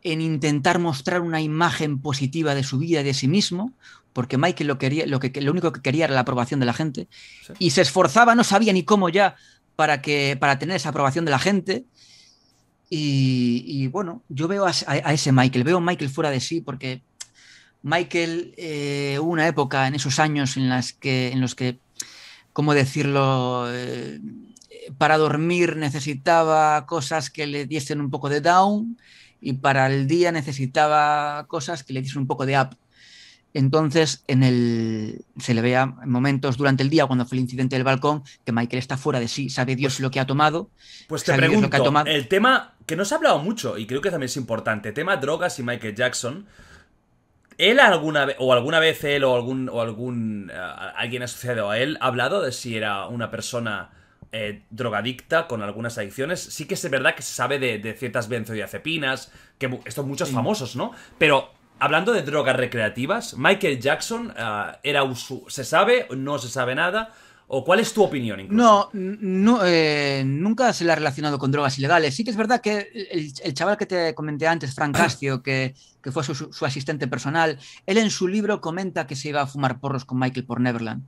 en intentar mostrar una imagen positiva de su vida y de sí mismo, porque Michael lo, quería, lo, que, único que quería era la aprobación de la gente, y se esforzaba, no sabía ni cómo ya, para, que, para tener esa aprobación de la gente, y, bueno, yo veo a, ese Michael, veo a Michael fuera de sí porque Michael eh, una época en esos años en, las que, en los que, ¿cómo decirlo? Eh, para dormir necesitaba cosas que le diesen un poco de down y para el día necesitaba cosas que le diesen un poco de up. Entonces, en el, se le vea momentos durante el día, cuando fue el incidente del balcón, que Michael está fuera de sí, sabe Dios pues lo que ha tomado. Pues te pregunto, el tema que no se ha hablado mucho, y creo que también es importante, tema drogas y Michael Jackson. Él alguna vez, o alguna vez él o algún, o algún, eh, alguien asociado a él, ha hablado de si era una persona eh, drogadicta con algunas adicciones. Sí que es verdad que se sabe de, ciertas benzodiazepinas, que estos muchos famosos, ¿no? Pero hablando de drogas recreativas, Michael Jackson eh, era era se sabe, no se sabe nada, ¿O cuál es tu opinión? No, eh, nunca se le ha relacionado con drogas ilegales. Sí que es verdad que el, chaval que te comenté antes, Frank Castio, que, fue su, su, asistente personal, él en su libro comenta que se iba a fumar porros con Michael por Neverland.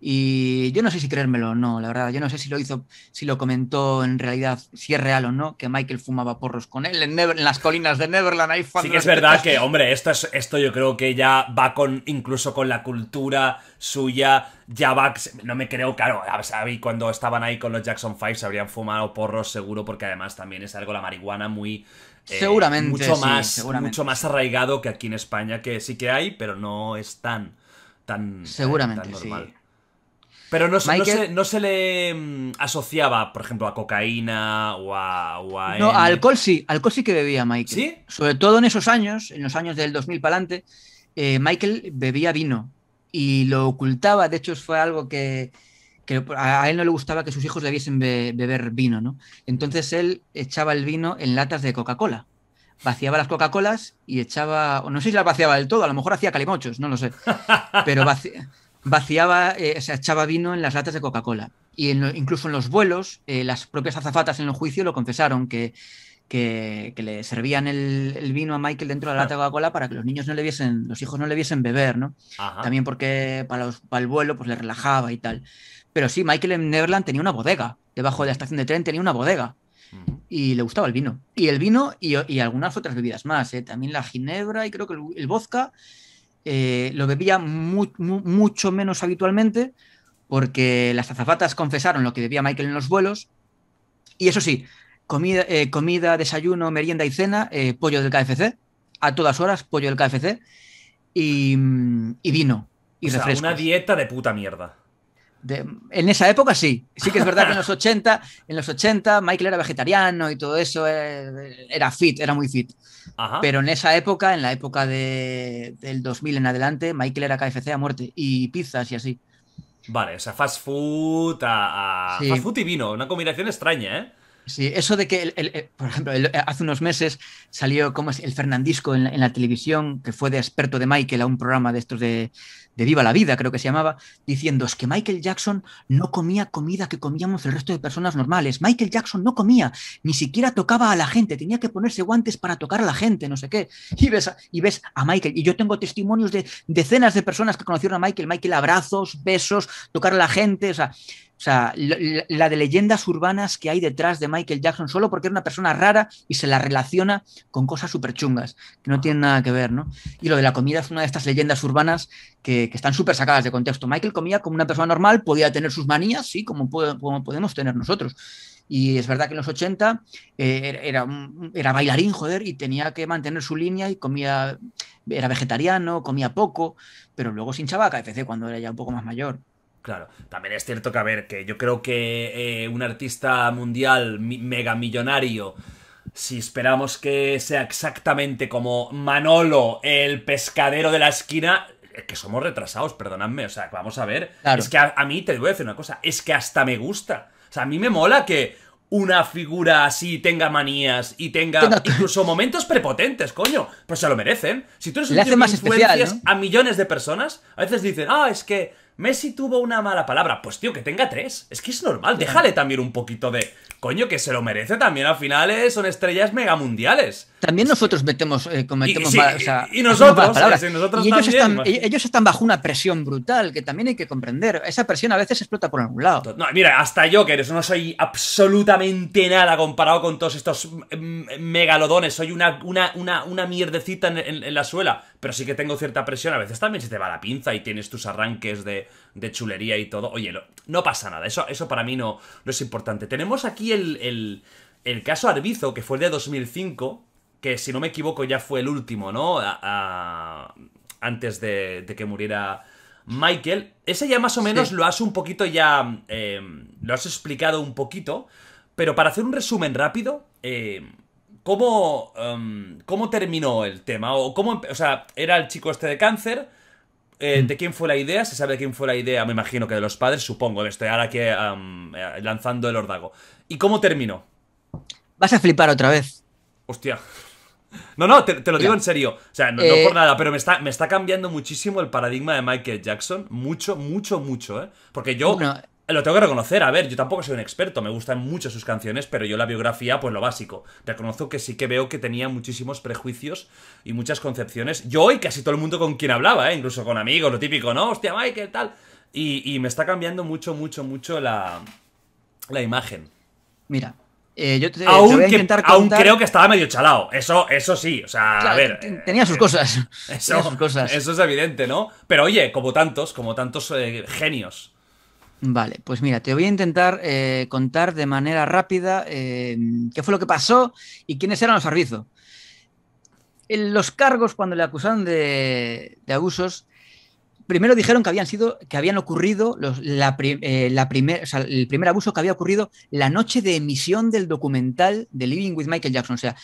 Y yo no sé si creérmelo o no, la verdad. Yo no sé si lo hizo, si lo comentó en realidad, si es real o no, que Michael fumaba porros con él en, las colinas de Neverland. sí que es verdad que, hombre, esto, es, esto yo creo que ya va con incluso con la cultura suya. Ya va, no me creo, claro, a mí cuando estaban ahí con los Jackson Five se habrían fumado porros seguro, porque además también es algo la marihuana muy, eh, seguramente, mucho más, mucho más arraigado que aquí en España, que sí que hay, pero no es tan, tan, eh, seguramente, Sí. Pero no, se, no, se, le mm, asociaba, por ejemplo, a cocaína o a... no, alcohol sí, alcohol sí que bebía Michael. ¿Sí? Sobre todo en esos años, en los años del 2000 para adelante, eh, Michael bebía vino y lo ocultaba, de hecho fue algo que, a él no le gustaba que sus hijos debiesen beber vino, ¿no? Entonces él echaba el vino en latas de Coca-Cola vaciaba las Coca-Colas y echaba, no sé si las vaciaba del todo, a lo mejor hacía calimochos, no lo sé, pero vaciaba vaciaba, eh, se echaba vino en las latas de Coca-Cola. Y incluso en los vuelos, eh, las propias azafatas en el juicio lo confesaron, que, que, le servían el, vino a Michael dentro de la lata de Coca-Cola para que los niños no le viesen, los hijos no le viesen beber, ¿no? También porque para, los, el vuelo pues le relajaba y tal. Pero sí, Michael en Neverland tenía una bodega, debajo de la estación de tren tenía una bodega. Y le gustaba el vino. Y el vino y, algunas otras bebidas más, ¿eh? también la ginebra y creo que el vodka eh, lo bebía mucho menos habitualmente porque las azafatas confesaron lo que bebía Michael en los vuelos. Y eso sí, comida, eh, comida desayuno, merienda y cena, eh, pollo del KFC, a todas horas pollo del KFC y, vino. Y o una dieta de puta mierda en esa época sí. Sí que es verdad que en los 80, en los 80 Michael era vegetariano y todo eso, eh, era fit, era muy fit. Pero en esa época, en la época del 2000 en adelante, Michael era KFC a muerte y pizzas y así. Vale, o sea, fast food a, fast food y vino, una combinación extraña, ¿eh? Sí, eso de que, eh, por ejemplo, eh, hace unos meses salió como el Fernandisco en la, televisión, que fue de experto de Michael a un programa de estos de, de Viva la Vida, creo que se llamaba, diciendo es que Michael Jackson no comía comida que comíamos el resto de personas normales. Michael Jackson no comía, ni siquiera tocaba a la gente, tenía que ponerse guantes para tocar a la gente, no sé qué. Y ves a, y ves a Michael. Y yo tengo testimonios de decenas de personas que conocieron a Michael. Michael, abrazos, besos, tocar a la gente. O sea, o sea, la, de leyendas urbanas que hay detrás de Michael Jackson solo porque era una persona rara y se la relaciona con cosas súper chungas, que no tienen nada que ver, ¿no? Y lo de la comida es una de estas leyendas urbanas que, están súper sacadas de contexto. Michael comía como una persona normal, podía tener sus manías, sí, como, podemos tener nosotros. Y es verdad que en los 80 eh, era, bailarín, joder, y tenía que mantener su línea y comía, era vegetariano, comía poco, pero luego sin hinchaba a cuando era ya un poco más mayor. Claro, también es cierto que, a ver, que yo creo que eh, un artista mundial mega millonario, si esperamos que sea exactamente como Manolo, el pescadero de la esquina, que somos retrasados, perdonadme, o sea, vamos a ver. Es que a, mí, te voy a decir una cosa, es que hasta me gusta. O sea, a mí me mola que una figura así tenga manías y tenga incluso momentos prepotentes, coño. Pues se lo merecen. Si tú Le más influencias a millones de personas, a veces dicen, ah, es que Messi tuvo una mala palabra. Pues tío, que tenga tres. Es que es normal. Déjale también un poquito de coño, que se lo merece también. Al final eh, son estrellas megamundiales. También nosotros metemos, y, nosotros, eh, pues. ellos, están, bajo una presión brutal que también hay que comprender. Esa presión a veces explota por algún lado. mira, hasta yo, que no soy absolutamente nada comparado con todos estos mm, mm, megalodones. Soy una, mierdecita en la suela. Pero sí que tengo cierta presión. A veces también se te va la pinza y tienes tus arranques de de chulería y todo. Oye, no pasa nada, eso, eso para mí no, no es importante. Tenemos aquí el, el, caso Arbizo, que fue el de 2005, que si no me equivoco ya fue el último, ¿no? antes de, que muriera Michael. Ese ya más o menos lo has un poquito ya... Eh, lo has explicado un poquito, pero para hacer un resumen rápido... Eh, ¿Cómo, em, ¿Cómo terminó el tema? O, cómo, o sea, era el chico este de cáncer, eh, mm. ¿De quién fue la idea? ¿Se sabe de quién fue la idea? Me imagino que de los padres, supongo. Estoy ahora que eh, lanzando el ordago. ¿Y cómo terminó? Vas a flipar otra vez. Hostia. No, no, te, lo digo en serio. O sea, no, eh. por nada, pero me está, me está cambiando muchísimo el paradigma de Michael Jackson. Mucho, mucho, mucho, ¿eh? Porque yo. Lo tengo que reconocer, a ver, yo tampoco soy un experto, me gustan mucho sus canciones, pero yo la biografía, pues lo básico. Reconozco que sí que veo que tenía muchísimos prejuicios y muchas concepciones. Yo hoy casi todo el mundo con quien hablaba, ¿eh? incluso con amigos, lo típico, ¿no? Hostia, ¿qué tal. Y, me está cambiando mucho, mucho, mucho la, imagen. Mira, eh, yo te, que, aún creo que estaba medio chalado. Eso, eso sí. O sea, a ver. Tenía sus eh, cosas. Eso, sus cosas. Eso es evidente, ¿no? Pero oye, como tantos, como tantos genios Vale, pues mira, te voy a intentar eh, contar de manera rápida eh, qué fue lo que pasó y quiénes eran los en Los cargos, cuando le acusaron de, abusos, primero dijeron que habían sido, que habían ocurrido la, eh, el primer abuso que había ocurrido la noche de emisión del documental de Living with Michael Jackson. O sea,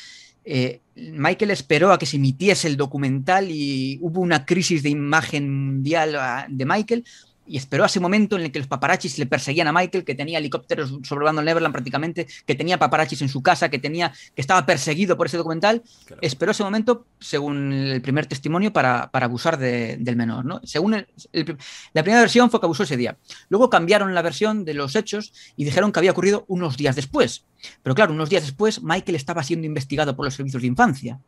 Michael esperó a que se emitiese el documental y hubo una crisis de imagen mundial ah, de Michael y esperó a ese momento en el que los paparachis le perseguían a Michael, que tenía helicópteros sobrevolando Neverland prácticamente, que tenía paparachis en su casa, que tenía que estaba perseguido por ese documental. Esperó ese momento, según el primer testimonio, para, abusar del menor. ¿no? Según la primera versión fue que abusó ese día. Luego cambiaron la versión de los hechos y dijeron que había ocurrido unos días después. Pero claro, unos días después Michael estaba siendo investigado por los servicios de infancia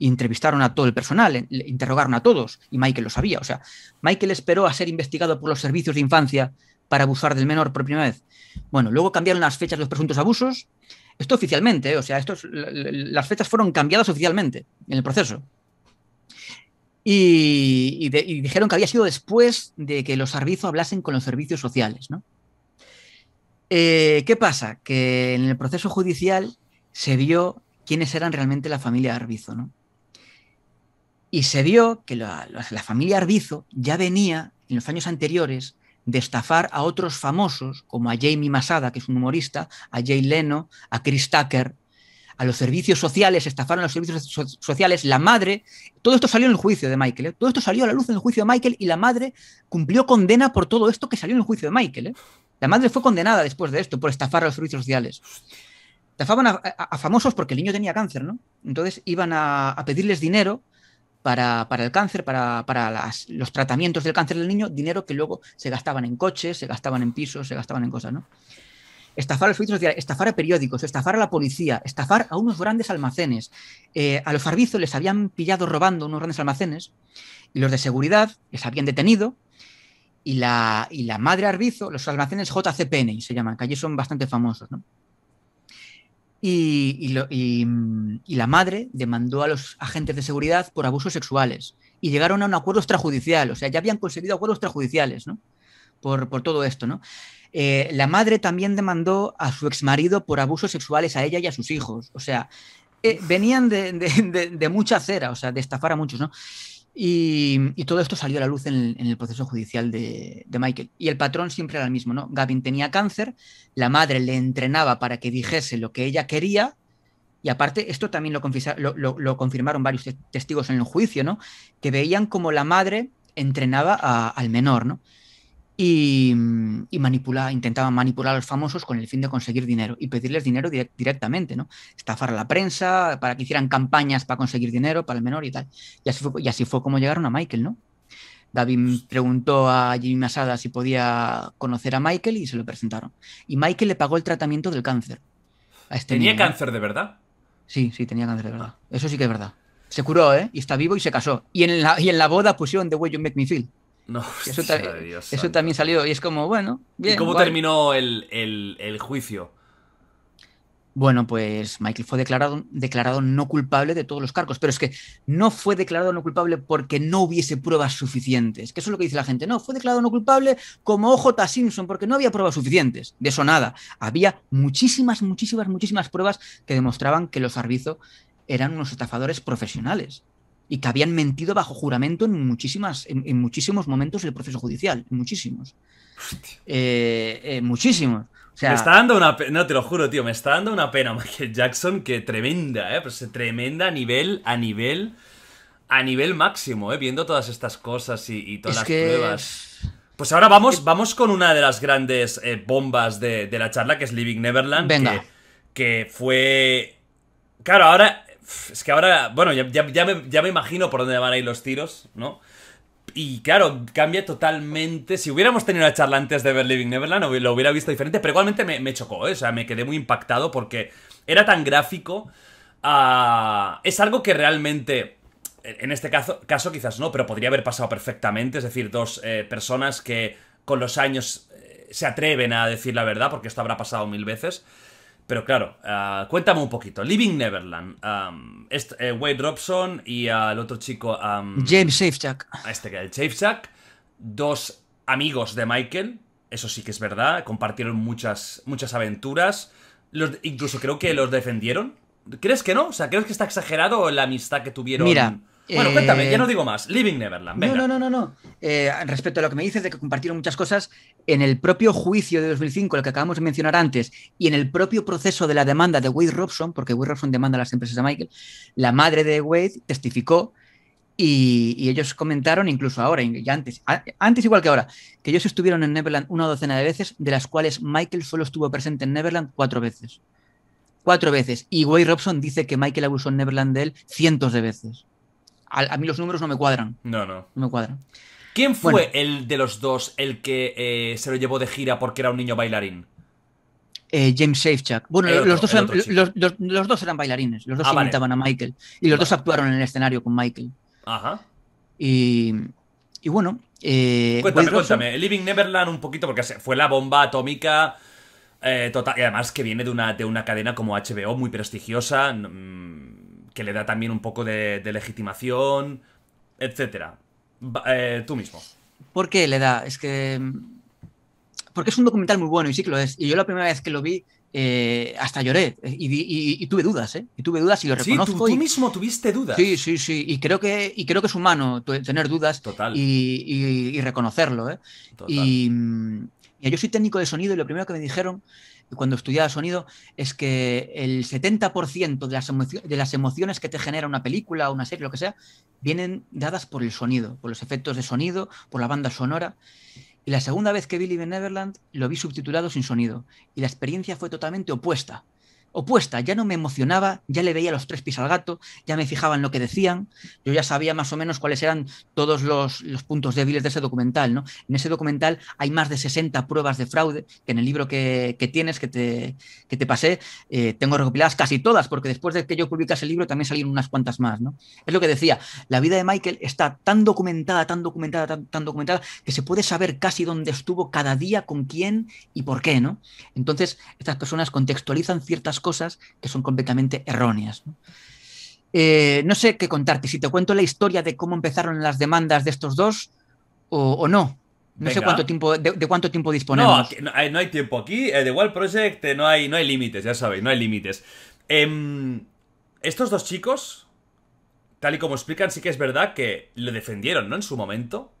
entrevistaron a todo el personal, interrogaron a todos y Michael lo sabía. O sea, Michael esperó a ser investigado por los servicios de infancia para abusar del menor por primera vez. Bueno, luego cambiaron las fechas de los presuntos abusos. Esto oficialmente, eh, o sea, las fechas fueron cambiadas oficialmente en el proceso. Y, dijeron que había sido después de que los Arbizo hablasen con los servicios sociales. ¿no? Eh, ¿Qué pasa? Que en el proceso judicial se vio quiénes eran realmente la familia Arbizo. ¿no? Y se vio que la, familia Arbizo ya venía en los años anteriores de estafar a otros famosos, como a Jamie Masada, que es un humorista, a Jay Leno, a Chris Tucker, a los servicios sociales, estafaron a los servicios sociales, la madre, todo esto salió en el juicio de Michael, ¿eh? todo esto salió a la luz en el juicio de Michael y la madre cumplió condena por todo esto que salió en el juicio de Michael. ¿eh? La madre fue condenada después de esto por estafar a los servicios sociales. Estafaban a, famosos porque el niño tenía cáncer, ¿no? Entonces iban a pedirles dinero para, el cáncer, para, los tratamientos del cáncer del niño, dinero que luego se gastaban en coches, se gastaban en pisos, se gastaban en cosas, ¿no? Estafar a los filtros estafar a periódicos, estafar a la policía, estafar a unos grandes almacenes. Eh, a los arbizos les habían pillado robando unos grandes almacenes y los de seguridad les habían detenido y la, la, madre Arbizo, los almacenes JCPN, se llaman, que allí son bastante famosos, ¿no? Mm, y, la madre demandó a los agentes de seguridad por abusos sexuales y llegaron a un acuerdo extrajudicial, o sea, ya habían conseguido acuerdos extrajudiciales, ¿no? Por, todo esto, ¿no? Eh, la madre también demandó a su exmarido por abusos sexuales a ella y a sus hijos, o sea, eh, venían de, de, mucha cera, o sea, de estafar a muchos, ¿no? Y, todo esto salió a la luz en el, proceso judicial de, Michael. Y el patrón siempre era el mismo, ¿no? Gavin tenía cáncer, la madre le entrenaba para que dijese lo que ella quería, y aparte, esto también lo, lo, confirmaron varios testigos en el juicio, ¿no? Que veían como la madre entrenaba al menor, ¿no? y, y manipula, manipular a los famosos con el fin de conseguir dinero y pedirles dinero directamente, ¿no? Estafar a la prensa para que hicieran campañas para conseguir dinero para el menor y tal. Y así fue, así fue como llegaron a Michael, ¿no? David preguntó a Jimmy Masada si podía conocer a Michael y se lo presentaron. Y Michael le pagó el tratamiento del cáncer. Este ¿Tenía cáncer de verdad? Sí, sí, tenía cáncer de verdad. Eso sí que es verdad. Se curó, ¿eh? Y está vivo y se casó. Y en la, y en la boda pusieron The Way You Make Me Feel. No, eso, también, salió y es como, bueno, bien. ¿Y cómo terminó el, el, juicio? Bueno, pues Michael fue declarado, declarado no culpable de todos los cargos, pero es que no fue declarado no culpable porque no hubiese pruebas suficientes, que eso es lo que dice la gente. No, fue declarado no culpable como OJ Simpson porque no había pruebas suficientes, de eso nada. Había muchísimas, muchísimas, muchísimas pruebas que demostraban que los Arbizo eran unos estafadores profesionales y que habían mentido bajo juramento en, muchísimas, en, muchísimos momentos del proceso judicial, muchísimos. Eh, muchísimos. me está dando una pena, no te lo juro, tío, me está dando una pena Michael Jackson que tremenda, ¿eh? Pues tremenda a nivel, a nivel, a nivel máximo, ¿eh? Viendo todas estas cosas y, todas las pruebas. Pues ahora vamos, vamos con una de las grandes eh, bombas de, la charla, que es Living Neverland. Que, que fue... Claro, ahora es que ahora, bueno, ya, me, imagino por dónde van a ir los tiros, ¿no? Y claro, cambia totalmente. Si hubiéramos tenido la charla antes de ver Living Neverland, lo hubiera visto diferente. Pero igualmente me, chocó, ¿eh? o sea, me quedé muy impactado porque era tan gráfico. Ah, es algo que realmente, e-, en este caso, caso quizás no, pero podría haber pasado perfectamente. Es decir, dos eh, personas que con los años eh, se atreven a decir la verdad, porque esto habrá pasado mil veces. Pero claro, ah, cuéntame un poquito. Living Neverland. Ah, eh, Wade Robson y al otro chico. Ah, James James a Este que el Safechuck. Dos amigos de Michael. Eso sí que es verdad. Compartieron muchas, muchas aventuras. Los, incluso creo que los defendieron. ¿Crees que no? O sea, ¿crees que está exagerado la amistad que tuvieron? Bueno, cuéntame, ya eh, no digo más. Living Neverland. No, no, no, no. Eh, respecto a lo que me dices de que compartieron muchas cosas, en el propio juicio de 2005, el que acabamos de mencionar antes, y en el propio proceso de la demanda de Wade Robson, porque Wade Robson demanda a las empresas de Michael, la madre de Wade testificó y, ellos comentaron, incluso ahora, antes, antes igual que ahora, que ellos estuvieron en Neverland una docena de veces, de las cuales Michael solo estuvo presente en Neverland cuatro veces. Cuatro veces. Y Wade Robson dice que Michael abusó en Neverland de él cientos de veces a, mí los números no me cuadran. No, no. No me cuadran. ¿Quién fue el de los dos el que eh, se lo llevó de gira porque era un niño bailarín? Eh, James Safechuck. Bueno, los, dos eran, los, dos eran bailarines, los dos ah, a Michael y los dos actuaron en el escenario con Michael. Ajá. Y, y bueno. Eh, cuéntame, pues, cuéntame. Living Neverland un poquito porque fue la bomba atómica. Tota-, y además que viene de una, de una cadena como HBO muy prestigiosa. Mm, que le da también un poco de, legitimación, etcétera. Eh, tú mismo. ¿Por qué le da? Es que. Mm, porque es un documental muy bueno y sí que lo es. Y yo la primera vez que lo vi, eh, hasta lloré y, tuve dudas, ¿eh? Y tuve dudas y lo reconozco. Sí, tú, mismo tuviste dudas. Sí, sí, sí. Y creo que, y creo que es humano tener dudas Total. Y, reconocerlo, ¿eh? Total. Y, mm, yo soy técnico de sonido y lo primero que me dijeron cuando estudiaba sonido, es que el 70% de las, emociones que te genera una película, una serie, lo que sea, vienen dadas por el sonido, por los efectos de sonido, por la banda sonora. Y la segunda vez que vi Live Neverland lo vi subtitulado sin sonido. Y la experiencia fue totalmente opuesta opuesta. Ya no me emocionaba, ya le veía los tres pisos al gato, ya me fijaba en lo que decían, yo ya sabía más o menos cuáles eran todos los, puntos débiles de ese documental. ¿no? En ese documental hay más de 60 pruebas de fraude que en el libro que, tienes, que te, te pasé, eh, tengo recopiladas casi todas, porque después de que yo publicase el libro también salieron unas cuantas más. ¿no? Es lo que decía, la vida de Michael está tan documentada, tan documentada, tan, documentada, que se puede saber casi dónde estuvo cada día, con quién y por qué. ¿no? Entonces, estas personas contextualizan ciertas cosas cosas que son completamente erróneas. Eh, ¿no? sé qué contarte, si te cuento la historia de cómo empezaron las demandas de estos dos o, no. No sé cuánto tiempo, de, cuánto tiempo disponemos. No, hay, tiempo aquí. Eh, de Wall Project eh, no hay, no hay límites, ya sabéis, no hay límites. Em, estos dos chicos, tal y como explican, sí que es verdad que lo defendieron, ¿no? En su momento.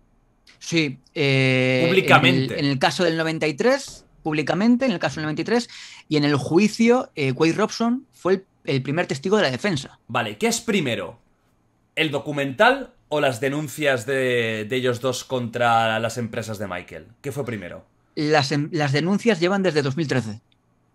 Sí. Públicamente. en el, caso del 93, públicamente en el caso del 93 y en el juicio eh, Wade Robson fue el, primer testigo de la defensa. Vale, ¿qué es primero? ¿El documental o las denuncias de, ellos dos contra las empresas de Michael? ¿Qué fue primero? Las, em, las, denuncias llevan desde 2013.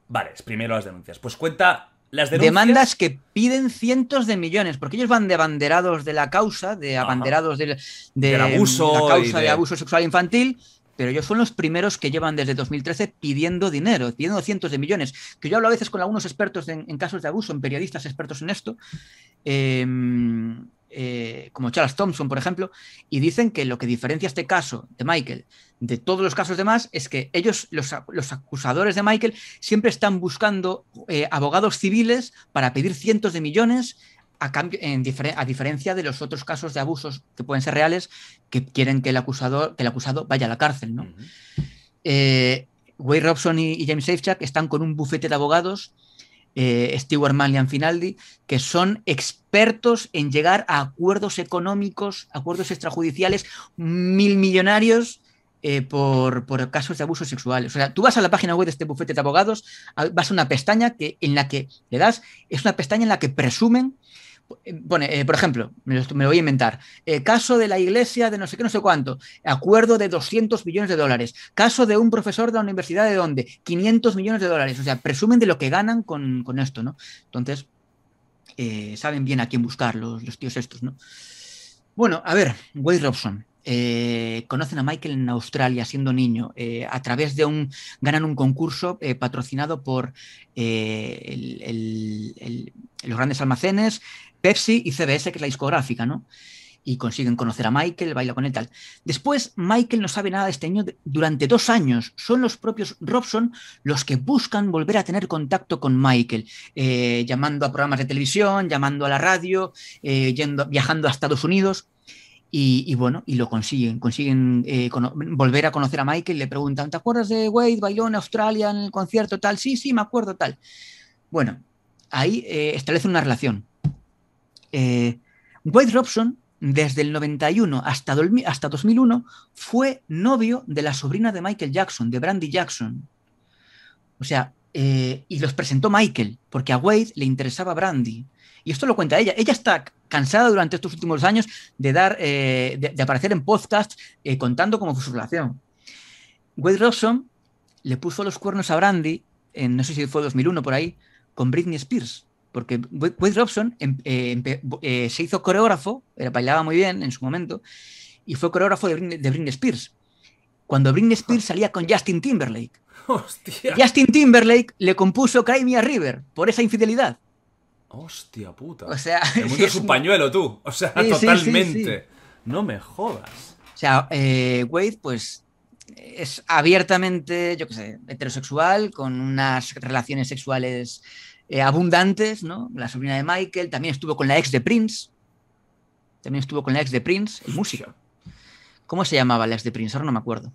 Vale, es primero las denuncias. Pues cuenta las denuncias. Demandas que piden cientos de millones, porque ellos van de abanderados de la causa, de abanderados del, de, abuso. La causa de abuso sexual infantil, pero ellos son los primeros que llevan desde 2013 pidiendo dinero, pidiendo cientos de millones, que yo hablo a veces con algunos expertos en, casos de abuso, en periodistas expertos en esto, em, eh, como Charles Thompson, por ejemplo, y dicen que lo que diferencia este caso de Michael de todos los casos demás es que ellos, los, acusadores de Michael, siempre están buscando eh, abogados civiles para pedir cientos de millones a, cambio, a diferencia de los otros casos de abusos que pueden ser reales, que quieren que el, acusador, el acusado vaya a la cárcel. ¿no? Eh, Robson y, James Safechuck están con un bufete de abogados, eh, Stewart Manley y Finaldi, que son expertos en llegar a acuerdos económicos, acuerdos extrajudiciales, mil millonarios. Eh, por, casos de abusos sexuales. O sea, tú vas a la página web de este bufete de abogados, vas a una pestaña que, en la que le das, es una pestaña en la que presumen pone, eh, por ejemplo, me lo, voy a inventar, eh, caso de la iglesia de no sé qué, no sé cuánto, acuerdo de 200 millones de dólares, caso de un profesor de la universidad de dónde, 500 millones de dólares, o sea, presumen de lo que ganan con, esto, ¿no? Entonces, eh, saben bien a quién buscar los, tíos estos, ¿no? Bueno, a ver, Wade Robson. Eh, conocen a Michael en Australia siendo niño a través de un ganan un concurso patrocinado por los grandes almacenes Pepsi y CBS, que es la discográfica, ¿no? Y consiguen conocer a Michael, baila con él tal. Después, Michael no sabe nada de este año durante dos años. Son los propios Robson los que buscan volver a tener contacto con Michael, eh, llamando a programas de televisión, llamando a la radio, eh, yendo, viajando a Estados Unidos. Y, bueno, y lo consiguen, consiguen eh, volver a conocer a Michael, le preguntan, ¿te acuerdas de Wade, bailó en Australia en el concierto tal? Sí, sí, me acuerdo tal. Bueno, ahí establece una relación, eh, Wade Robson, desde el 91 hasta, 2001, fue novio de la sobrina de Michael Jackson, de Brandy Jackson. O sea, eh, y los presentó Michael, porque a Wade le interesaba Brandy. Y esto lo cuenta ella. Ella está cansada durante estos últimos años de, dar, eh, de, aparecer en podcasts contando cómo fue su relación. Wade Robson le puso los cuernos a Brandy, en, no sé si fue 2001 por ahí, con Britney Spears porque Wade Robson em-, eh, eh, se hizo coreógrafo, bailaba muy bien en su momento, y fue coreógrafo de Britney, Spears. Cuando Britney Spears salía con Justin Timberlake. Hostia. Justin Timberlake le compuso Cry Me a River por esa infidelidad. Hostia puta. O sea, el mundo es un pañuelo, tú. O sea, totalmente. no me jodas. O sea, eh, Wade, pues es abiertamente, yo qué sé, heterosexual, con unas relaciones sexuales eh, abundantes, ¿no? La sobrina de Michael, también estuvo con la ex de Prince, también estuvo con la ex de Prince, el músico. ¿Cómo se llamaba la ex de Prince? Ahora no me acuerdo.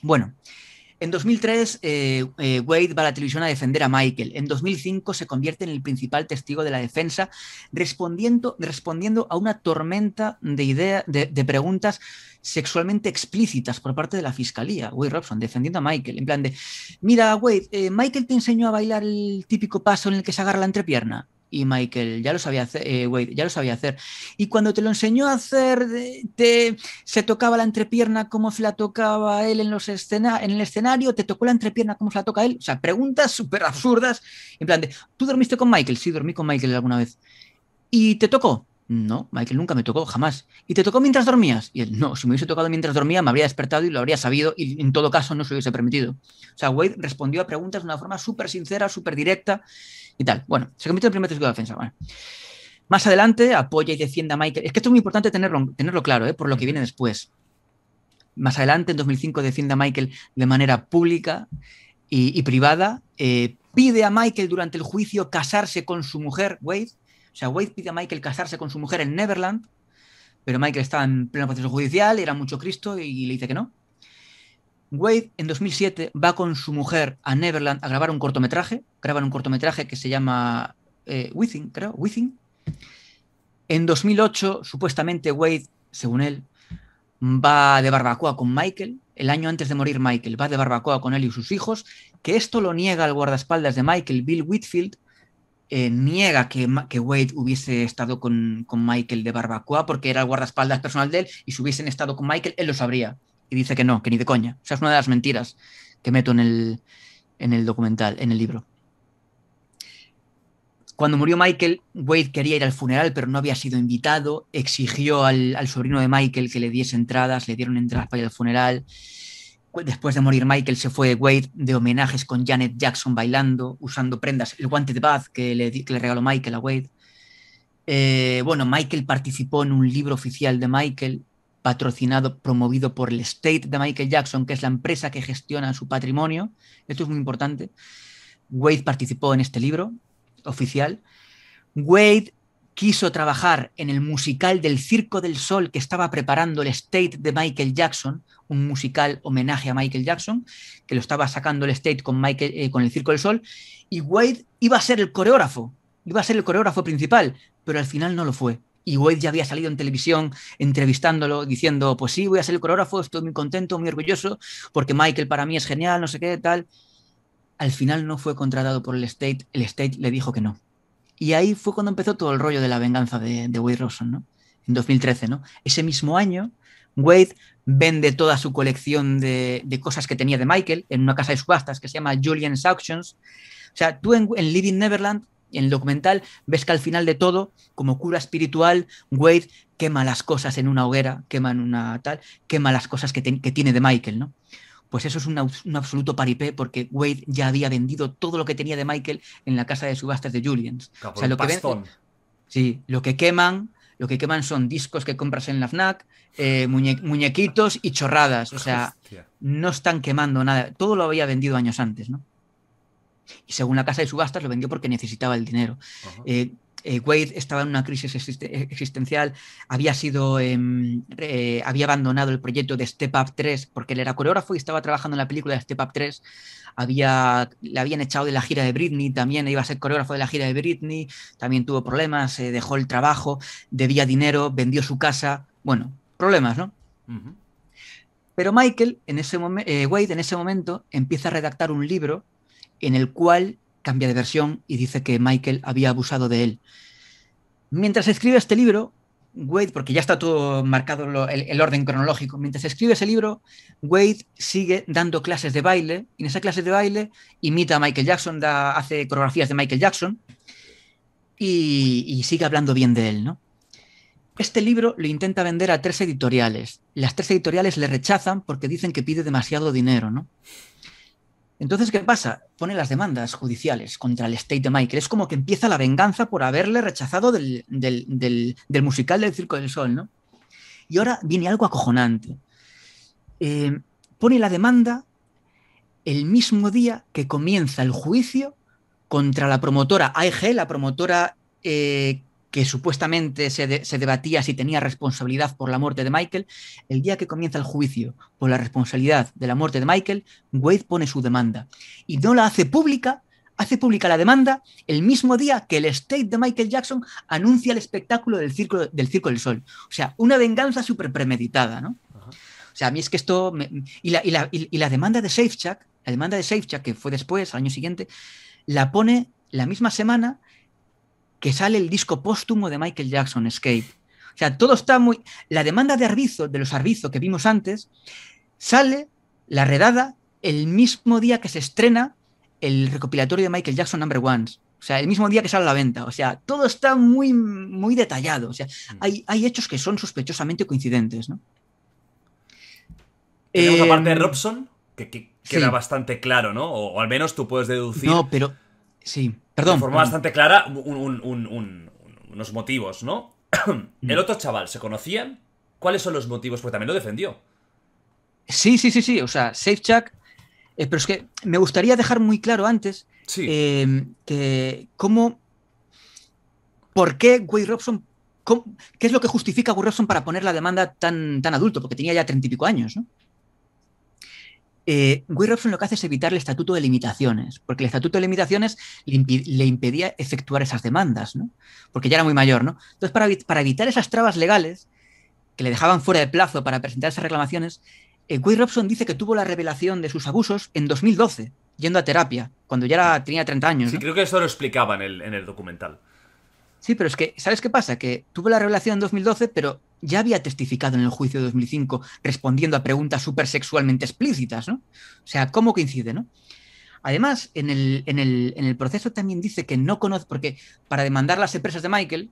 Bueno, en 2003, eh, eh, Wade va a la televisión a defender a Michael. En 2005 se convierte en el principal testigo de la defensa, respondiendo, respondiendo a una tormenta de, de, preguntas sexualmente explícitas por parte de la fiscalía. Wade Robson defendiendo a Michael, en plan de, mira, Wade, eh, Michael te enseñó a bailar el típico paso en el que se agarra la entrepierna y Michael ya lo sabía hacer, eh, Wade ya lo sabía hacer. Y cuando te lo enseñó a hacer, te, se tocaba la entrepierna como se la tocaba él en, los escena, en el escenario, te tocó la entrepierna como se la toca él. O sea, preguntas súper absurdas, en plan de, ¿tú dormiste con Michael? Sí, dormí con Michael alguna vez. ¿Y te tocó? No, Michael nunca me tocó, jamás. ¿Y te tocó mientras dormías? Y él, no, si me hubiese tocado mientras dormía, me habría despertado y lo habría sabido y en todo caso no se hubiese permitido. O sea, Wade respondió a preguntas de una forma súper sincera, súper directa y tal. Bueno, se convierte el primer testigo de defensa. Más adelante apoya y defiende a Michael. Es que esto es muy importante tenerlo, tenerlo claro, ¿eh? por lo que viene después. Más adelante, en 2005, defiende a Michael de manera pública y, privada. Eh, pide a Michael durante el juicio casarse con su mujer, Wade. O sea, Wade pide a Michael casarse con su mujer en Neverland, pero Michael estaba en pleno proceso judicial, era mucho Cristo y le dice que no. Wade en 2007 va con su mujer a Neverland a grabar un cortometraje. Graban un cortometraje que se llama eh, Withing Within, creo, En 2008, supuestamente Wade, según él, va de barbacoa con Michael. El año antes de morir Michael va de barbacoa con él y sus hijos. Que esto lo niega el guardaespaldas de Michael, Bill Whitfield. Eh, niega que, Wade hubiese estado con, con Michael de barbacoa porque era el guardaespaldas personal de él y si hubiesen estado con Michael, él lo sabría y dice que no, que ni de coña. O es una de las mentiras que meto en el, documental, en el libro. Cuando murió Michael, Wade quería ir al funeral, pero no había sido invitado. Exigió al, sobrino de Michael que le diese entradas, le dieron entradas para ir al funeral. Después de morir Michael, se fue Wade de homenajes con Janet Jackson bailando, usando prendas, el guante de Bath que le, le regaló Michael a Wade. Eh, bueno, Michael participó en un libro oficial de Michael patrocinado, promovido por el State de Michael Jackson, que es la empresa que gestiona su patrimonio. Esto es muy importante. Wade participó en este libro oficial. Wade quiso trabajar en el musical del Circo del Sol que estaba preparando el State de Michael Jackson, un musical homenaje a Michael Jackson, que lo estaba sacando el State con, Michael, eh, con el Circo del Sol, y Wade iba a ser el coreógrafo, iba a ser el coreógrafo principal, pero al final no lo fue y Wade ya había salido en televisión entrevistándolo, diciendo, pues sí, voy a ser el coreógrafo, estoy muy contento, muy orgulloso, porque Michael para mí es genial, no sé qué, tal. Al final no fue contratado por el State, el State le dijo que no. Y ahí fue cuando empezó todo el rollo de la venganza de, Wade Robson, ¿no? En 2013, ¿no? Ese mismo año, Wade vende toda su colección de, cosas que tenía de Michael en una casa de subastas que se llama Julian's Auctions. O sea, tú en Living Neverland en el documental ves que al final de todo, como cura espiritual, Wade quema las cosas en una hoguera, quema en una tal, quema las cosas que, tiene de Michael, ¿no? Pues eso es un, absoluto paripé porque Wade ya había vendido todo lo que tenía de Michael en la casa de subastas de Julian. o sea, lo que sí, lo que queman, lo que queman son discos que compras en la FNAC, eh, muñequitos y chorradas. O sea, no están quemando nada. Todo lo había vendido años antes, ¿no? y según la casa de subastas lo vendió porque necesitaba el dinero. Eh, eh, Wade estaba en una crisis existencial, había sido, em, eh, había abandonado el proyecto de Step Up 3 porque él era coreógrafo y estaba trabajando en la película de Step Up 3, había, le habían echado de la gira de Britney, también iba a ser coreógrafo de la gira de Britney, también tuvo problemas, dejó el trabajo, debía dinero, vendió su casa, bueno, problemas, ¿no? Pero Michael, en ese Wade en ese momento empieza a redactar un libro en el cual cambia de versión y dice que Michael había abusado de él. Mientras escribe este libro, Wade, porque ya está todo marcado el, orden cronológico, mientras escribe ese libro, Wade sigue dando clases de baile y en esa clase de baile imita a Michael Jackson, da, hace coreografías de Michael Jackson y, y sigue hablando bien de él, ¿no? Este libro lo intenta vender a tres editoriales. Las tres editoriales le rechazan porque dicen que pide demasiado dinero, ¿no? Entonces, ¿qué pasa? Pone las demandas judiciales contra el State de Michael. Es como que empieza la venganza por haberle rechazado del, musical del Circo del Sol, ¿no? Y ahora viene algo acojonante. Eh, pone la demanda el mismo día que comienza el juicio contra la promotora AEG, la promotora eh, que supuestamente se, debatía si tenía responsabilidad por la muerte de Michael, el día que comienza el juicio por la responsabilidad de la muerte de Michael, Wade pone su demanda y no la hace pública, hace pública la demanda el mismo día que el state de Michael Jackson anuncia el espectáculo del círculo del, circo del Sol. O sea, una venganza súper premeditada, ¿no? O sea, a mí es que esto... y, la, demanda de Safechuck, la demanda de Safechuck, que fue después, al año siguiente, la pone la misma semana que sale el disco póstumo de Michael Jackson, Escape. O sea, todo está muy... La demanda de arrizo, de los arrizo que vimos antes, sale la redada el mismo día que se estrena el recopilatorio de Michael Jackson Number Ones. O sea, el mismo día que sale a la venta. O sea, todo está muy, muy detallado. O sea, mm. hay, hechos que son sospechosamente coincidentes, ¿no? Tenemos eh, aparte de Robson, que, queda bastante claro, ¿no? o, al menos tú puedes deducir. No, pero. Sí. De forma bastante clara unos motivos, ¿no? el otro chaval, ¿se conocían? ¿Cuáles son los motivos? Porque también lo defendió. Sí, sí, sí, sí. O sea, SafeChack. Eh, pero es que me gustaría dejar muy claro antes em, que cómo. ¿Por qué Wade Robson ¿Qué es lo que justifica a Robson para poner la demanda tan, tan adulto? Porque tenía ya treinta y pico años, ¿no? eh, Robson lo que hace es evitar el estatuto de limitaciones, porque el estatuto de limitaciones le, impedía efectuar esas demandas, ¿no? porque ya era muy mayor. ¿no? Entonces, para, para, evitar esas trabas legales que le dejaban fuera de plazo para presentar esas reclamaciones, eh, Robson dice que tuvo la revelación de sus abusos en 2012, yendo a terapia, cuando ya tenía 30 años. Sí, creo que eso lo explicaba en el, en el documental. Sí, pero es que, ¿sabes qué pasa? Que tuvo la revelación en 2012, pero ya había testificado en el juicio de 2005 respondiendo a preguntas sexualmente explícitas, ¿no? O sea, ¿cómo coincide, no? Además, en el, en el, proceso también dice que no conoce, porque para demandar las empresas de Michael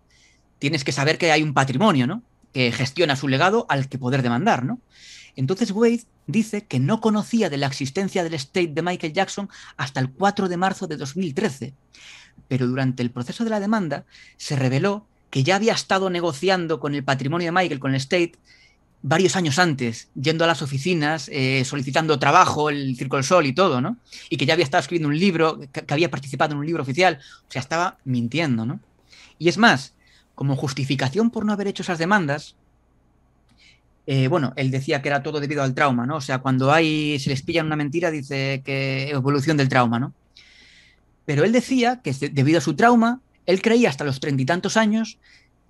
tienes que saber que hay un patrimonio, ¿no? Que gestiona su legado al que poder demandar, ¿no? Entonces Wade dice que no conocía de la existencia del estate de Michael Jackson hasta el 4 de marzo de 2013, pero durante el proceso de la demanda se reveló que ya había estado negociando con el patrimonio de Michael, con el State, varios años antes, yendo a las oficinas, eh, solicitando trabajo, el Circo del Sol y todo, ¿no? Y que ya había estado escribiendo un libro, que, había participado en un libro oficial, o sea, estaba mintiendo, ¿no? Y es más, como justificación por no haber hecho esas demandas, eh, bueno, él decía que era todo debido al trauma, ¿no? O sea, cuando hay, se les pilla una mentira, dice que evolución del trauma, ¿no? Pero él decía que debido a su trauma, él creía hasta los treinta y tantos años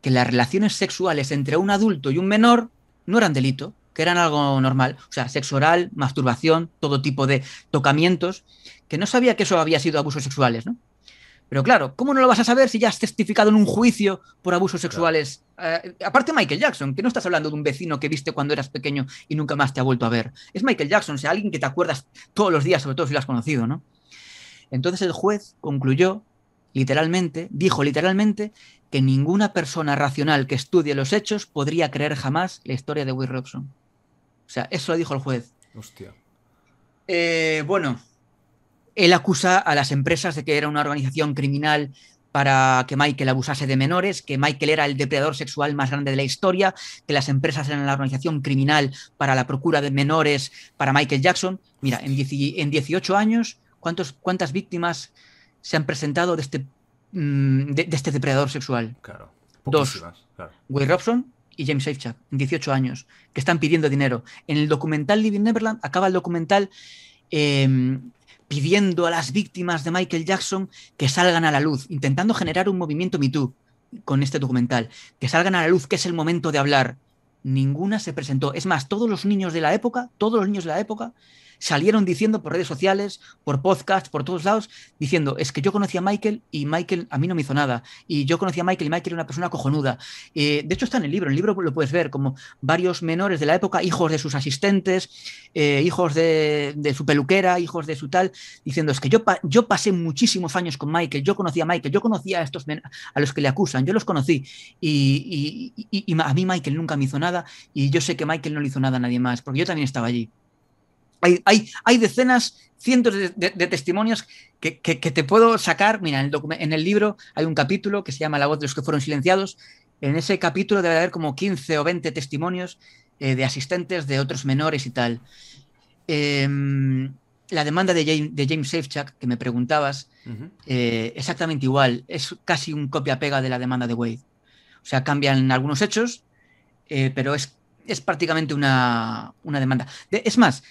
que las relaciones sexuales entre un adulto y un menor no eran delito, que eran algo normal. O sea, sexo oral, masturbación, todo tipo de tocamientos, que no sabía que eso había sido abusos sexuales, ¿no? Pero claro, ¿cómo no lo vas a saber si ya has testificado en un juicio por abusos sexuales? Eh, aparte Michael Jackson, que no estás hablando de un vecino que viste cuando eras pequeño y nunca más te ha vuelto a ver. Es Michael Jackson, o sea, alguien que te acuerdas todos los días, sobre todo si lo has conocido, ¿no? Entonces el juez concluyó literalmente, dijo literalmente que ninguna persona racional que estudie los hechos podría creer jamás la historia de Will Robson. O sea, eso lo dijo el juez. Hostia. Eh, bueno, él acusa a las empresas de que era una organización criminal para que Michael abusase de menores, que Michael era el depredador sexual más grande de la historia, que las empresas eran la organización criminal para la procura de menores para Michael Jackson. Mira, en, 18 años, ¿cuántas víctimas se han presentado de este, mm, de, este depredador sexual. Claro. Dos, claro. Robson y James Safechuck, 18 años, que están pidiendo dinero. En el documental Living Neverland acaba el documental em, pidiendo a las víctimas de Michael Jackson que salgan a la luz, intentando generar un movimiento MeToo con este documental, que salgan a la luz, que es el momento de hablar. Ninguna se presentó. Es más, todos los niños de la época, todos los niños de la época, salieron diciendo por redes sociales, por podcasts, por todos lados, diciendo, es que yo conocía a Michael y Michael a mí no me hizo nada. Y yo conocía a Michael y Michael era una persona cojonuda. Eh, de hecho, está en el libro, en el libro lo puedes ver, como varios menores de la época, hijos de sus asistentes, eh, hijos de, su peluquera, hijos de su tal, diciendo, es que yo, yo pasé muchísimos años con Michael, yo conocía a Michael, yo conocía a estos a los que le acusan, yo los conocí. y a mí Michael nunca me hizo nada y yo sé que Michael no le hizo nada a nadie más, porque yo también estaba allí. Hay, decenas, cientos de, testimonios que, te puedo sacar. Mira, en el, libro hay un capítulo que se llama La voz de los que fueron silenciados. En ese capítulo debe haber como 15 o 20 testimonios eh, de asistentes de otros menores y tal. Em, la demanda de James, de Safechuck, que me preguntabas, eh, exactamente igual, es casi un copia-pega de la demanda de Wade. O sea, cambian algunos hechos, eh, pero es, prácticamente una, demanda. es más,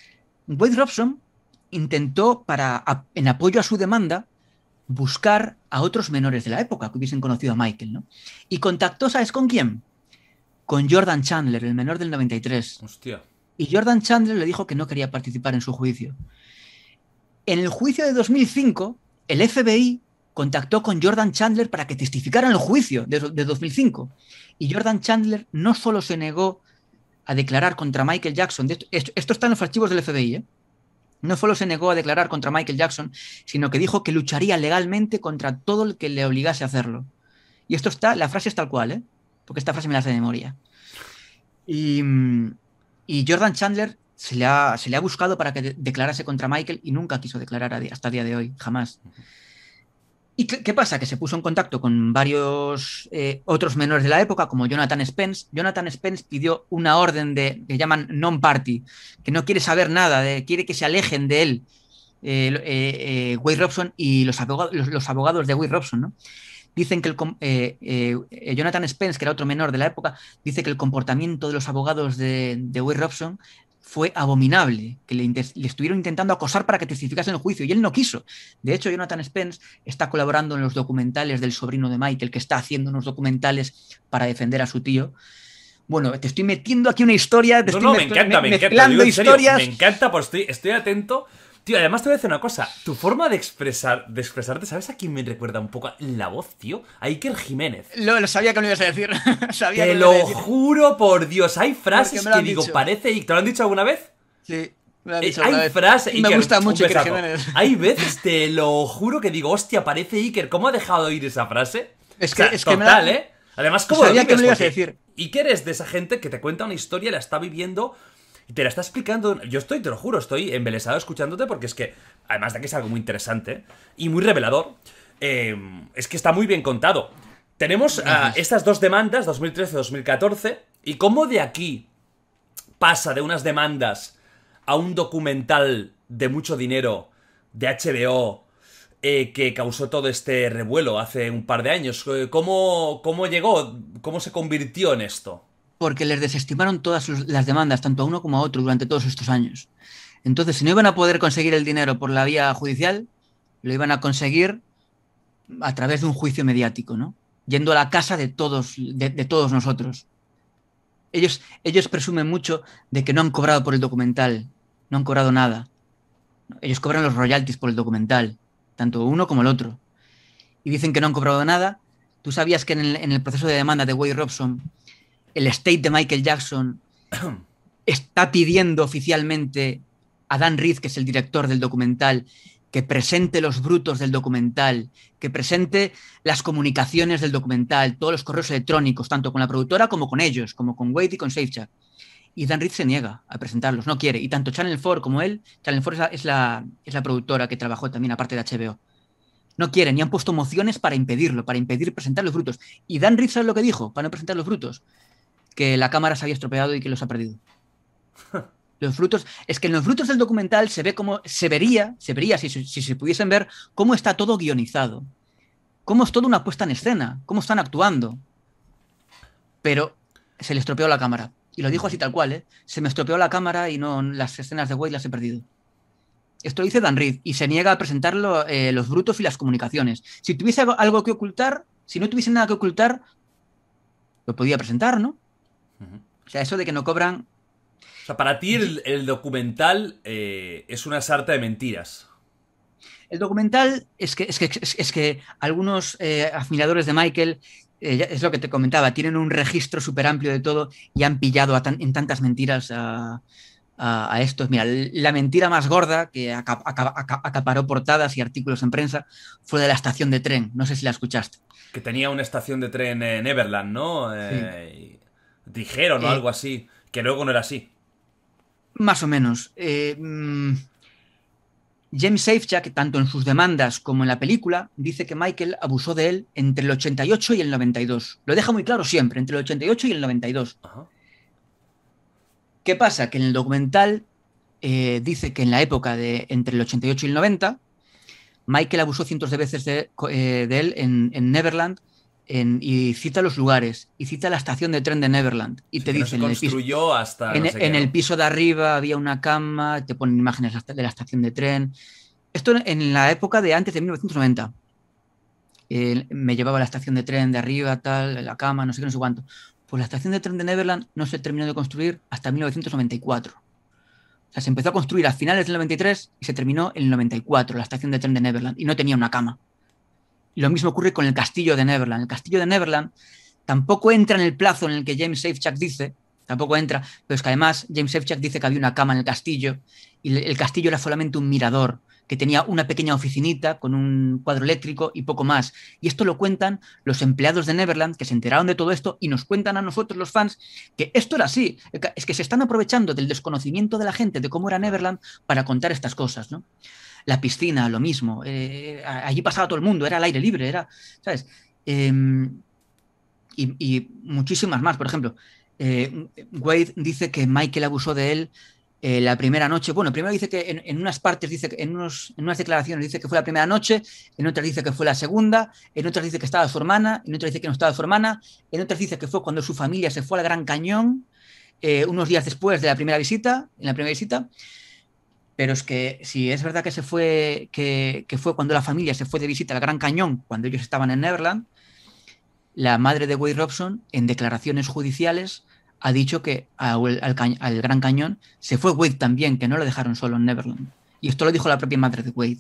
Wade Robson intentó, para, en apoyo a su demanda, buscar a otros menores de la época que hubiesen conocido a Michael, ¿no? Y contactó, ¿sabes con quién? Con Jordan Chandler, el menor del 93. Hostia. Y Jordan Chandler le dijo que no quería participar en su juicio. En el juicio de 2005, el FBI contactó con Jordan Chandler para que testificara en el juicio de, de 2005. Y Jordan Chandler no solo se negó a declarar contra Michael Jackson. Esto, esto, está en los archivos del FBI. ¿eh? No solo se negó a declarar contra Michael Jackson, sino que dijo que lucharía legalmente contra todo el que le obligase a hacerlo. Y esto está, la frase es tal cual, ¿eh? porque esta frase me la hace de memoria. Y, y Jordan Chandler se le, ha, se le, ha, buscado para que declarase contra Michael y nunca quiso declarar hasta el día de hoy, jamás. ¿Y qué, pasa? Que se puso en contacto con varios eh, otros menores de la época, como Jonathan Spence. Jonathan Spence pidió una orden de, que llaman non-party, que no quiere saber nada, de, quiere que se alejen de él, eh, eh, eh Robson y los, abogados, los, abogados de Wade Robson, Dicen que el, Jonathan Spence, que era otro menor de la época, dice que el comportamiento de los abogados de, de Wade Robson fue abominable, que le, estuvieron intentando acosar para que testificase en el juicio y él no quiso. De hecho, Jonathan Spence está colaborando en los documentales del sobrino de Michael, que está haciendo unos documentales para defender a su tío. Bueno, te estoy metiendo aquí una historia, no, me encanta, me, encanta, me encanta, estoy atento Tío, además te voy a decir una cosa. Tu forma de expresar, de expresarte, ¿sabes a quién me recuerda un poco la voz, tío? A Iker Jiménez. Lo, sabía que no ibas a decir. te lo, juro por Dios. Hay frases que digo, parece Iker. ¿Te lo han dicho alguna vez? Sí. Eh, hay frases. y me gusta mucho Iker Jiménez. Hay veces, te lo juro, que digo, hostia, parece Iker. ¿Cómo ha dejado de oír esa frase? Es que, es total, me ¿eh? Además, ¿cómo sabía que me lo ibas a decir. Iker es de esa gente que te cuenta una historia, y la está viviendo, y te la está explicando. Yo estoy, te lo juro, estoy embelesado escuchándote porque es que, además de que es algo muy interesante y muy revelador, em, es que está muy bien contado. Tenemos ah, estas dos demandas, 2013-2014, y cómo de aquí pasa de unas demandas a un documental de mucho dinero de HBO eh, que causó todo este revuelo hace un par de años. Eh, ¿Cómo, ¿Cómo llegó? ¿Cómo se convirtió en esto? porque les desestimaron todas las demandas, tanto a uno como a otro, durante todos estos años. Entonces, si no iban a poder conseguir el dinero por la vía judicial, lo iban a conseguir a través de un juicio mediático, ¿no? Yendo a la casa de todos, de, todos nosotros. Ellos, ellos presumen mucho de que no han cobrado por el documental, no han cobrado nada. Ellos cobran los royalties por el documental, tanto uno como el otro. Y dicen que no han cobrado nada. Tú sabías que en el, en el proceso de demanda de Way Robson, el state de Michael Jackson está pidiendo oficialmente a Dan Reed, que es el director del documental, que presente los brutos del documental, que presente las comunicaciones del documental, todos los correos electrónicos, tanto con la productora como con ellos, como con Wade y con SafeChat. Y Dan Reed se niega a presentarlos, no quiere. Y tanto Channel 4 como él, Channel 4 es la, es es la productora que trabajó también aparte de HBO. No quieren y han puesto mociones para impedirlo, para impedir presentar los brutos. Y Dan Reed sabe lo que dijo para no presentar los brutos que la cámara se había estropeado y que los ha perdido. Los frutos, es que en los frutos del documental se ve cómo, se vería, se vería si, se pudiesen ver cómo está todo guionizado, cómo es toda una puesta en escena, cómo están actuando. Pero se le estropeó la cámara. Y lo dijo así tal cual, ¿eh? Se me estropeó la cámara y no las escenas de Wade las he perdido. Esto dice Dan Reed y se niega a presentarlo eh, los brutos y las comunicaciones. Si tuviese algo que ocultar, si no tuviese nada que ocultar, lo podía presentar, ¿no? O sea, eso de que no cobran. O sea, para ti el, documental eh, es una sarta de mentiras. El documental es que, es que, es, que algunos eh, admiradores de Michael, eh, es lo que te comentaba, tienen un registro súper amplio de todo y han pillado en tantas mentiras a, a, estos. Mira, la mentira más gorda que acaparó portadas y artículos en prensa fue de la estación de tren. No sé si la escuchaste. Que tenía una estación de tren en Everland, ¿no? Sí dijeron o eh, algo así, que luego no era así. Más o menos. Eh, mm, James Safejack, tanto en sus demandas como en la película, dice que Michael abusó de él entre el 88 y el 92. Lo deja muy claro siempre, entre el 88 y el 92. ¿Qué pasa? Que en el documental eh, dice que en la época de entre el 88 y el 90, Michael abusó cientos de veces de, él en, Neverland y cita los lugares, y cita la estación de tren de Neverland, y te dice. construyó en el piso, hasta... en, e, el piso de arriba había una cama, te ponen imágenes de la estación de tren. Esto en la época de antes de 1990. me llevaba la estación de tren de arriba, tal, la cama, no sé qué, no sé cuánto. Pues la estación de tren de Neverland no se terminó de construir hasta 1994. O sea, se empezó a construir a finales del 93 y se terminó en el 94, la estación de tren de Neverland, y no tenía una cama. Y lo mismo ocurre con el castillo de Neverland. El castillo de Neverland tampoco entra en el plazo en el que James Safechuck dice, tampoco entra, pero es que además James Safechuck dice que había una cama en el castillo y el castillo era solamente un mirador que tenía una pequeña oficinita con un cuadro eléctrico y poco más. Y esto lo cuentan los empleados de Neverland que se enteraron de todo esto y nos cuentan a nosotros los fans que esto era así. Es que se están aprovechando del desconocimiento de la gente de cómo era Neverland para contar estas cosas, ¿no? la piscina, lo mismo. Eh, allí pasaba todo el mundo, era al aire libre, era, ¿sabes? Em, y, muchísimas más. Por ejemplo, eh, Wade dice que Michael abusó de él eh, la primera noche. Bueno, primero dice que en, unas partes, dice que en, unas declaraciones dice que fue la primera noche, en otras dice que fue la segunda, en otras dice que estaba su hermana, en otras dice que no estaba su hermana, en otras dice que fue cuando su familia se fue al Gran Cañón, unos días después de la primera visita, en la primera visita. Pero es que si es verdad que se fue, que, fue cuando la familia se fue de visita al Gran Cañón, cuando ellos estaban en Neverland, la madre de Wade Robson, en declaraciones judiciales, ha dicho que al, Gran Cañón se fue Wade también, que no lo dejaron solo en Neverland. Y esto lo dijo la propia madre de Wade.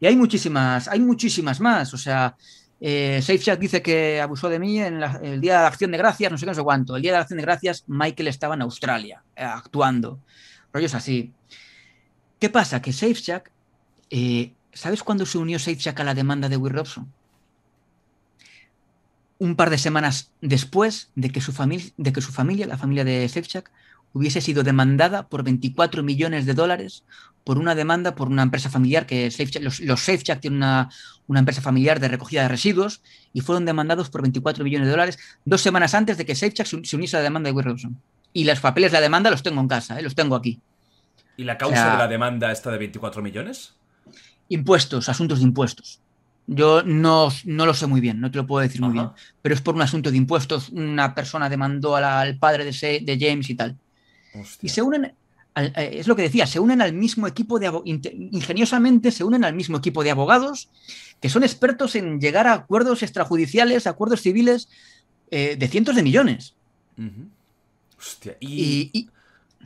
Y hay muchísimas, hay muchísimas más. O sea, eh, dice que abusó de mí en el Día de la Acción de Gracias, no sé qué, no sé cuánto. El Día de la Acción de Gracias, Michael estaba en Australia, eh, actuando. Rollos así. ¿Qué pasa? Que SafeJack, eh, ¿sabes cuándo se unió SafeJack a la demanda de Will Robson? Un par de semanas después de que su, familia, de que su familia la familia de SafeJack, hubiese sido demandada por 24 millones de dólares por una demanda por una empresa familiar que los, los tienen una, empresa familiar de recogida de residuos y fueron demandados por 24 millones de dólares dos semanas antes de que Safechak se uniese a la demanda de Will Robson. Y los papeles de la demanda los tengo en casa, eh, los tengo aquí. ¿Y la causa de la demanda está de 24 millones? Impuestos, asuntos de impuestos. Yo no, lo sé muy bien, no te lo puedo decir muy bien, pero es por un asunto de impuestos. Una persona demandó al padre de, James y tal. Y se unen, eh, es lo que decía, se unen al mismo equipo de ingeniosamente se unen al mismo equipo de abogados que son expertos en llegar a acuerdos extrajudiciales, acuerdos civiles eh, de cientos de millones. Hostia, y,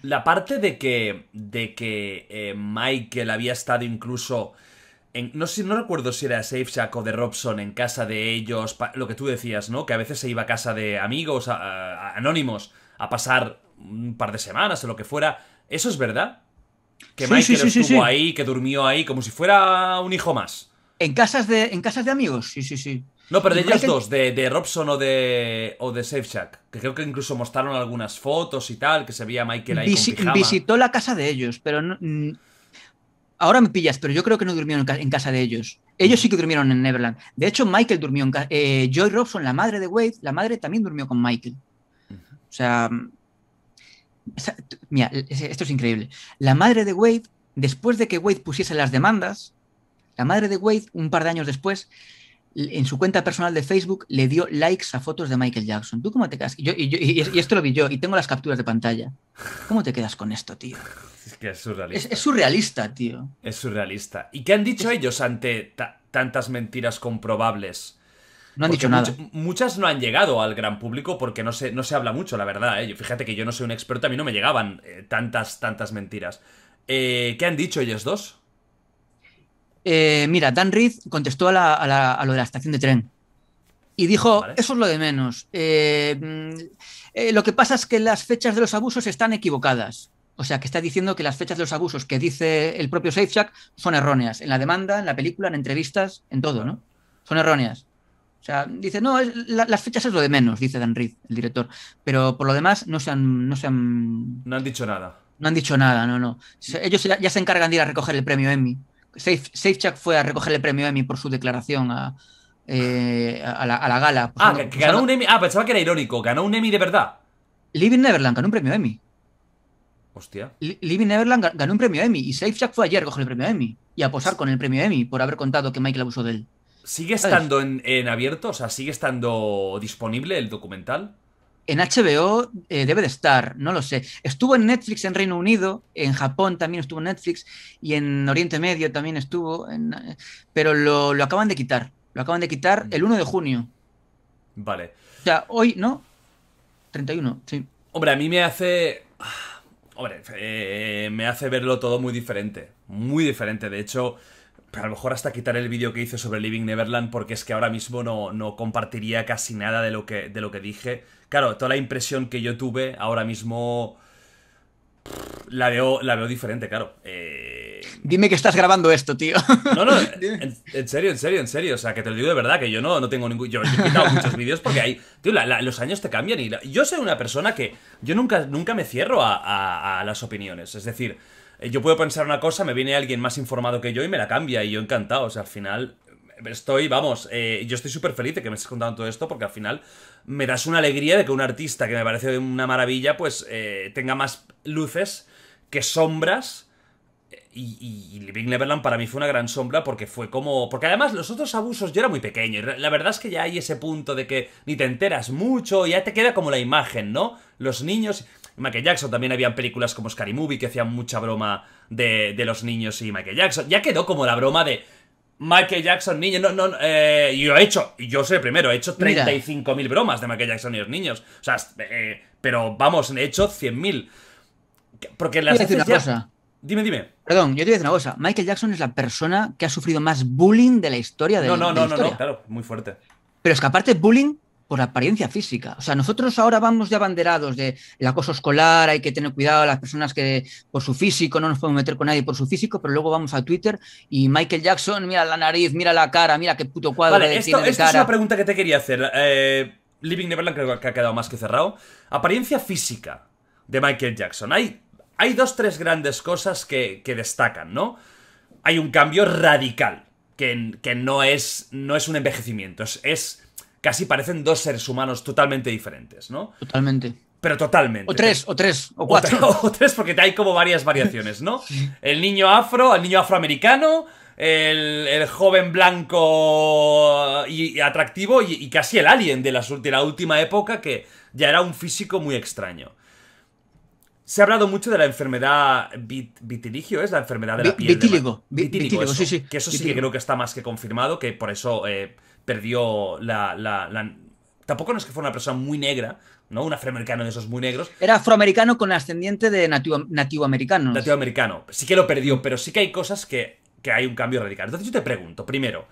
la parte de que, de que eh, Michael había estado incluso... En, no, sé, no recuerdo si era shack o de Robson en casa de ellos, lo que tú decías, ¿no? Que a veces se iba a casa de amigos, anónimos, a pasar un par de semanas o lo que fuera. ¿Eso es verdad? Que Michael estuvo ahí, que durmió ahí, como si fuera un hijo más. En casas de, en casas de amigos, sí, sí, sí. No, pero de ellos dos, de, Robson o de, o de Safe que creo que incluso mostraron algunas fotos y tal, que se veía Michael ahí. con Visitó la casa de ellos, pero ahora me pillas, pero yo creo que no durmieron en casa de ellos. Ellos mm. sí que durmieron en Neverland. De hecho, Michael durmió en casa. Eh, Joy Robson, la madre de Wade, la madre también durmió con Michael. O sea. Mm, mira, esto es increíble. La madre de Wade, después de que Wade pusiese las demandas, la madre de Wade, un par de años después, en su cuenta personal de Facebook le dio likes a fotos de Michael Jackson. ¿Tú cómo te quedas? Y, esto lo vi yo y tengo las capturas de pantalla. ¿Cómo te quedas con esto, tío? Es que es surrealista. Es, surrealista, tío. Es surrealista. ¿Y qué han dicho ellos ante tantas mentiras comprobables? No han dicho nada. muchas no han llegado al gran público porque no se, no se habla mucho, la verdad. ¿eh? fíjate que yo no soy un experto, a mí no me llegaban eh, tantas, tantas mentiras. Eh, ¿Qué han dicho ellos dos? Eh, mira, Dan Reed contestó a, la, lo de la estación de tren y dijo, eso es lo de menos. Eh, mm, eh, lo que pasa es que las fechas de los abusos están equivocadas. O sea, que está diciendo que las fechas de los abusos que dice el propio Safechuck son erróneas. En la demanda, en la película, en entrevistas, en todo, ¿no? Son erróneas. O sea, dice, no, las fechas es lo de menos, dice Dan Reed, el director. Pero por lo demás no se han... No, han, dicho nada. No han dicho nada, no, no. Mm. Ellos ya, ya se encargan de ir a recoger el premio Emmy. Safe, Safechuck fue a recoger el premio Emmy por su declaración a, eh, a, la, gala. Pues ah, que, ganó un Emmy. Ah, pensaba que era irónico. Ganó un Emmy de verdad. Living Neverland ganó un premio Emmy. Hostia. Living Neverland ganó un premio Emmy y Safechuck fue ayer a recoger el premio Emmy y a posar con el premio Emmy por haber contado que Michael abusó de él. ¿Sigue estando en, en abierto? O sea, ¿sigue estando disponible el documental? En HBO eh, debe de estar, no lo sé. Estuvo en Netflix en Reino Unido, en Japón también estuvo en Netflix y en Oriente Medio también estuvo, eh, pero lo, acaban de quitar. Lo acaban de quitar mm. el 1 de junio. Vale. O sea, hoy, ¿no? 31, sí. Hombre, a mí me hace... Hombre, eh, me hace verlo todo muy diferente. Muy diferente. De hecho, a lo mejor hasta quitar el vídeo que hice sobre Living Neverland porque es que ahora mismo no, no compartiría casi nada de lo que, de lo que dije Claro, toda la impresión que yo tuve ahora mismo la veo, la veo diferente, claro. Eh, Dime que estás grabando esto, tío. No, no, en, serio, en serio, en serio. O sea, que te lo digo de verdad, que yo no, no tengo ningún. Yo, he quitado muchos vídeos porque ahí. Tío, los años te cambian y. yo soy una persona que. Yo nunca, nunca me cierro a, las opiniones. Es decir, eh, yo puedo pensar una cosa, me viene alguien más informado que yo y me la cambia, y yo encantado. O sea, al final estoy, vamos, eh, yo estoy súper feliz de que me estés contando todo esto, porque al final me das una alegría de que un artista que me parece una maravilla, pues eh, tenga más luces que sombras. Y, Living Neverland para mí fue una gran sombra porque fue como... Porque además los otros abusos yo era muy pequeño. Y la verdad es que ya hay ese punto de que ni te enteras mucho, y ya te queda como la imagen, ¿no? Los niños... Michael Jackson también habían películas como Scary Movie que hacían mucha broma de, de los niños y Michael Jackson. Ya quedó como la broma de Michael Jackson niño. No, no, eh, yo he hecho, y yo soy el primero, he hecho 35.000 bromas de Michael Jackson y los niños. O sea, eh, pero vamos, he hecho 100.000. Porque las. Voy cosa. Dime, dime. Perdón, yo te voy a decir una cosa. Michael Jackson es la persona que ha sufrido más bullying de la historia de No, no, no, no, no, claro, muy fuerte. Pero es que aparte bullying por apariencia física. O sea, nosotros ahora vamos de abanderados del acoso escolar, hay que tener cuidado a las personas que por su físico, no nos podemos meter con nadie por su físico, pero luego vamos a Twitter y Michael Jackson, mira la nariz, mira la cara, mira qué puto cuadro vale, eh, de esto es una pregunta que te quería hacer. Eh, Living Neverland creo que ha quedado más que cerrado. Apariencia física de Michael Jackson. Hay, hay dos, tres grandes cosas que, destacan, ¿no? Hay un cambio radical, que, que no, es, no es un envejecimiento, es casi parecen dos seres humanos totalmente diferentes, ¿no? Totalmente. Pero totalmente. O tres, o tres, o cuatro. O, tres, porque hay como varias variaciones, ¿no? El niño afro, el niño afroamericano, el, joven blanco y, atractivo y, casi el alien de la, última época que ya era un físico muy extraño. Se ha hablado mucho de la enfermedad vitiligio, es la enfermedad de la piel. Vitíligo, vitíligo, sí, sí. Que eso sí que creo que está más que confirmado, que por eso eh, perdió la, la, Tampoco no es que fuera una persona muy negra, ¿no? Un afroamericano de esos muy negros. Era afroamericano con ascendiente de nativo, nativo americano. Nativo americano. Sí que lo perdió, pero sí que hay cosas que, que hay un cambio radical. Entonces yo te pregunto, primero,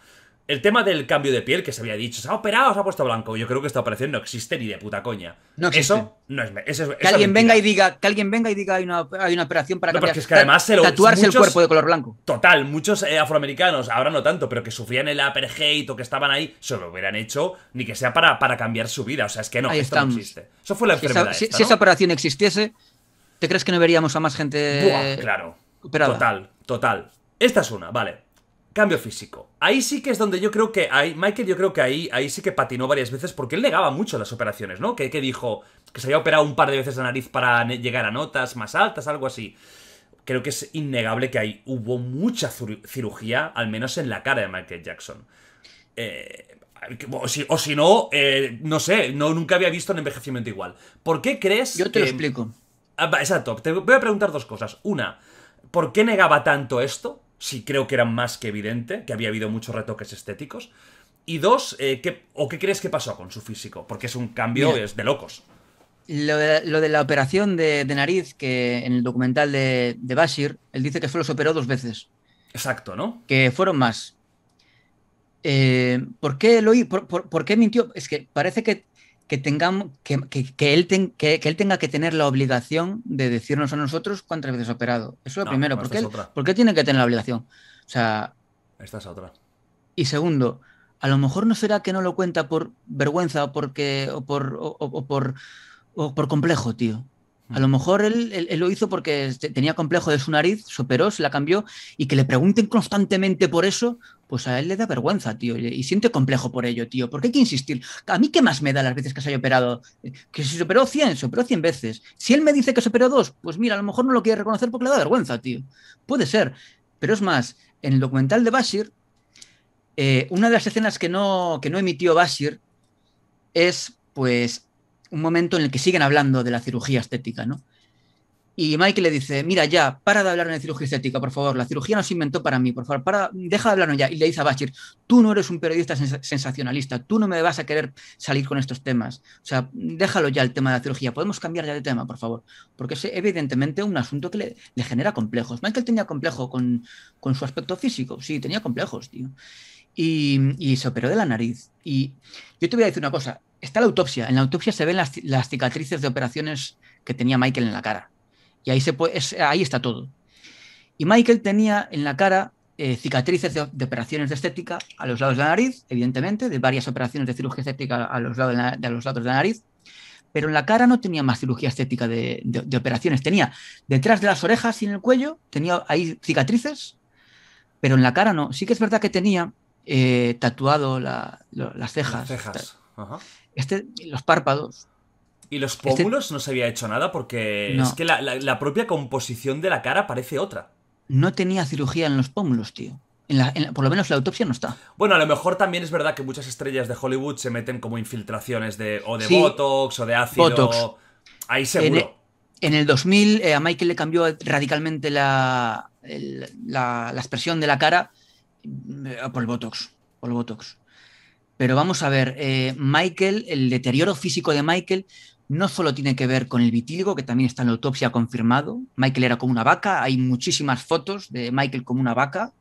el tema del cambio de piel que se había dicho, se ha operado, se ha puesto blanco. Yo creo que esta operación no existe ni de puta coña. No existe. Eso no es. que alguien venga y diga, que alguien venga y diga hay una, hay una operación para cambiar, que además se tatuarse el cuerpo de color blanco. Total, muchos eh, afroamericanos, ahora no tanto, pero que sufrían el apartheid o que estaban ahí, se lo hubieran hecho ni que sea para, para cambiar su vida. O sea, es que no, esto no existe. Eso fue la enfermedad. Esa, si, esa operación existiese, ¿te crees que no veríamos a más gente? claro. Total, total. Esta es una, vale. Cambio físico. Ahí sí que es donde yo creo que... hay Michael yo creo que ahí, ahí sí que patinó varias veces porque él negaba mucho las operaciones, ¿no? Que, dijo que se había operado un par de veces la nariz para llegar a notas más altas, algo así creo que es innegable que ahí hubo mucha cirugía, al menos en la cara de Michael Jackson. Eh, o, si, no, eh, no sé, no, nunca había visto un envejecimiento igual. ¿Por qué crees Yo te lo explico. Ah, exacto, te voy a preguntar dos cosas. Una, ¿por qué negaba tanto esto? sí creo que era más que evidente, que había habido muchos retoques estéticos. Y dos, eh, ¿qué, ¿o qué crees que pasó con su físico? Porque es un cambio de locos. Lo de, la operación de, nariz, que en el documental de, Bashir, él dice que solo se operó dos veces. Exacto, ¿no? Que fueron más. Eh, ¿por, qué lo, por, qué mintió? Es que parece que que, tengamos, que, él que, él tenga que tener la obligación de decirnos a nosotros cuántas veces ha operado. Eso es lo primero. porque ¿Por qué, tiene que tener la obligación? O sea. Esta es otra. Y segundo, a lo mejor no será que no lo cuenta por vergüenza o porque. o por. por, o por complejo, tío. A lo mejor él, lo hizo porque tenía complejo de su nariz, se operó, se la cambió, y que le pregunten constantemente por eso, pues a él le da vergüenza, tío, y, siente complejo por ello, tío. ¿Por qué hay que insistir? A mí qué más me da las veces que se haya operado. Eh, que si se operó 100, se operó 100 veces. Si él me dice que se operó dos, pues mira, a lo mejor no lo quiere reconocer porque le da vergüenza, tío. Puede ser. Pero es más, en el documental de Bashir, eh, una de las escenas que no, que no emitió Bashir es, pues, un momento en el que siguen hablando de la cirugía estética, ¿no? Y Michael le dice, mira ya, para de hablar de cirugía estética, por favor, la cirugía no se inventó para mí, por favor, para, deja de hablarnos ya. Y le dice a Bachir, tú no eres un periodista sensacionalista, tú no me vas a querer salir con estos temas. O sea, déjalo ya el tema de la cirugía, podemos cambiar ya de tema, por favor. Porque es evidentemente un asunto que le, genera complejos. Michael tenía complejo con, con su aspecto físico, sí, tenía complejos, tío y, se operó de la nariz. Y yo te voy a decir una cosa, está la autopsia, en la autopsia se ven las, cicatrices de operaciones que tenía Michael en la cara. Y ahí, se ahí está todo. Y Michael tenía en la cara eh, cicatrices de, operaciones de estética a los lados de la nariz, evidentemente, de varias operaciones de cirugía estética a los lados de, la, los lados de la nariz, pero en la cara no tenía más cirugía estética de, de, operaciones. Tenía detrás de las orejas y en el cuello, tenía ahí cicatrices, pero en la cara no. Sí que es verdad que tenía eh, tatuado las cejas. cejas. Este, los párpados. Y los este pómulos no se había hecho nada porque es que la, propia composición de la cara parece otra. No tenía cirugía en los pómulos, tío. por lo menos la autopsia no está. Bueno, a lo mejor también es verdad que muchas estrellas de Hollywood se meten como infiltraciones de o de Botox o de ácido. Ahí seguro. E, en, el 2000 eh, a Michael le cambió radicalmente la, expresión de la cara eh, por el Botox, por Botox. Pero vamos a ver, eh, Michael, el deterioro físico de Michael no solo tiene que ver con el vitíligo, que también está en la autopsia confirmado. Michael era como una vaca, hay muchísimas fotos de Michael como una vaca.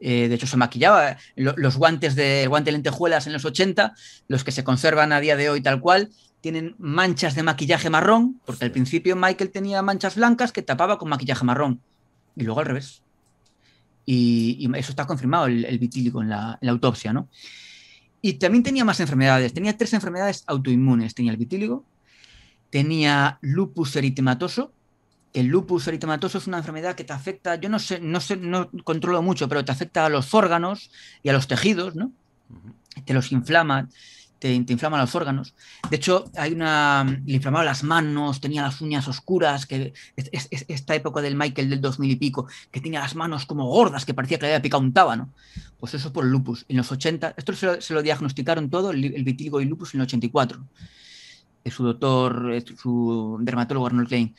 Eh, de hecho, se maquillaba. Los guantes de guante lentejuelas en los 80, los que se conservan a día de hoy tal cual, tienen manchas de maquillaje marrón, porque al principio Michael tenía manchas blancas que tapaba con maquillaje marrón. Y luego al revés y, eso está confirmado, el, vitíligo vitílico en la, autopsia, ¿no? Y también tenía más enfermedades, tenía tres enfermedades autoinmunes, tenía el vitíligo, tenía lupus eritematoso, el lupus eritematoso es una enfermedad que te afecta, yo no sé, no sé, no controlo mucho, pero te afecta a los órganos y a los tejidos, ¿no? Te los inflama, te, los órganos. De hecho, hay una, le inflamaba las manos, tenía las uñas oscuras, que es, esta época del Michael del 2000 y pico, que tenía las manos como gordas, que parecía que le había picado un tábano. Pues eso por el lupus. En los 80, esto se lo, diagnosticaron todo, el, el y lupus en el 84. Eh, su doctor, eh, su dermatólogo Arnold Klein.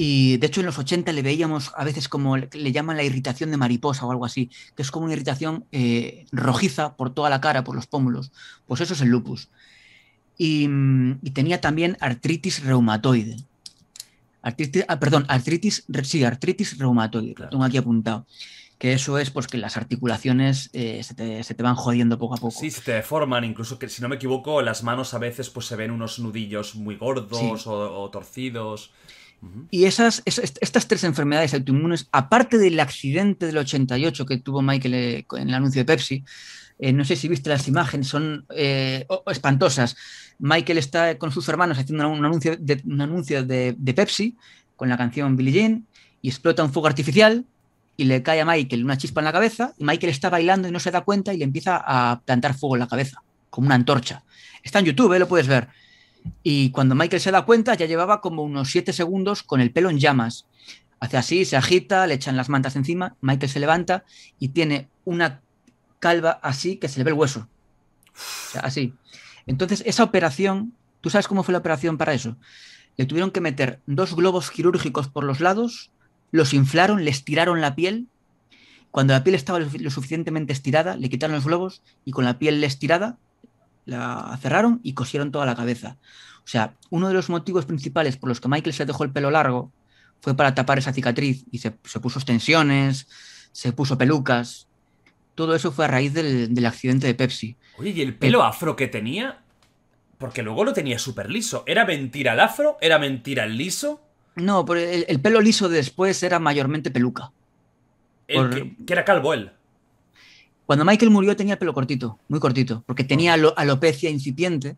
Y de hecho en los 80 le veíamos a veces como le llaman la irritación de mariposa o algo así, que es como una irritación eh, rojiza por toda la cara, por los pómulos. Pues eso es el lupus. Y, mm, tenía también artritis reumatoide. Artritis, ah, perdón, artritis, sí, artritis reumatoide, tengo aquí apuntado. Que eso es pues que las articulaciones eh, se, te, van jodiendo poco a poco. Sí, se te deforman, incluso que si no me equivoco, las manos a veces pues se ven unos nudillos muy gordos o torcidos. Y estas tres enfermedades autoinmunes, aparte del accidente del 88 que tuvo Michael en eh, el anuncio de Pepsi, eh, no sé si viste las imágenes, son eh, espantosas. Michael está con sus hermanos haciendo un anuncio, de, un anuncio de, Pepsi con la canción Billie Jean y explota un fuego artificial y le cae a Michael una chispa en la cabeza y Michael está bailando y no se da cuenta y le empieza a plantar fuego en la cabeza, como una antorcha. Está en YouTube, lo puedes ver. Y cuando Michael se da cuenta, ya llevaba como unos 7 segundos con el pelo en llamas. Hace así, se agita, le echan las mantas encima, Michael se levanta y tiene una calva así que se le ve el hueso. así. Entonces, esa operación, ¿tú sabes cómo fue la operación para eso? Le tuvieron que meter dos globos quirúrgicos por los lados, los inflaron, le tiraron la piel. Cuando la piel estaba lo suficientemente estirada, le quitaron los globos y con la piel estirada la cerraron y cosieron toda la cabeza. O sea, uno de los motivos principales por los que Michael se dejó el pelo largo fue para tapar esa cicatriz y se, puso extensiones, se puso pelucas. Todo eso fue a raíz del, accidente de Pepsi. Oye, ¿y el pelo eh, afro que tenía? Porque luego lo tenía súper liso. ¿Era mentira el afro? ¿Era mentira el liso? No, el, pelo liso después era mayormente peluca. El que, que, era calvo él. Cuando Michael murió tenía el pelo cortito, muy cortito, porque tenía alopecia incipiente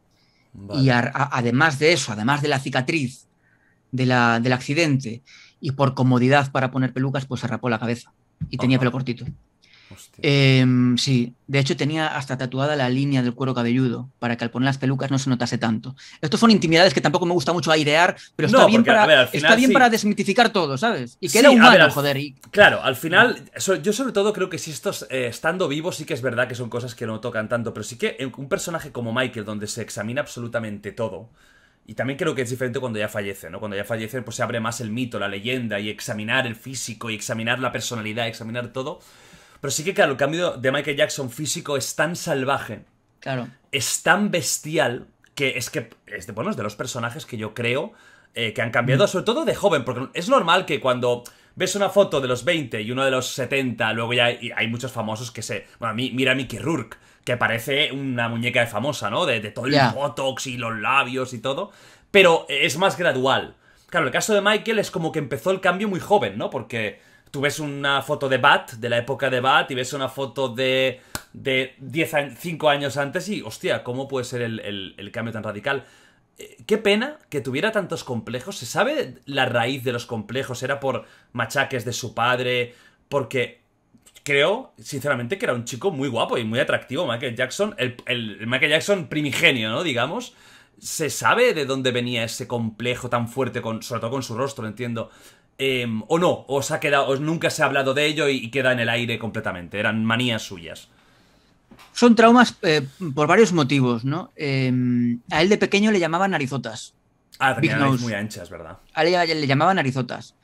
y además de eso, además de la cicatriz de la, del accidente y por comodidad para poner pelucas, pues se rapó la cabeza y tenía pelo cortito. Eh, sí, de hecho tenía hasta tatuada la línea del cuero cabelludo para que al poner las pelucas no se notase tanto. Estos son intimidades que tampoco me gusta mucho airear, pero está bien, para, está bien para desmitificar todo, ¿sabes? Y que era humano, joder. Claro, al final, yo sobre todo creo que si estos eh, estando vivos sí que es verdad que son cosas que no tocan tanto, pero sí que un personaje como Michael, donde se examina absolutamente todo. Y también creo que es diferente cuando ya fallece, ¿no? Cuando ya fallece pues se abre más el mito, la leyenda, y examinar el físico, y examinar la personalidad, examinar todo. Pero sí que, claro, el cambio de Michael Jackson físico es tan salvaje. Claro. Es tan bestial que es que es de, bueno, de los personajes que yo creo eh, que han cambiado, mm. sobre todo de joven, porque es normal que cuando ves una foto de los 20 y uno de los 70, luego ya hay, hay muchos famosos que se... Bueno, a mí, mira a Mickey Rourke, que parece una muñeca de famosa, ¿no? De, todo el botox y los labios y todo, pero es más gradual. Claro, el caso de Michael es como que empezó el cambio muy joven, ¿no? Porque Tú ves una foto de Bat, de la época de Bat, y ves una foto de, de 5 años antes y, hostia, ¿cómo puede ser el, cambio tan radical? Eh, qué pena que tuviera tantos complejos. ¿Se sabe la raíz de los complejos? ¿Era por machaques de su padre? Porque creo, sinceramente, que era un chico muy guapo y muy atractivo, Michael Jackson, el, el Michael Jackson primigenio, ¿no? Digamos. ¿Se sabe de dónde venía ese complejo tan fuerte, con, sobre todo con su rostro, entiendo? Em, o no, os ha quedado, nunca se ha hablado de ello y, queda en el aire completamente. Eran manías suyas. Son traumas eh, por varios motivos, ¿no? Em, a él de pequeño le llamaban narizotas. Ah, muy anchas, ¿verdad? A él le llamaban narizotas.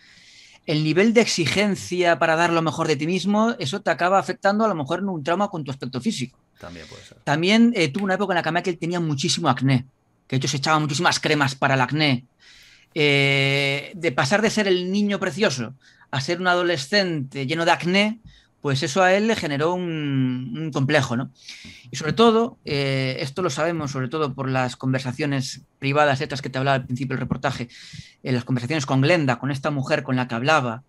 El nivel de exigencia para dar lo mejor de ti mismo, eso te acaba afectando a lo mejor en un trauma con tu aspecto físico. También puede ser. También eh, tuvo una época en la que él tenía muchísimo acné, que de hecho se echaba muchísimas cremas para el acné. Eh, de pasar de ser el niño precioso a ser un adolescente lleno de acné, pues eso a él le generó un, complejo, Y sobre todo, eh, esto lo sabemos sobre todo por las conversaciones privadas estas que te hablaba al principio del reportaje, en eh, las conversaciones con Glenda, con esta mujer con la que hablaba,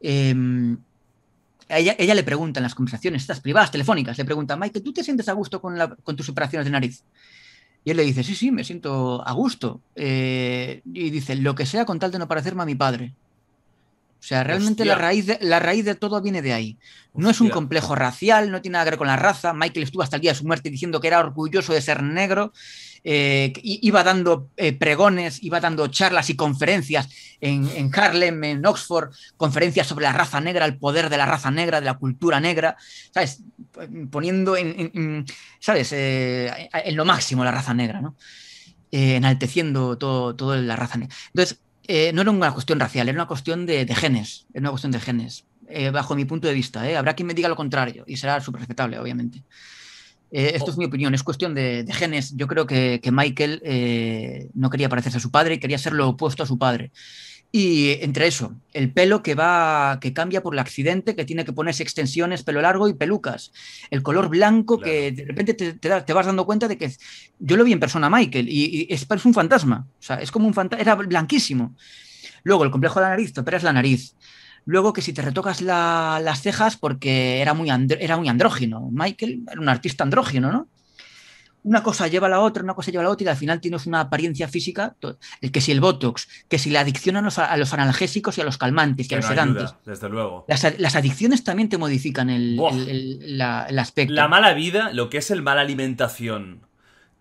em, ella, le pregunta en las conversaciones, estas privadas, telefónicas, le pregunta, Mike, ¿tú te sientes a gusto con, con tus operaciones de nariz? Y él le dice, sí, sí, me siento a gusto. Eh, y dice, lo que sea con tal de no parecerme a mi padre. O sea, realmente la raíz, de, la raíz de todo viene de ahí. No es un complejo racial, no tiene nada que ver con la raza. Michael estuvo hasta el día de su muerte diciendo que era orgulloso de ser negro eh, iba dando eh, pregones, iba dando charlas y conferencias en, Harlem, en Oxford, conferencias sobre la raza negra, el poder de la raza negra, de la cultura negra, Poniendo en, ¿sabes? Eh, en lo máximo la raza negra, enalteciendo todo, la raza negra. Entonces, no era una cuestión racial, era una cuestión de, genes, era una cuestión de genes, bajo mi punto de vista. Habrá quien me diga lo contrario y será súper respetable, obviamente. Eh, esto es mi opinión, es cuestión de, genes. Yo creo que, que Michael eh, no quería parecerse a su padre, y quería ser lo opuesto a su padre. Y entre eso, el pelo que va, que cambia por el accidente, que tiene que ponerse extensiones, pelo largo y pelucas. El color blanco que de repente te, vas dando cuenta de que yo lo vi en persona Michael y, es, un fantasma. O sea, es como un fantasma, era blanquísimo. Luego, el complejo de la nariz, te operas la nariz. Luego que si te retocas las cejas porque era muy, era muy andrógino. Michael era un artista andrógino, ¿no? Una cosa lleva a la otra, una cosa lleva a la otra y al final tienes una apariencia física, el que si el Botox, que si la adicción a los, analgésicos y a los calmantes que a los sedantes. desde luego. Las, adicciones también te modifican el, la, aspecto. La mala vida, lo que es el mal alimentación,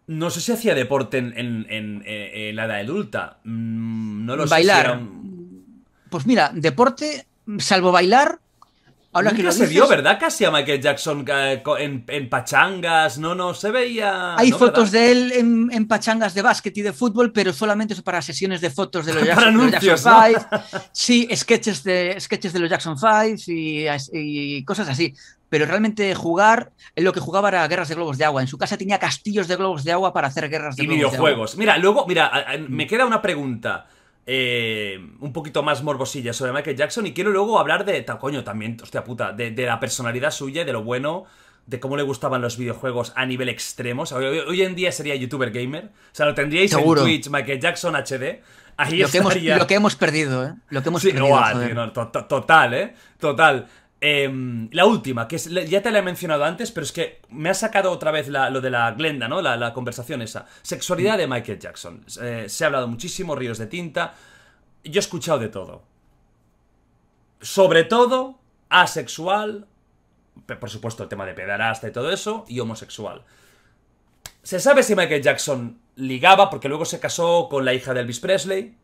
no sé si hacía deporte en, eh, la edad adulta. Mm, no lo Bailar. sé. Pues mira, deporte salvo bailar, Ahora se vio, ¿verdad? Casi a Michael Jackson eh, en, pachangas, no, no, se veía... Hay fotos de él en, pachangas de básquet y de fútbol, pero solamente eso para sesiones de fotos de los, Jackson, sí, sketches de, sketches de los Jackson 5 y, cosas así. Pero realmente jugar, lo que jugaba era guerras de globos de agua. En su casa tenía castillos de globos de agua para hacer guerras de globos de agua. Y videojuegos. Mira, luego, mira, me queda una pregunta. Eh, un poquito más morbosilla sobre Michael Jackson y quiero luego hablar de, coño, también, hostia puta, de, la personalidad suya de lo bueno, de cómo le gustaban los videojuegos a nivel extremo. hoy, en día sería youtuber gamer. O sea, lo tendríais Seguro. en Twitch, Michael Jackson HD. Ahí lo, que hemos, lo que hemos perdido, ¿eh? Lo que hemos perdido. total, ¿eh? Total. Em, la última, que ya te la he mencionado antes, pero es que me ha sacado otra vez lo de la Glenda, ¿no? La, conversación esa. Sexualidad de Michael Jackson. Eh, se ha hablado muchísimo, ríos de tinta. Yo he escuchado de todo. Sobre todo, asexual. Por supuesto, el tema de pedarasta y todo eso. Y homosexual. Se sabe si Michael Jackson ligaba, porque luego se casó con la hija de Elvis Presley.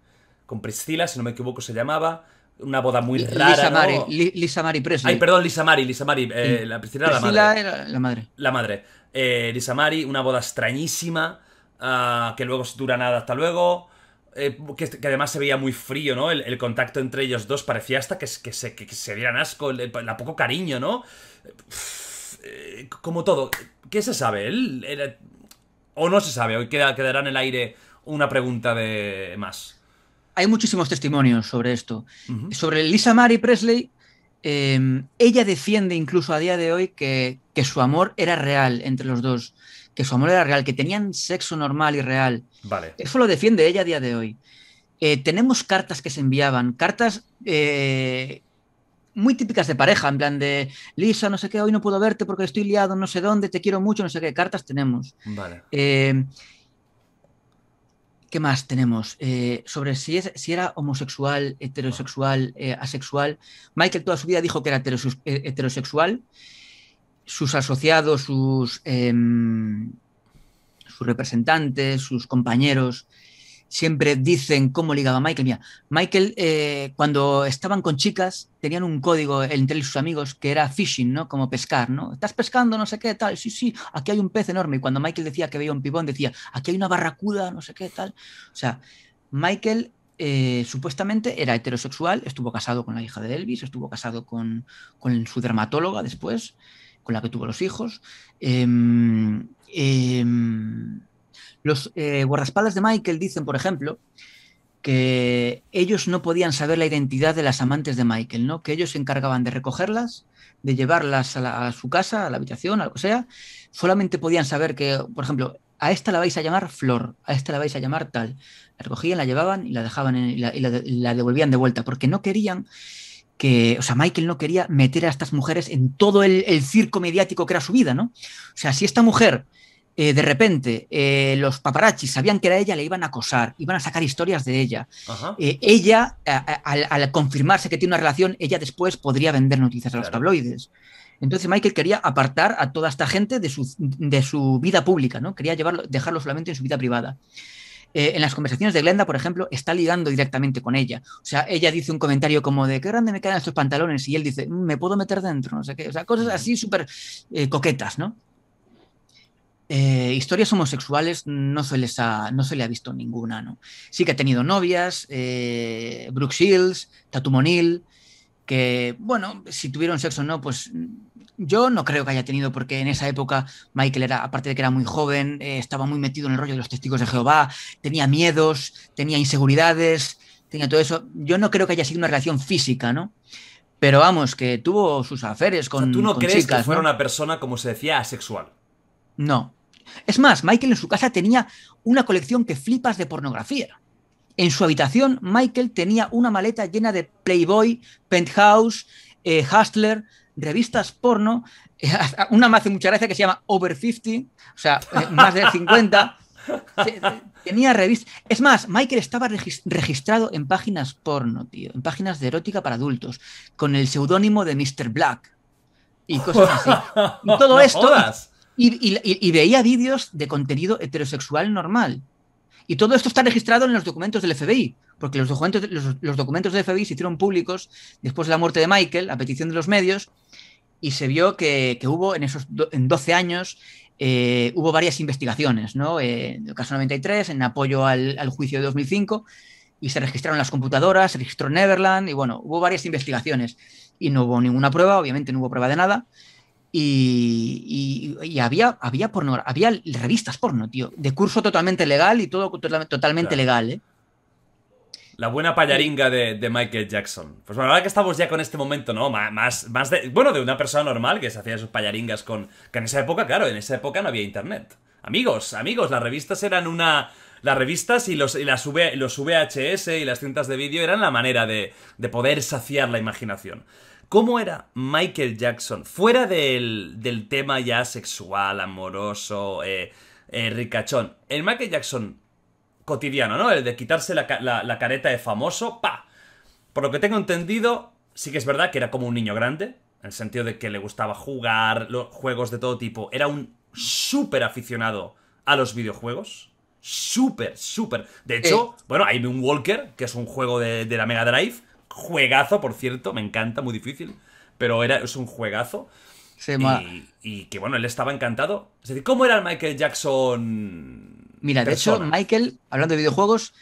Con Priscilla, si no me equivoco, se llamaba una boda muy rara. Lisa, Mari, Lisa Ay, perdón, Lisa Mari, Lisa eh, la Priscila la madre. la madre. Eh, Lisa Mari, una boda extrañísima, ah, que luego dura nada hasta luego. Eh, que, además se veía muy frío, ¿no? El, contacto entre ellos dos parecía hasta que, se, que, se dieran asco, la poco cariño, ¿no? como todo. ¿Qué se sabe? él o no se sabe, hoy queda, quedará en el aire una pregunta de más hay muchísimos testimonios sobre esto. Sobre Lisa Mary Presley, eh, ella defiende incluso a día de hoy que, su amor era real entre los dos, que su amor era real, que tenían sexo normal y real. Vale. Eso lo defiende ella a día de hoy. Eh, tenemos cartas que se enviaban, cartas eh, muy típicas de pareja, en plan de Lisa, no sé qué, hoy no puedo verte porque estoy liado, no sé dónde, te quiero mucho, no sé qué, cartas tenemos. Vale. ¿Qué más tenemos? Eh, sobre si, es, si, era homosexual, heterosexual, eh, asexual. Michael toda su vida dijo que era eh, heterosexual. Sus asociados, sus, em, sus representantes, sus compañeros siempre dicen cómo ligaba Michael. Mira, Michael, eh, cuando estaban con chicas, tenían un código entre sus amigos que era fishing, ¿no? Como pescar, ¿no? Estás pescando, no sé qué, tal. Sí, sí, aquí hay un pez enorme. Y cuando Michael decía que veía un pibón, decía, aquí hay una barracuda, no sé qué, tal. O sea, Michael eh, supuestamente era heterosexual, estuvo casado con la hija de Elvis, estuvo casado con, con su dermatóloga después, con la que tuvo los hijos. Eh, los eh, de Michael dicen, por ejemplo, que ellos no podían saber la identidad de las amantes de Michael, ¿no? Que ellos se encargaban de recogerlas, de llevarlas a, su casa, a la habitación, o sea. Solamente podían saber que, por ejemplo, a esta la vais a llamar Flor, a esta la vais a llamar tal. La recogían, la llevaban y la dejaban y la, devolvían de vuelta, porque no querían que, o sea, Michael no quería meter a estas mujeres en todo el, el, circo mediático que era su vida, ¿no? O sea, si esta mujer eh, de repente eh, los paparachis sabían que era ella, le iban a acosar, iban a sacar historias de ella. Eh, ella, al, confirmarse que tiene una relación, ella después podría vender noticias a los tabloides. Entonces Michael quería apartar a toda esta gente de su, vida pública, ¿no? Quería llevarlo, dejarlo solamente en su vida privada. en las conversaciones de Glenda, por ejemplo, está ligando directamente con ella. O sea, ella dice un comentario como de qué grande me quedan estos pantalones y él dice, mm, me puedo meter dentro, no sé qué. O sea, cosas así súper coquetas, ¿no? Eh, historias homosexuales no se, les ha, no se le ha visto ninguna, ¿no? Sí que ha tenido novias, eh, Brooke Shields, Tatum que, bueno, si tuvieron sexo o no, pues yo no creo que haya tenido, porque en esa época Michael era, aparte de que era muy joven, eh, estaba muy metido en el rollo de los testigos de Jehová, tenía miedos, tenía inseguridades, tenía todo eso. Yo no creo que haya sido una relación física, ¿no? Pero vamos, que tuvo sus aferes con. ¿Tú no crees que fuera una persona, como se decía, asexual? No, es más, Michael en su casa tenía una colección que flipas de pornografía. En su habitación, Michael tenía una maleta llena de Playboy, Penthouse, eh, Hustler, revistas porno. una más hace mucha gracia que se llama Over 50, o sea, eh, más de 50. Tenía revistas. Es más, Michael estaba registrado en páginas porno, tío, en páginas de erótica para adultos, con el seudónimo de Mr. Black y cosas así. todo esto, y, veía vídeos de contenido heterosexual normal. Y todo esto está registrado en los documentos del FBI, porque los documentos, los, documentos del FBI se hicieron públicos después de la muerte de Michael, a petición de los medios, y se vio que, hubo en esos en 12 años eh, hubo varias investigaciones, ¿no? en eh, el caso 93, en apoyo al, al, juicio de 2005, y se registraron las computadoras, se registró Neverland, y bueno, hubo varias investigaciones. Y no hubo ninguna prueba, obviamente no hubo prueba de nada, y, había, porno, había revistas porno, tío, de curso totalmente legal y todo totalmente legal, ¿eh? La buena payaringa de, Michael Jackson. Pues bueno, ahora que estamos ya con este momento, ¿no? Más, más de. Bueno, de una persona normal que se hacía sus payaringas con. Que en esa época, claro, en esa época no había internet. Amigos, amigos, las revistas eran una. Las revistas y los, VHS y las cintas de vídeo eran la manera de poder saciar la imaginación. ¿Cómo era Michael Jackson? Fuera del, tema ya sexual, amoroso, eh, eh, ricachón. El Michael Jackson cotidiano, ¿no? El de quitarse la, careta de famoso, pa. Por lo que tengo entendido, sí que es verdad que era como un niño grande, en el sentido de que le gustaba jugar, juegos de todo tipo. Era un súper aficionado a los videojuegos. Súper, súper. De hecho, eh. bueno, hay un Walker, que es un juego de la Mega Drive, Juegazo, por cierto, me encanta, muy difícil, pero era, es un juegazo. y, que bueno, él estaba encantado. Es decir, ¿cómo era el Michael Jackson? Mira, de hecho, Michael, hablando de videojuegos,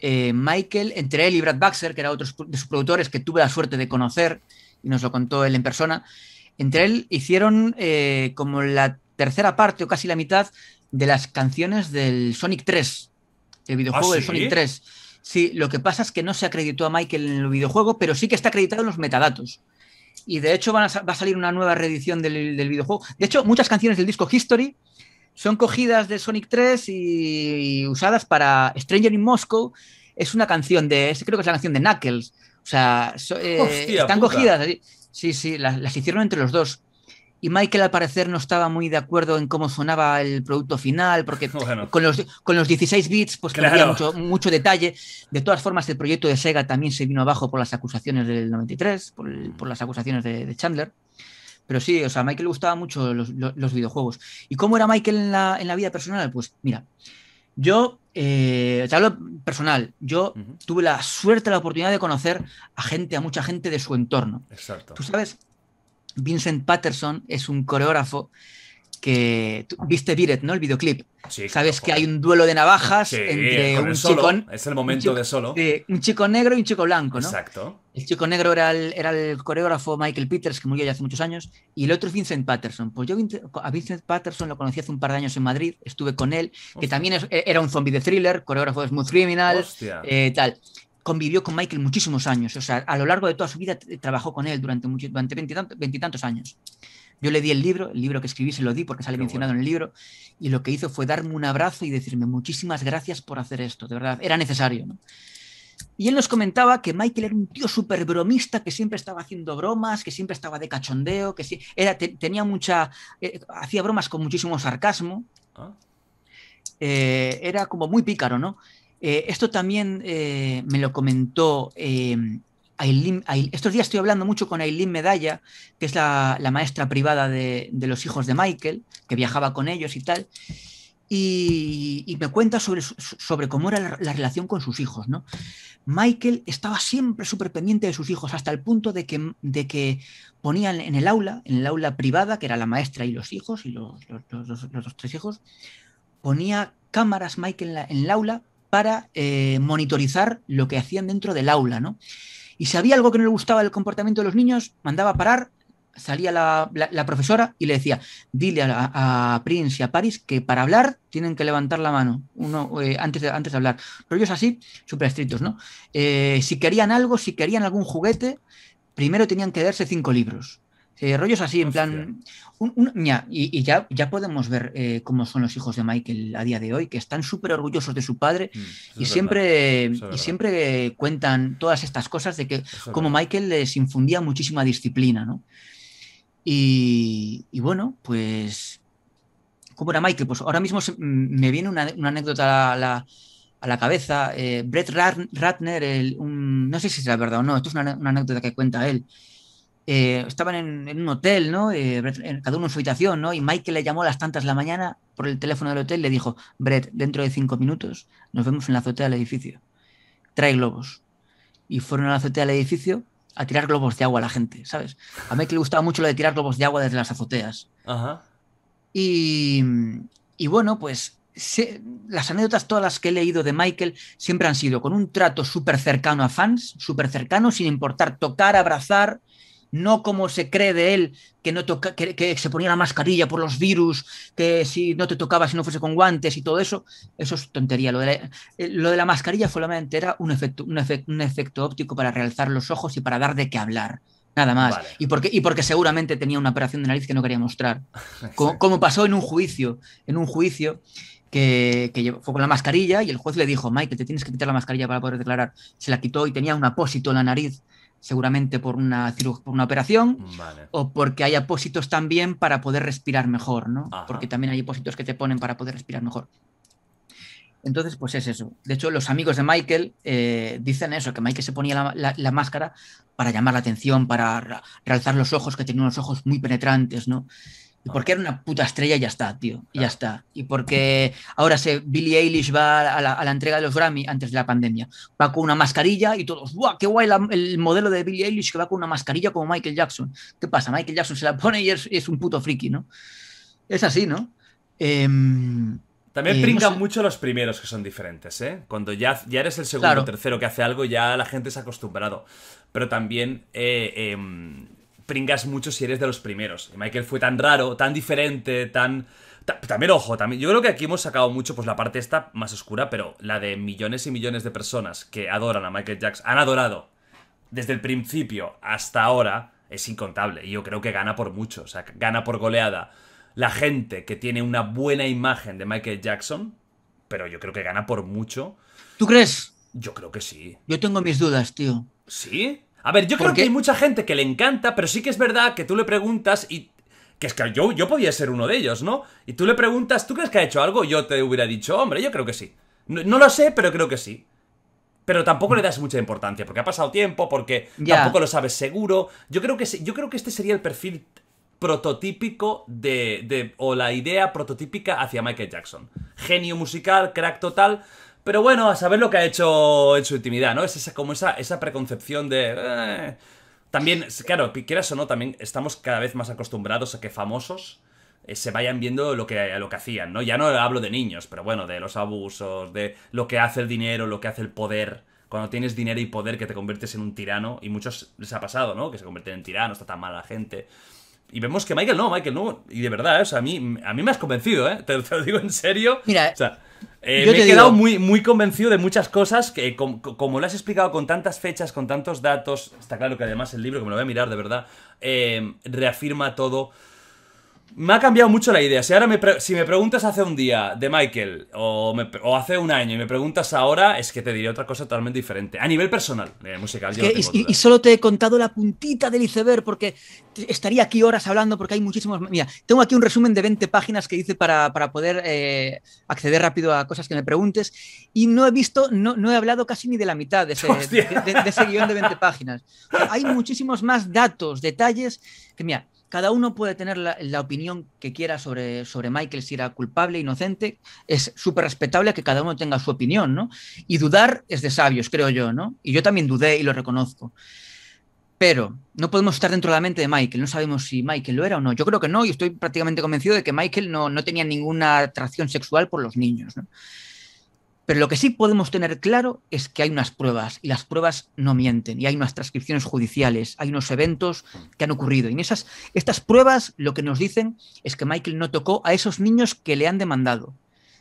eh, Michael, entre él y Brad Baxter, que era otro de sus productores que tuve la suerte de conocer y nos lo contó él en persona, entre él hicieron eh, como la tercera parte o casi la mitad de las canciones del Sonic 3, el videojuego ¿Ah, del Sonic 3. Sí, lo que pasa es que no se acreditó a Michael en el videojuego, pero sí que está acreditado en los metadatos. Y de hecho va a salir una nueva reedición del, videojuego. De hecho, muchas canciones del disco History son cogidas de Sonic 3 y, usadas para Stranger in Moscow. Es una canción de, creo que es la canción de Knuckles. O sea, eh, están cogidas. Sí, sí, las hicieron entre los dos y Michael al parecer no estaba muy de acuerdo en cómo sonaba el producto final, porque con, los, con los 16 bits pues claro. había mucho, mucho, detalle. De todas formas, el proyecto de Sega también se vino abajo por las acusaciones del 93, mm. por, las acusaciones de, Chandler. Pero sí, o sea, a Michael le gustaban mucho los, videojuegos. ¿Y cómo era Michael en la, vida personal? Pues mira, yo, eh, te hablo personal, yo tuve la suerte, la oportunidad de conocer a gente, a mucha gente de su entorno. Exacto. Tú sabes Vincent Patterson es un coreógrafo que viste Biret, ¿no? El videoclip. Sabes que hay un duelo de navajas entre un Es el momento de solo. un chico negro y un chico blanco, ¿no? Exacto. El chico negro era el, era el coreógrafo Michael Peters, que murió ya hace muchos años, y el otro es Vincent Patterson. Pues yo a Vincent Patterson lo conocí hace un par de años en Madrid, estuve con él, que también e-, era un zombie de thriller, coreógrafo de Smooth Criminal, eh, tal convivió con Michael muchísimos años, o sea, a lo largo de toda su vida trabajó con él durante veintitantos durante años. Yo le di el libro, el libro que escribí se lo di porque sale mencionado en el libro, y lo que hizo fue darme un abrazo y decirme muchísimas gracias por hacer esto, de verdad, era necesario. Y él nos comentaba que Michael era un tío súper bromista, que siempre estaba haciendo bromas, que siempre estaba de cachondeo, que sí, era, tenía mucha, eh, hacía bromas con muchísimo sarcasmo. Ah. Eh, era como muy pícaro, ¿no? Eh, esto también eh, me lo comentó em, Aileen, Estos días estoy hablando mucho con Aileen Medalla, que es la, maestra privada de, los hijos de Michael, que viajaba con ellos y tal. Y, me cuenta sobre, sobre cómo era la, relación con sus hijos. Michael estaba siempre súper pendiente de sus hijos, hasta el punto de que, de que ponían en el aula, en el aula privada, que era la maestra y los hijos, y los, los, los, tres hijos, ponía cámaras Michael en el aula para eh, monitorizar lo que hacían dentro del aula, ¿no? Y si había algo que no le gustaba del comportamiento de los niños, mandaba a parar, salía la, profesora y le decía, dile a, Prince y a Paris que para hablar tienen que levantar la mano uno, eh, antes, de, antes de hablar. Pero ellos así, súper estrictos, ¿no? Eh, si querían algo, si querían algún juguete, primero tenían que darse cinco libros. rollos así, en plan, y, ya, podemos ver eh, cómo son los hijos de Michael a día de hoy, que están súper orgullosos de su padre mm, y, siempre, siempre cuentan todas estas cosas de que como Michael les infundía muchísima disciplina, ¿no? Y, bueno, pues, ¿cómo era Michael? Pues ahora mismo me viene una, anécdota a la, a la cabeza. Eh, Brett Ratner, el, no sé si es la verdad o no, esto es una anécdota que cuenta él. Eh, estaban en, un hotel, ¿no? Eh, cada uno en su habitación, ¿no? Y Michael le llamó a las tantas de la mañana por el teléfono del hotel, y le dijo, Brett, dentro de cinco minutos nos vemos en la azotea del edificio. Trae globos. Y fueron a la azotea del edificio a tirar globos de agua a la gente, ¿sabes? A Michael le gustaba mucho lo de tirar globos de agua desde las azoteas. Y, bueno, pues las anécdotas todas las que he leído de Michael siempre han sido con un trato súper cercano a fans, súper cercano, sin importar tocar, abrazar, no como se cree de él, que, no toca, que, se ponía la mascarilla por los virus, que si no te tocaba, si no fuese con guantes y todo eso, eso es tontería. Lo de la, eh, lo de la mascarilla solamente era un efecto, un, un efecto óptico para realzar los ojos y para dar de qué hablar. Nada más. Y, porque, y porque seguramente tenía una operación de nariz que no quería mostrar. Como, pasó en un juicio, en un juicio que, que, fue con la mascarilla y el juez le dijo, Mike, te tienes que quitar la mascarilla para poder declarar. Se la quitó y tenía un apósito en la nariz seguramente por una, por una operación o porque hay apósitos también para poder respirar mejor, ¿no? Porque también hay apósitos que te ponen para poder respirar mejor. Entonces, pues es eso. De hecho, los amigos de Michael eh, dicen eso, que Michael se ponía la, máscara para llamar la atención, para realzar los ojos, que tenía unos ojos muy penetrantes, ¿no? Y ah. Porque era una puta estrella y ya está, tío. ya ah. está. Y porque ahora se, Billie Eilish va a la, entrega de los Grammy antes de la pandemia. Va con una mascarilla y todos, ¡guau! ¡Qué guay el modelo de Billie Eilish que va con una mascarilla como Michael Jackson! ¿Qué pasa? Michael Jackson se la pone y es, un puto friki, ¿no? Es así, ¿no? Em, también eh, pringan mucho los primeros que son diferentes, ¿eh? Cuando ya, ya eres el segundo o tercero que hace algo, ya la gente se ha acostumbrado. Pero también eh, em, pringas mucho si eres de los primeros. Y Michael fue tan raro, tan diferente, tan... También, ojo, también, yo creo que aquí hemos sacado mucho pues la parte esta más oscura, pero la de millones y millones de personas que adoran a Michael Jackson, han adorado desde el principio hasta ahora, es incontable. Y yo creo que gana por mucho, o sea, gana por goleada la gente que tiene una buena imagen de Michael Jackson, pero yo creo que gana por mucho. ¿Tú crees? Yo creo que sí. Yo tengo mis dudas, tío. ¿Sí? A ver, yo creo que hay mucha gente que le encanta, pero sí que es verdad que tú le preguntas y... Que es que yo, yo podía ser uno de ellos, ¿no? Y tú le preguntas, ¿tú crees que ha hecho algo? Yo te hubiera dicho, hombre, yo creo que sí. No, lo sé, pero creo que sí. Pero tampoco le das mucha importancia, porque ha pasado tiempo, porque tampoco lo sabes seguro. Yo creo que, yo creo que este sería el perfil prototípico de, o la idea prototípica hacia Michael Jackson. Genio musical, crack total, pero bueno, a saber lo que ha hecho en su intimidad, ¿no? Es como esa, esa preconcepción de... Eh". También, claro, quieras o no, también estamos cada vez más acostumbrados a que famosos eh, se vayan viendo lo que, lo que hacían, ¿no? Ya no hablo de niños, pero bueno, de los abusos, de lo que hace el dinero, lo que hace el poder cuando tienes dinero y poder que te conviertes en un tirano, y muchos les ha pasado, ¿no? Que se convierten en tiranos, está tan mala la gente. Y vemos que Michael no, Michael no, y de verdad, ¿eh? o sea, a mí, a mí me has convencido, ¿eh? Te, lo digo en serio. Mira, o sea, eh, Yo he quedado muy, muy convencido de muchas cosas que, como lo has explicado con tantas fechas, con tantos datos, está claro que además el libro, que me lo voy a mirar de verdad, eh, reafirma todo me ha cambiado mucho la idea. Si ahora me si me preguntas hace un día de Michael o, hace un año y me preguntas ahora, es que te diré otra cosa totalmente diferente. A nivel personal, eh, musical. y, y, solo te he contado la puntita del iceberg porque estaría aquí horas hablando porque hay muchísimos... Mira, tengo aquí un resumen de 20 páginas que hice para, poder eh, acceder rápido a cosas que me preguntes y no he visto, no, no he hablado casi ni de la mitad de ese, de, ese guión de 20 páginas. Hay muchísimos más datos, detalles que, mira, cada uno puede tener la, opinión que quiera sobre, sobre Michael, si era culpable, inocente. Es súper respetable que cada uno tenga su opinión, ¿no? Y dudar es de sabios, creo yo, ¿no? Y yo también dudé y lo reconozco. Pero no podemos estar dentro de la mente de Michael. No sabemos si Michael lo era o no. Yo creo que no, y estoy prácticamente convencido de que Michael no, no tenía ninguna atracción sexual por los niños, ¿no? Pero lo que sí podemos tener claro es que hay unas pruebas y las pruebas no mienten y hay unas transcripciones judiciales, hay unos eventos que han ocurrido. Y en esas, estas pruebas lo que nos dicen es que Michael no tocó a esos niños que le han demandado.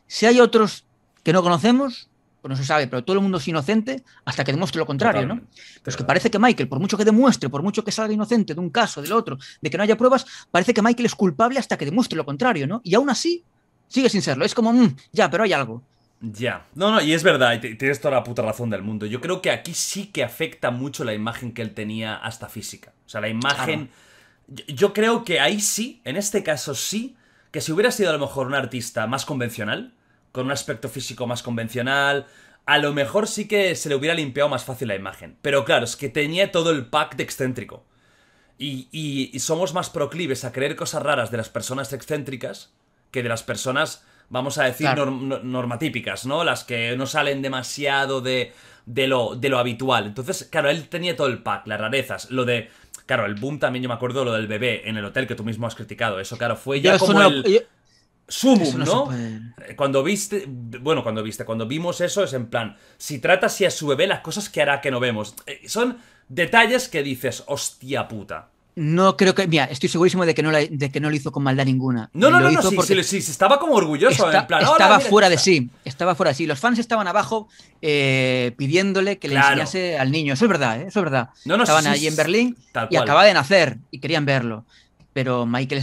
Si hay otros que no conocemos, pues no se sabe, pero todo el mundo es inocente hasta que demuestre lo contrario, ¿no? Pero es que parece que Michael, por mucho que demuestre, por mucho que salga inocente de un caso, del otro, de que no haya pruebas, parece que Michael es culpable hasta que demuestre lo contrario, ¿no? Y aún así sigue sin serlo. Es como, mm, ya, pero hay algo. Ya. No, no, y es verdad, tienes toda la puta razón del mundo. Yo creo que aquí sí que afecta mucho la imagen que él tenía hasta física. O sea, la imagen... yo, creo que ahí sí, en este caso sí, que si hubiera sido a lo mejor un artista más convencional, con un aspecto físico más convencional, a lo mejor sí que se le hubiera limpiado más fácil la imagen. Pero claro, es que tenía todo el pack de excéntrico. y somos más proclives a creer cosas raras de las personas excéntricas que de las personas vamos a decir, normatípicas, ¿no? Las que no salen demasiado de, de, lo, de lo habitual. Entonces, claro, él tenía todo el pack, las rarezas, lo de... Claro, el boom también, yo me acuerdo lo del bebé en el hotel que tú mismo has criticado. Eso, claro, fue ya como no, el... Sumum, ¿no? Eh, cuando viste, bueno, cuando viste, cuando vimos eso es en plan, si trata así a su bebé las cosas que hará que no vemos. Eh, son detalles que dices, hostia puta. No creo que. Mira, estoy segurísimo de que no, de que no lo hizo con maldad ninguna. No, no, lo no, hizo porque sí, sí, estaba como orgulloso. estaba fuera de sí. Estaba fuera de sí. Los fans estaban abajo eh, pidiéndole que le enseñase al niño. Eso es verdad, eh, eso es verdad. estaban allí en Berlín y acababa de nacer y querían verlo. Pero Michael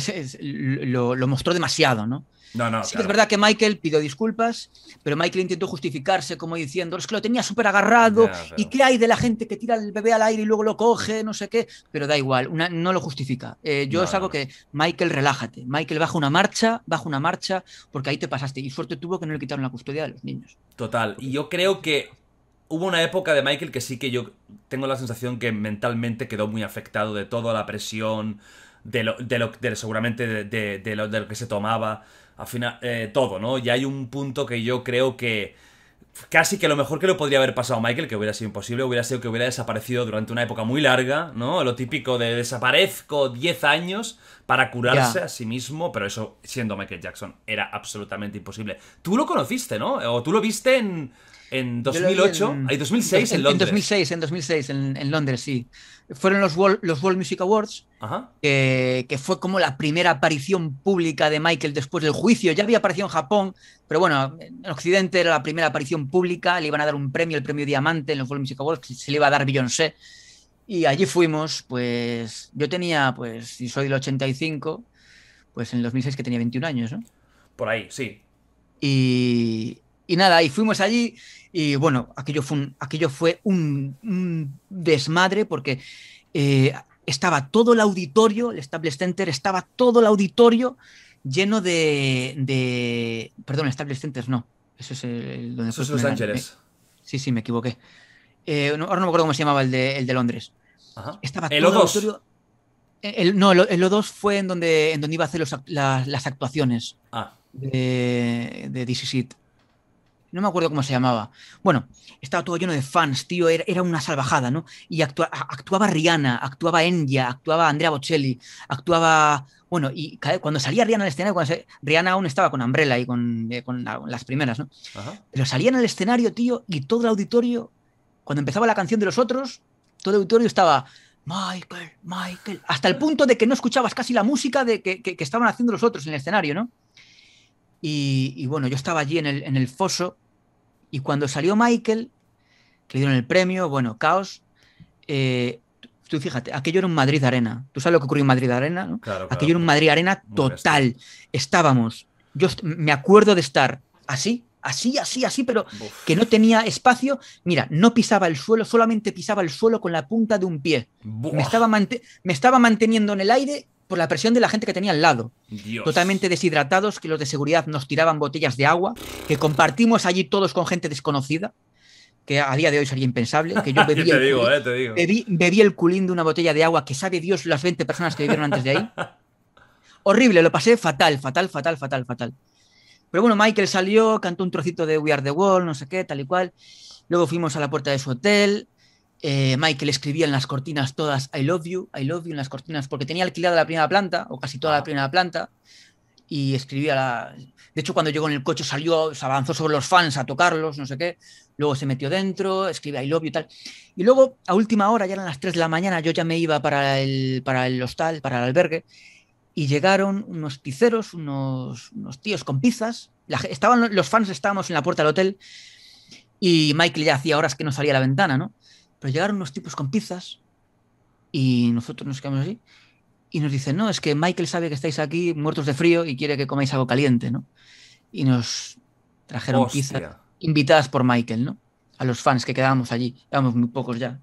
lo mostró demasiado, ¿no? No, no, sí que es verdad que Michael pidió disculpas, pero Michael intentó justificarse como diciendo, es que lo tenía súper agarrado y qué hay de la gente que tira el bebé al aire y luego lo coge, no sé qué, pero da igual, no lo justifica. Eh, yo os es algo que, Michael, relájate, Michael baja una marcha, baja una marcha, porque ahí te pasaste y suerte tuvo que no le quitaron la custodia de los niños. Total, y yo creo que hubo una época de Michael que sí que yo tengo la sensación que mentalmente quedó muy afectado de toda la presión, de lo, de seguramente de, de, lo, que se tomaba al final, eh, todo, ¿no? Ya hay un punto que yo creo que casi que lo mejor que le podría haber pasado a Michael, que hubiera sido imposible, hubiera sido que hubiera desaparecido durante una época muy larga, ¿no? Lo típico de desaparezco 10 años para curarse a sí mismo, pero eso, siendo Michael Jackson, era absolutamente imposible. Tú lo conociste, ¿no? O tú lo viste en en 2008, en, hay 2006 en, Londres. En 2006, en 2006, en, Londres, sí. Fueron los World, los World Music Awards, Que, que, fue como la primera aparición pública de Michael después del juicio. Ya había aparecido en Japón, pero bueno, en Occidente era la primera aparición pública. Le iban a dar un premio, el premio Diamante en los World Music Awards, se le iba a dar Beyoncé. Y allí fuimos, pues yo tenía, pues si soy del 85, pues en 2006 que tenía 21 años, ¿no? Por ahí, sí. Y, y nada, y fuimos allí y bueno, aquello fue un, aquello fue un, desmadre porque eh, estaba todo el auditorio, el establish Center, estaba todo el auditorio lleno de. perdón, el Centers Center no. Eso es el, donde Eso Los Ángeles. Sí, sí, me equivoqué. Eh, ahora no me acuerdo cómo se llamaba el de, el de Londres. Estaba el todo O2. El auditorio. no, el, O2 fue en donde, en donde iba a hacer las, actuaciones ah. de, de DC no me acuerdo cómo se llamaba. Bueno, estaba todo lleno de fans, tío, era, una salvajada, ¿no? Y actuaba Rihanna, actuaba Enya, actuaba Andrea Bocelli, actuaba... Bueno, y cuando salía Rihanna al escenario, cuando Rihanna aún estaba con Umbrella y con, eh, las primeras, ¿no? Pero Pero salían el escenario, tío, y todo el auditorio, cuando empezaba la canción de los otros, todo el auditorio estaba... Michael, Michael, hasta el punto de que no escuchabas casi la música de que, que estaban haciendo los otros en el escenario, ¿no? Y, bueno, yo estaba allí en el, en el foso y cuando salió Michael, que le dieron el premio, bueno, caos, eh, tú fíjate, aquello era un Madrid Arena. Tú sabes lo que ocurrió en Madrid Arena, ¿no? aquello era un Madrid Arena total. Estábamos, yo me acuerdo de estar así, así, así, así, pero que no tenía espacio. Mira, no pisaba el suelo, solamente pisaba el suelo con la punta de un pie. Me estaba, me estaba manteniendo en el aire por la presión de la gente que tenía al lado. Totalmente deshidratados, que los de seguridad nos tiraban botellas de agua, que compartimos allí todos con gente desconocida, que a día de hoy sería impensable. Que yo bebí, te el, digo, culín, eh, te digo. el culín de una botella de agua que sabe Dios las 20 personas que vivieron antes de ahí. Horrible, lo pasé fatal, fatal, fatal, fatal, fatal. Pero bueno, Michael salió, cantó un trocito de We Are the World, no sé qué, tal y cual. Luego fuimos a la puerta de su hotel, eh, Michael escribía en las cortinas todas I love you, I love you en las cortinas, porque tenía alquilada la primera planta, o casi toda la primera planta, y escribía la... De hecho, cuando llegó en el coche salió, se avanzó sobre los fans a tocarlos, no sé qué, luego se metió dentro, escribía I love you y tal. Y luego, a última hora, ya eran las 3 de la mañana, yo ya me iba para el, para el hostal, para el albergue, y llegaron unos ticeros, unos, unos tíos con pizzas, estaban, los fans estábamos en la puerta del hotel, y Michael ya hacía horas que no salía a la ventana, ¿no? Pero llegaron unos tipos con pizzas y nosotros nos quedamos allí Y nos dicen, no, es que Michael sabe que estáis aquí muertos de frío y quiere que comáis algo caliente, ¿no? Y nos trajeron pizzas invitadas por Michael, ¿no? A los fans que quedábamos allí, éramos muy pocos ya.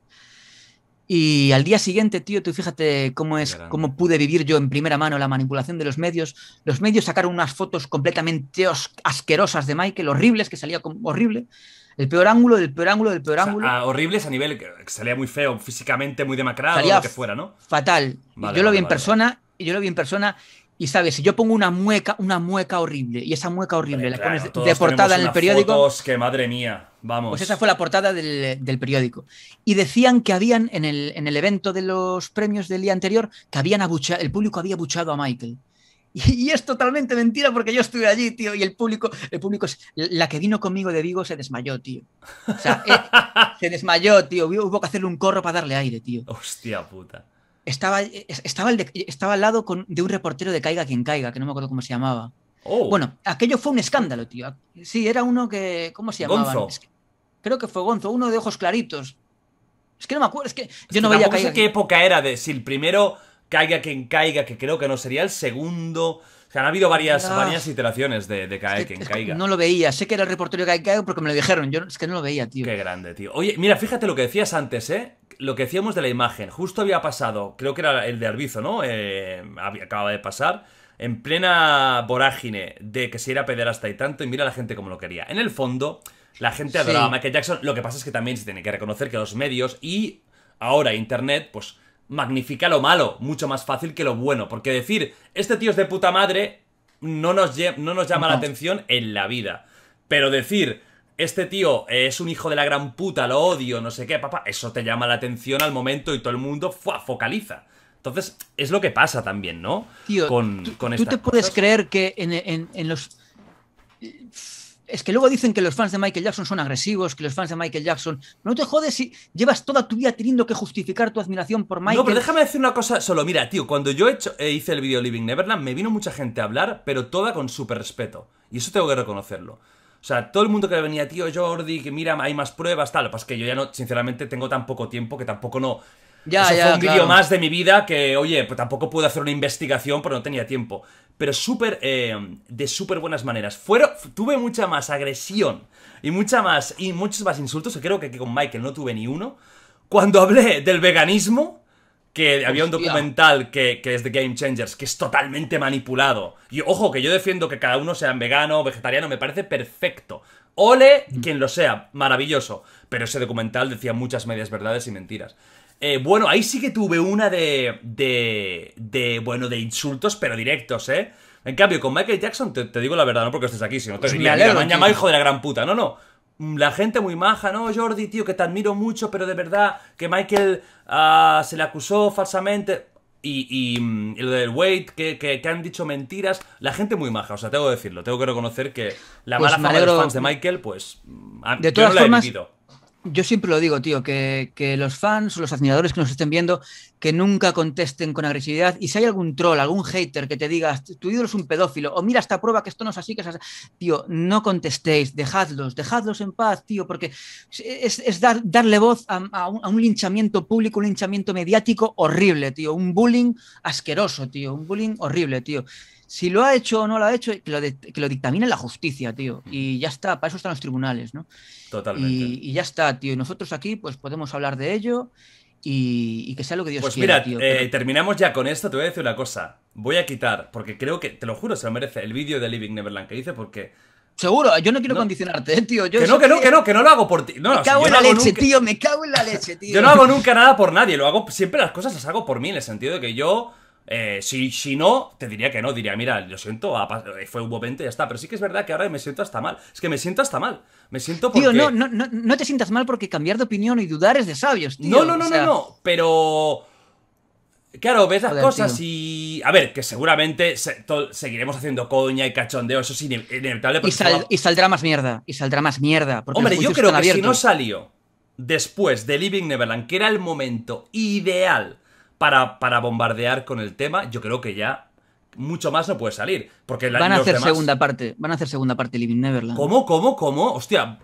Y al día siguiente, tío, tú fíjate cómo es, cómo pude vivir yo en primera mano la manipulación de los medios. Los medios sacaron unas fotos completamente asquerosas de Michael, horribles, que salía horrible. El peor ángulo del peor ángulo del peor ángulo. Ah, horribles a nivel que salía muy feo, físicamente muy demacrado, lo que fuera, ¿no? Fatal. yo lo vi en persona y yo lo vi en persona y sabes, si yo pongo una mueca, una mueca horrible, y esa mueca horrible la pones de portada en el periódico. Fotos que madre mía, vamos. Pues esa fue la portada del, del periódico. Y decían que habían, en el, en el, evento de los premios del día anterior, que habían abuchado, el público había abuchado a Michael. Y, es totalmente mentira porque yo estuve allí, tío, y el público, el público, la que vino conmigo de Vigo se desmayó, tío. O sea, eh, se desmayó, tío. Hubo que hacerle un corro para darle aire, tío. Hostia puta. Estaba, estaba, estaba al lado con, de un reportero de Caiga quien caiga, que no me acuerdo cómo se llamaba. Oh. Bueno, aquello fue un escándalo, tío. Sí, era uno que. ¿Cómo se llamaba? creo que fue Gonzo, uno de ojos claritos. Es que no me acuerdo, es que yo no veía qué época era de si el primero caiga quien caiga, que creo que no sería el segundo. O sea, han habido varias, varias iteraciones de, caiga quien caiga. No lo veía, sé que era el reportero que caiga porque me lo dijeron, yo es que no lo veía, tío. Qué grande, tío. Oye, mira, fíjate lo que decías antes, ¿eh? Lo que decíamos de la imagen, justo había pasado, creo que era el de Arbizo, ¿no? Eh, acaba de pasar, en plena vorágine de que se iba a pedir hasta y tanto, y mira la gente como lo quería. En el fondo, la gente adoraba a Michael Jackson, lo que pasa es que también se tiene que reconocer que los medios y ahora Internet, pues magnifica lo malo, mucho más fácil que lo bueno. Porque decir, este tío es de puta madre, no nos, no nos llama la atención en la vida. Pero decir, este tío es un hijo de la gran puta, lo odio, no sé qué, papá, eso te llama la atención al momento y todo el mundo focaliza. Entonces, es lo que pasa también, ¿no? Tío, con, tú, tú te puedes creer que en los es que luego dicen que los fans de Michael Jackson son agresivos, que los fans de Michael Jackson. No te jodes si llevas toda tu vida teniendo que justificar tu admiración por Michael. No, pero déjame decir una cosa solo. Mira, tío, cuando yo eh, hice el video Living Neverland, me vino mucha gente a hablar, pero toda con súper respeto. Y eso tengo que reconocerlo. O sea, todo el mundo que venía, tío Jordi, que mira, hay más pruebas, tal. Pues que yo ya no, sinceramente, tengo tan poco tiempo que tampoco no. Ya, Eso ya, fue un vídeo más de mi vida que, oye, pues tampoco pude hacer una investigación porque no tenía tiempo pero súper eh, de súper buenas maneras. Fuero, tuve mucha más agresión y mucha más y muchos más insultos, creo que, aquí con Michael no tuve ni uno. Cuando hablé del veganismo, que había un documental que, es de Game Changers, que es totalmente manipulado. Y ojo, que yo defiendo que cada uno sea vegano o vegetariano, me parece perfecto. Ole, mm. quien lo sea, maravilloso. Pero ese documental decía muchas medias verdades y mentiras. Eh, bueno, ahí sí que tuve una de, de, Bueno, de insultos, pero directos, ¿eh? En cambio, con Michael Jackson, te, digo la verdad, no porque estés aquí, sino te pues llamado hijo de la gran puta. No, no. Mm, la gente muy maja, no, Jordi, tío, que te admiro mucho, pero de verdad que Michael ah, se le acusó falsamente. Y, mm, lo del Wade, que, que, han dicho mentiras. La gente muy maja, o sea, tengo que decirlo. Tengo que reconocer que la pues mala fama de los fans de Michael, pues. Mm, ah, de todas yo no la yo siempre lo digo, tío, que, los fans o los admiradores que nos estén viendo, que nunca contesten con agresividad. Y si hay algún troll, algún hater que te diga, tu ídolo es un pedófilo, o mira esta prueba que esto no es así, que es así. Tío, no contestéis, dejadlos, dejadlos en paz, tío, porque es, darle voz a, a, un, linchamiento público, un linchamiento mediático horrible, tío. Un bullying asqueroso, tío. Un bullying horrible, tío si lo ha hecho o no lo ha hecho, que lo, dictamine la justicia, tío. Y ya está, para eso están los tribunales, ¿no? Totalmente. Y, ya está, tío. Y nosotros aquí, pues podemos hablar de ello y, que sea lo que Dios pues quiera. Pues mira, eh, terminamos ya con esto. Te voy a decir una cosa. Voy a quitar, porque creo que, te lo juro, se lo merece el vídeo de Living Neverland que hice, porque. Seguro, yo no quiero condicionarte, eh, tío. que no, que no, que no, que no lo hago por ti. No, me cago en la leche, tío, me cago en la leche, tío. yo no hago nunca nada por nadie, lo hago, siempre las cosas las hago por mí, en el sentido de que yo eh, si, no, te diría que no, diría, mira, lo siento, eh, fue un momento y ya está. Pero sí que es verdad que ahora me siento hasta mal. Es que me siento hasta mal. Me siento porque... Tío, no, no, no, no te sientas mal porque cambiar de opinión y dudar es de sabios, tío. No, no, no, no, no, pero... Claro, ves las cosas y... A ver, que seguramente seguiremos haciendo coña y cachondeo, eso es inevitable. Y, saldrá más mierda, y saldrá más mierda. Hombre, yo creo que si no salió después de Living Neverland, que era el momento ideal para, bombardear con el tema, yo creo que ya mucho más no puede salir. Porque van a hacer segunda parte, van a hacer segunda parte Living Neverland. ¿Cómo, cómo, cómo? Hostia.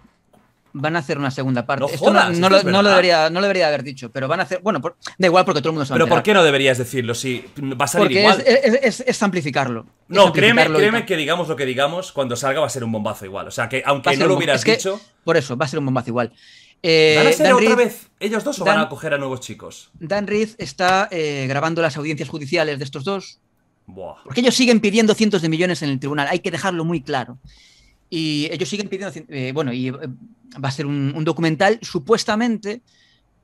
Van a hacer una segunda parte. No no, lo, debería, haber dicho, pero van a hacer. Bueno, da igual porque todo el mundo sabe. Pero ¿por qué no deberías decirlo? Si va a salir porque igual. Es, amplificarlo. No, créeme, que digamos lo que digamos, cuando salga va a ser un bombazo igual. O sea, que aunque no lo hubieras dicho. por eso, va a ser un bombazo igual. Eh, ¿Van a ser otra vez ellos dos o van a coger a nuevos chicos? Dan Reed está eh, grabando las audiencias judiciales de estos dos. Porque ellos siguen pidiendo cientos de millones en el tribunal, hay que dejarlo muy claro. Y ellos siguen pidiendo. Eh, bueno, y va a ser un, documental supuestamente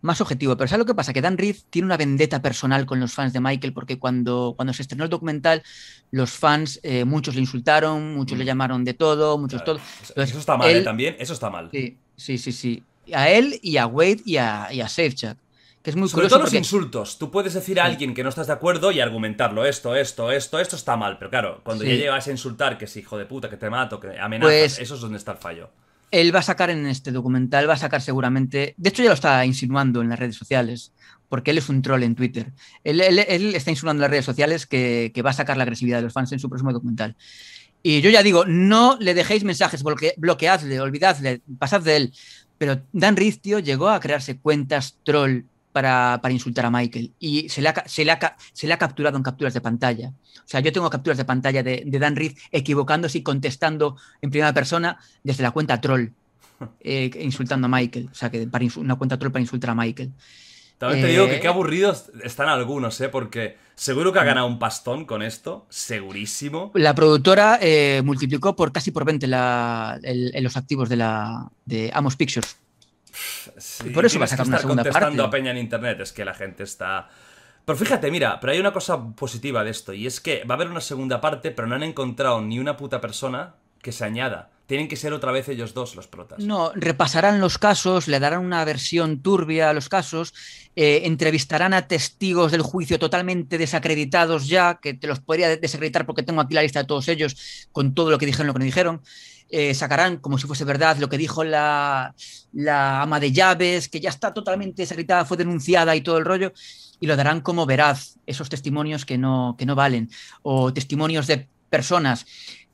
más objetivo. Pero ¿sabes lo que pasa? Que Dan Reed tiene una vendetta personal con los fans de Michael, porque cuando, cuando se estrenó el documental, los fans, muchos le insultaron, muchos le mm. llamaron de todo, muchos todo. eso está mal también, eso está mal. sí, sí. sí a él y a Wade y a, y Que es muy Sobre todos los insultos. Tú puedes decir a alguien que no estás de acuerdo y argumentarlo. Esto, esto, esto, esto está mal. Pero claro, cuando ya llegas a insultar que es hijo de puta, que te mato, que amenazas, pues eso es donde está el fallo. Él va a sacar en este documental, va a sacar seguramente. De hecho, ya lo está insinuando en las redes sociales, porque él es un troll en Twitter. Él, está insinuando en las redes sociales que, va a sacar la agresividad de los fans en su próximo documental. Y yo ya digo, no le dejéis mensajes, bloqueadle, olvidadle, pasad de él. Pero Dan Riz, llegó a crearse cuentas troll para, insultar a Michael y se le, ha, se, capturado en capturas de pantalla. O sea, yo tengo capturas de pantalla de, Dan Riz equivocándose y contestando en primera persona desde la cuenta troll. Eh, insultando a Michael, o sea, que una cuenta troll para insultar a Michael. También te digo que eh. qué aburridos están algunos, ¿eh? Porque seguro que ha ganado un pastón con esto, segurísimo. La productora eh, multiplicó por casi por 20 la, el, los activos de, la, Amos Pictures. por eso va a sacar una segunda contestando a Peña en internet, es que la gente está... Pero fíjate, mira, pero hay una cosa positiva de esto, y es que va a haber una segunda parte, pero no han encontrado ni una puta persona que se añada tienen que ser otra vez ellos dos los protas. No, repasarán los casos, le darán una versión turbia a los casos, eh, entrevistarán a testigos del juicio totalmente desacreditados ya, que te los podría desacreditar porque tengo aquí la lista de todos ellos con todo lo que dijeron, lo que no dijeron. Eh, sacarán como si fuese verdad lo que dijo la, ama de llaves, que ya está totalmente desacreditada, fue denunciada y todo el rollo, y lo darán como veraz, esos testimonios que no, que no valen, o testimonios de personas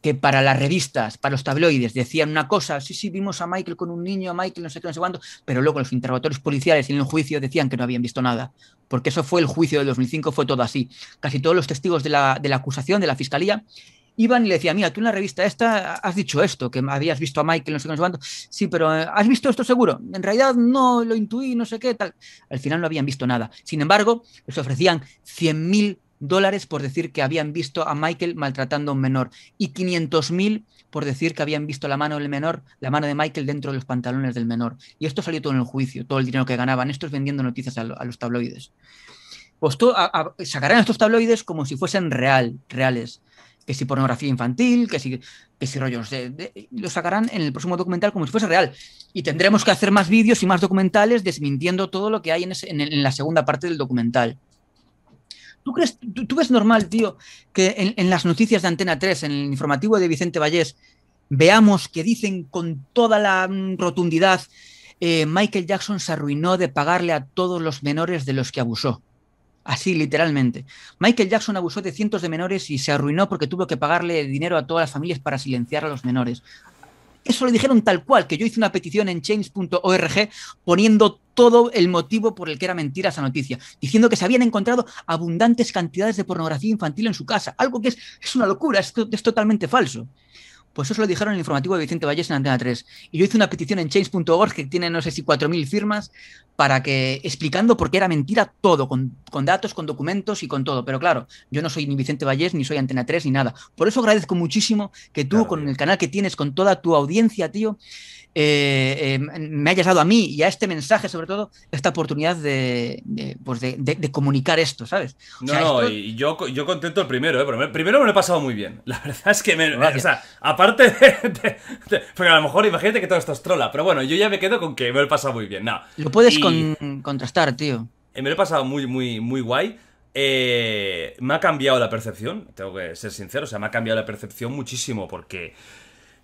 que para las revistas, para los tabloides, decían una cosa, sí, sí, vimos a Michael con un niño, a Michael no sé qué, no sé cuándo, pero luego los interrogatorios policiales en el juicio decían que no habían visto nada, porque eso fue el juicio del 2005, fue todo así. Casi todos los testigos de la, de la acusación, de la fiscalía, iban y le decían, mira, tú en la revista esta has dicho esto, que habías visto a Michael, no sé qué, no sé cuándo, sí, pero eh, ¿has visto esto seguro? En realidad no lo intuí, no sé qué, tal. Al final no habían visto nada. Sin embargo, les ofrecían 100.000 dólares por decir que habían visto a Michael maltratando a un menor y 500.000 por decir que habían visto la mano del menor, la mano de Michael dentro de los pantalones del menor. Y esto salió todo en el juicio, todo el dinero que ganaban, estos vendiendo noticias a, los tabloides. Pues a, sacarán estos tabloides como si fuesen real, reales que si pornografía infantil, que si, que si rollos de, sacarán en el próximo documental como si fuese real. Y tendremos que hacer más vídeos y más documentales desmintiendo todo lo que hay en, en la segunda parte del documental. ¿Tú, crees, tú, ves normal, tío, que en, las noticias de Antena 3, en el informativo de Vicente Vallés, veamos que dicen con toda la mm, rotundidad, eh, Michael Jackson se arruinó de pagarle a todos los menores de los que abusó? Así, literalmente. Michael Jackson abusó de cientos de menores y se arruinó porque tuvo que pagarle dinero a todas las familias para silenciar a los menores. Eso lo dijeron tal cual, que yo hice una petición en change.org poniendo todo el motivo por el que era mentira esa noticia, diciendo que se habían encontrado abundantes cantidades de pornografía infantil en su casa, algo que es, una locura, es totalmente falso. Pues eso lo dijeron en el informativo de Vicente Valles en Antena 3. Y yo hice una petición en change.org que tiene no sé si 4.000 firmas para que explicando por qué era mentira todo, con, datos, con documentos y con todo. Pero claro, yo no soy ni Vicente Vallés, ni soy Antena 3, ni nada. Por eso agradezco muchísimo que tú, con el canal que tienes, con toda tu audiencia, tío, eh, em, me ha dado a mí y a este mensaje, sobre todo, esta oportunidad de, pues de, comunicar esto, ¿sabes? no, yo, contento el primero, ¿eh? Pero primero me lo he pasado muy bien. La verdad es que me. Pues aparte de, Porque a lo mejor imagínate que todo esto es trola, pero bueno, yo ya me quedo con que me lo he pasado muy bien. No. Lo puedes contrastar, tío. Eh, me lo he pasado muy, muy, muy guay. Eh, me ha cambiado la percepción, tengo que ser sincero, o sea, me ha cambiado la percepción muchísimo porque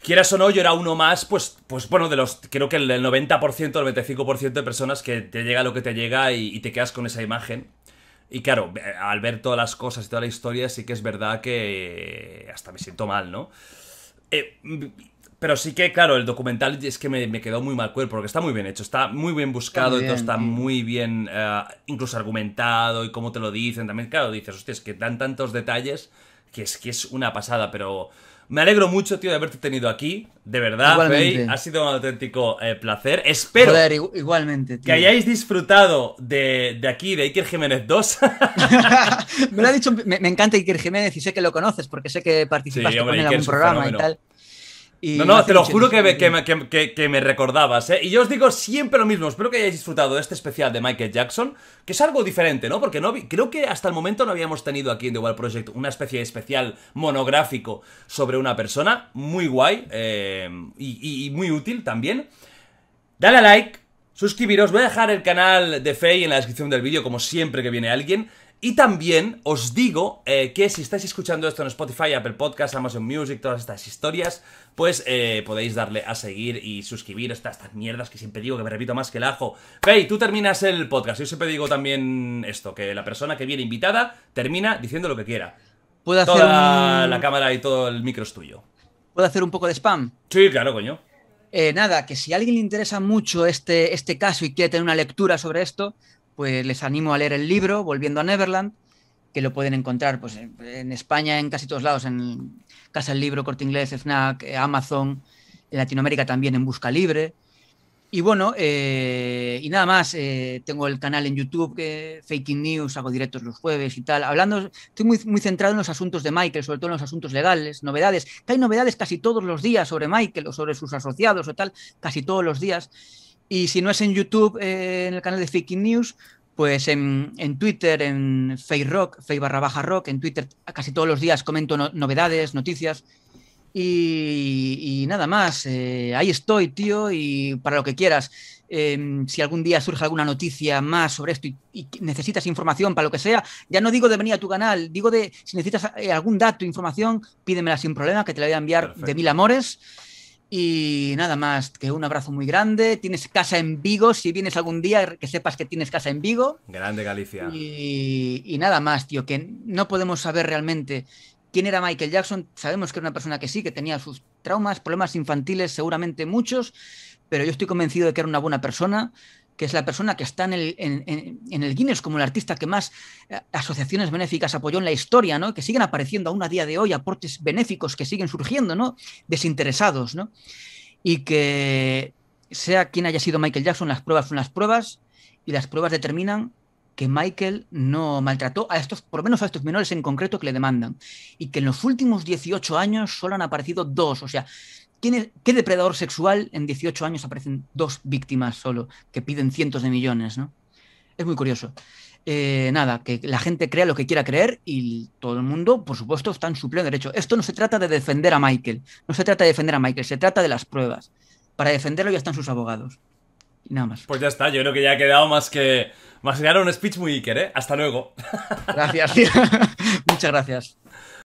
quieras o no, yo era uno más, pues, pues bueno, de los, creo que el 90%, el 95% de personas que te llega lo que te llega y, te quedas con esa imagen. Y claro, al ver todas las cosas y toda la historia, sí que es verdad que hasta me siento mal, ¿no? Eh, pero sí que, claro, el documental es que me, quedó muy mal cuerpo, porque está muy bien hecho, está muy bien buscado, está, muy bien eh, incluso argumentado y cómo te lo dicen. También, claro, dices, hostia, es que dan tantos detalles que es que es una pasada, pero me alegro mucho, tío, de haberte tenido aquí. De verdad, ha sido un auténtico eh, placer. Espero que hayáis disfrutado de, aquí, de Iker Jiménez 2. me lo ha dicho, me, encanta Iker Jiménez y sé que lo conoces porque sé que participas en algún programa y tal no, no, te lo juro que me, recordabas, ¿eh? Y yo os digo siempre lo mismo, espero que hayáis disfrutado de este especial de Michael Jackson, que es algo diferente, ¿no? Porque no creo que hasta el momento no habíamos tenido aquí en The World Project una especie de especial monográfico sobre una persona, muy guay eh, y, muy útil también. Dale a like, suscribiros, voy a dejar el canal de Faye en la descripción del vídeo como siempre que viene alguien. Y también os digo eh, que si estáis escuchando esto en Spotify, Apple Podcasts, Amazon Music, todas estas historias, pues eh, podéis darle a seguir y suscribir estas, estas mierdas que siempre digo, que me repito más que el ajo. hey tú terminas el podcast. Yo siempre digo también esto, que la persona que viene invitada termina diciendo lo que quiera. Puedo hacer un... la cámara y todo el micro es tuyo. ¿Puedo hacer un poco de spam? Sí, claro, coño. Eh, nada, que si a alguien le interesa mucho este, este caso y quiere tener una lectura sobre esto, pues les animo a leer el libro, Volviendo a Neverland, que lo pueden encontrar pues, en, España, en casi todos lados, en Casa del Libro, Corte Inglés, FNAC, eh, Amazon, en Latinoamérica también en Busca Libre. Y bueno, eh, y nada más, eh, tengo el canal en YouTube, que Faking News, hago directos los jueves y tal. Hablando, estoy muy, muy centrado en los asuntos de Michael, sobre todo en los asuntos legales, novedades, que hay novedades casi todos los días sobre Michael o sobre sus asociados o tal, casi todos los días. Y si no es en YouTube, eh, en el canal de Fake News, pues en, Twitter, en Facebook Rock, barra baja rock, en Twitter casi todos los días comento novedades, noticias y, nada más. Eh, ahí estoy, tío, y para lo que quieras. Em, si algún día surge alguna noticia más sobre esto y, necesitas información para lo que sea, ya no digo de venir a tu canal, digo de si necesitas eh, algún dato, información, pídemela sin problema, que te la voy a enviar de mil amores. Y nada más, que un abrazo muy grande. Tienes casa en Vigo, si vienes algún día, que sepas que tienes casa en Vigo. Grande Galicia. Y, nada más, tío, que no podemos saber realmente quién era Michael Jackson. Sabemos que era una persona que sí, que tenía sus traumas, problemas infantiles, seguramente muchos, pero yo estoy convencido de que era una buena persona, que es la persona que está en el, en, el Guinness como el artista que más eh, asociaciones benéficas apoyó en la historia, ¿no? que siguen apareciendo aún a día de hoy, aportes benéficos que siguen surgiendo, ¿no? desinteresados. ¿no? Y que sea quien haya sido Michael Jackson, las pruebas son las pruebas y las pruebas determinan que Michael no maltrató a estos, por lo menos a estos menores en concreto que le demandan, y que en los últimos 18 años solo han aparecido dos, o sea, ¿Qué depredador sexual en 18 años aparecen dos víctimas solo que piden cientos de millones? ¿no? Es muy curioso. Eh, nada, que la gente crea lo que quiera creer y todo el mundo, por supuesto, está en su pleno derecho. Esto no se trata de defender a Michael, no se trata de defender a Michael, se trata de las pruebas. Para defenderlo ya están sus abogados. Y nada más. Pues ya está, yo creo que ya ha quedado más que. Más que un speech muy Iker, ¿eh? Hasta luego. Gracias. Muchas gracias.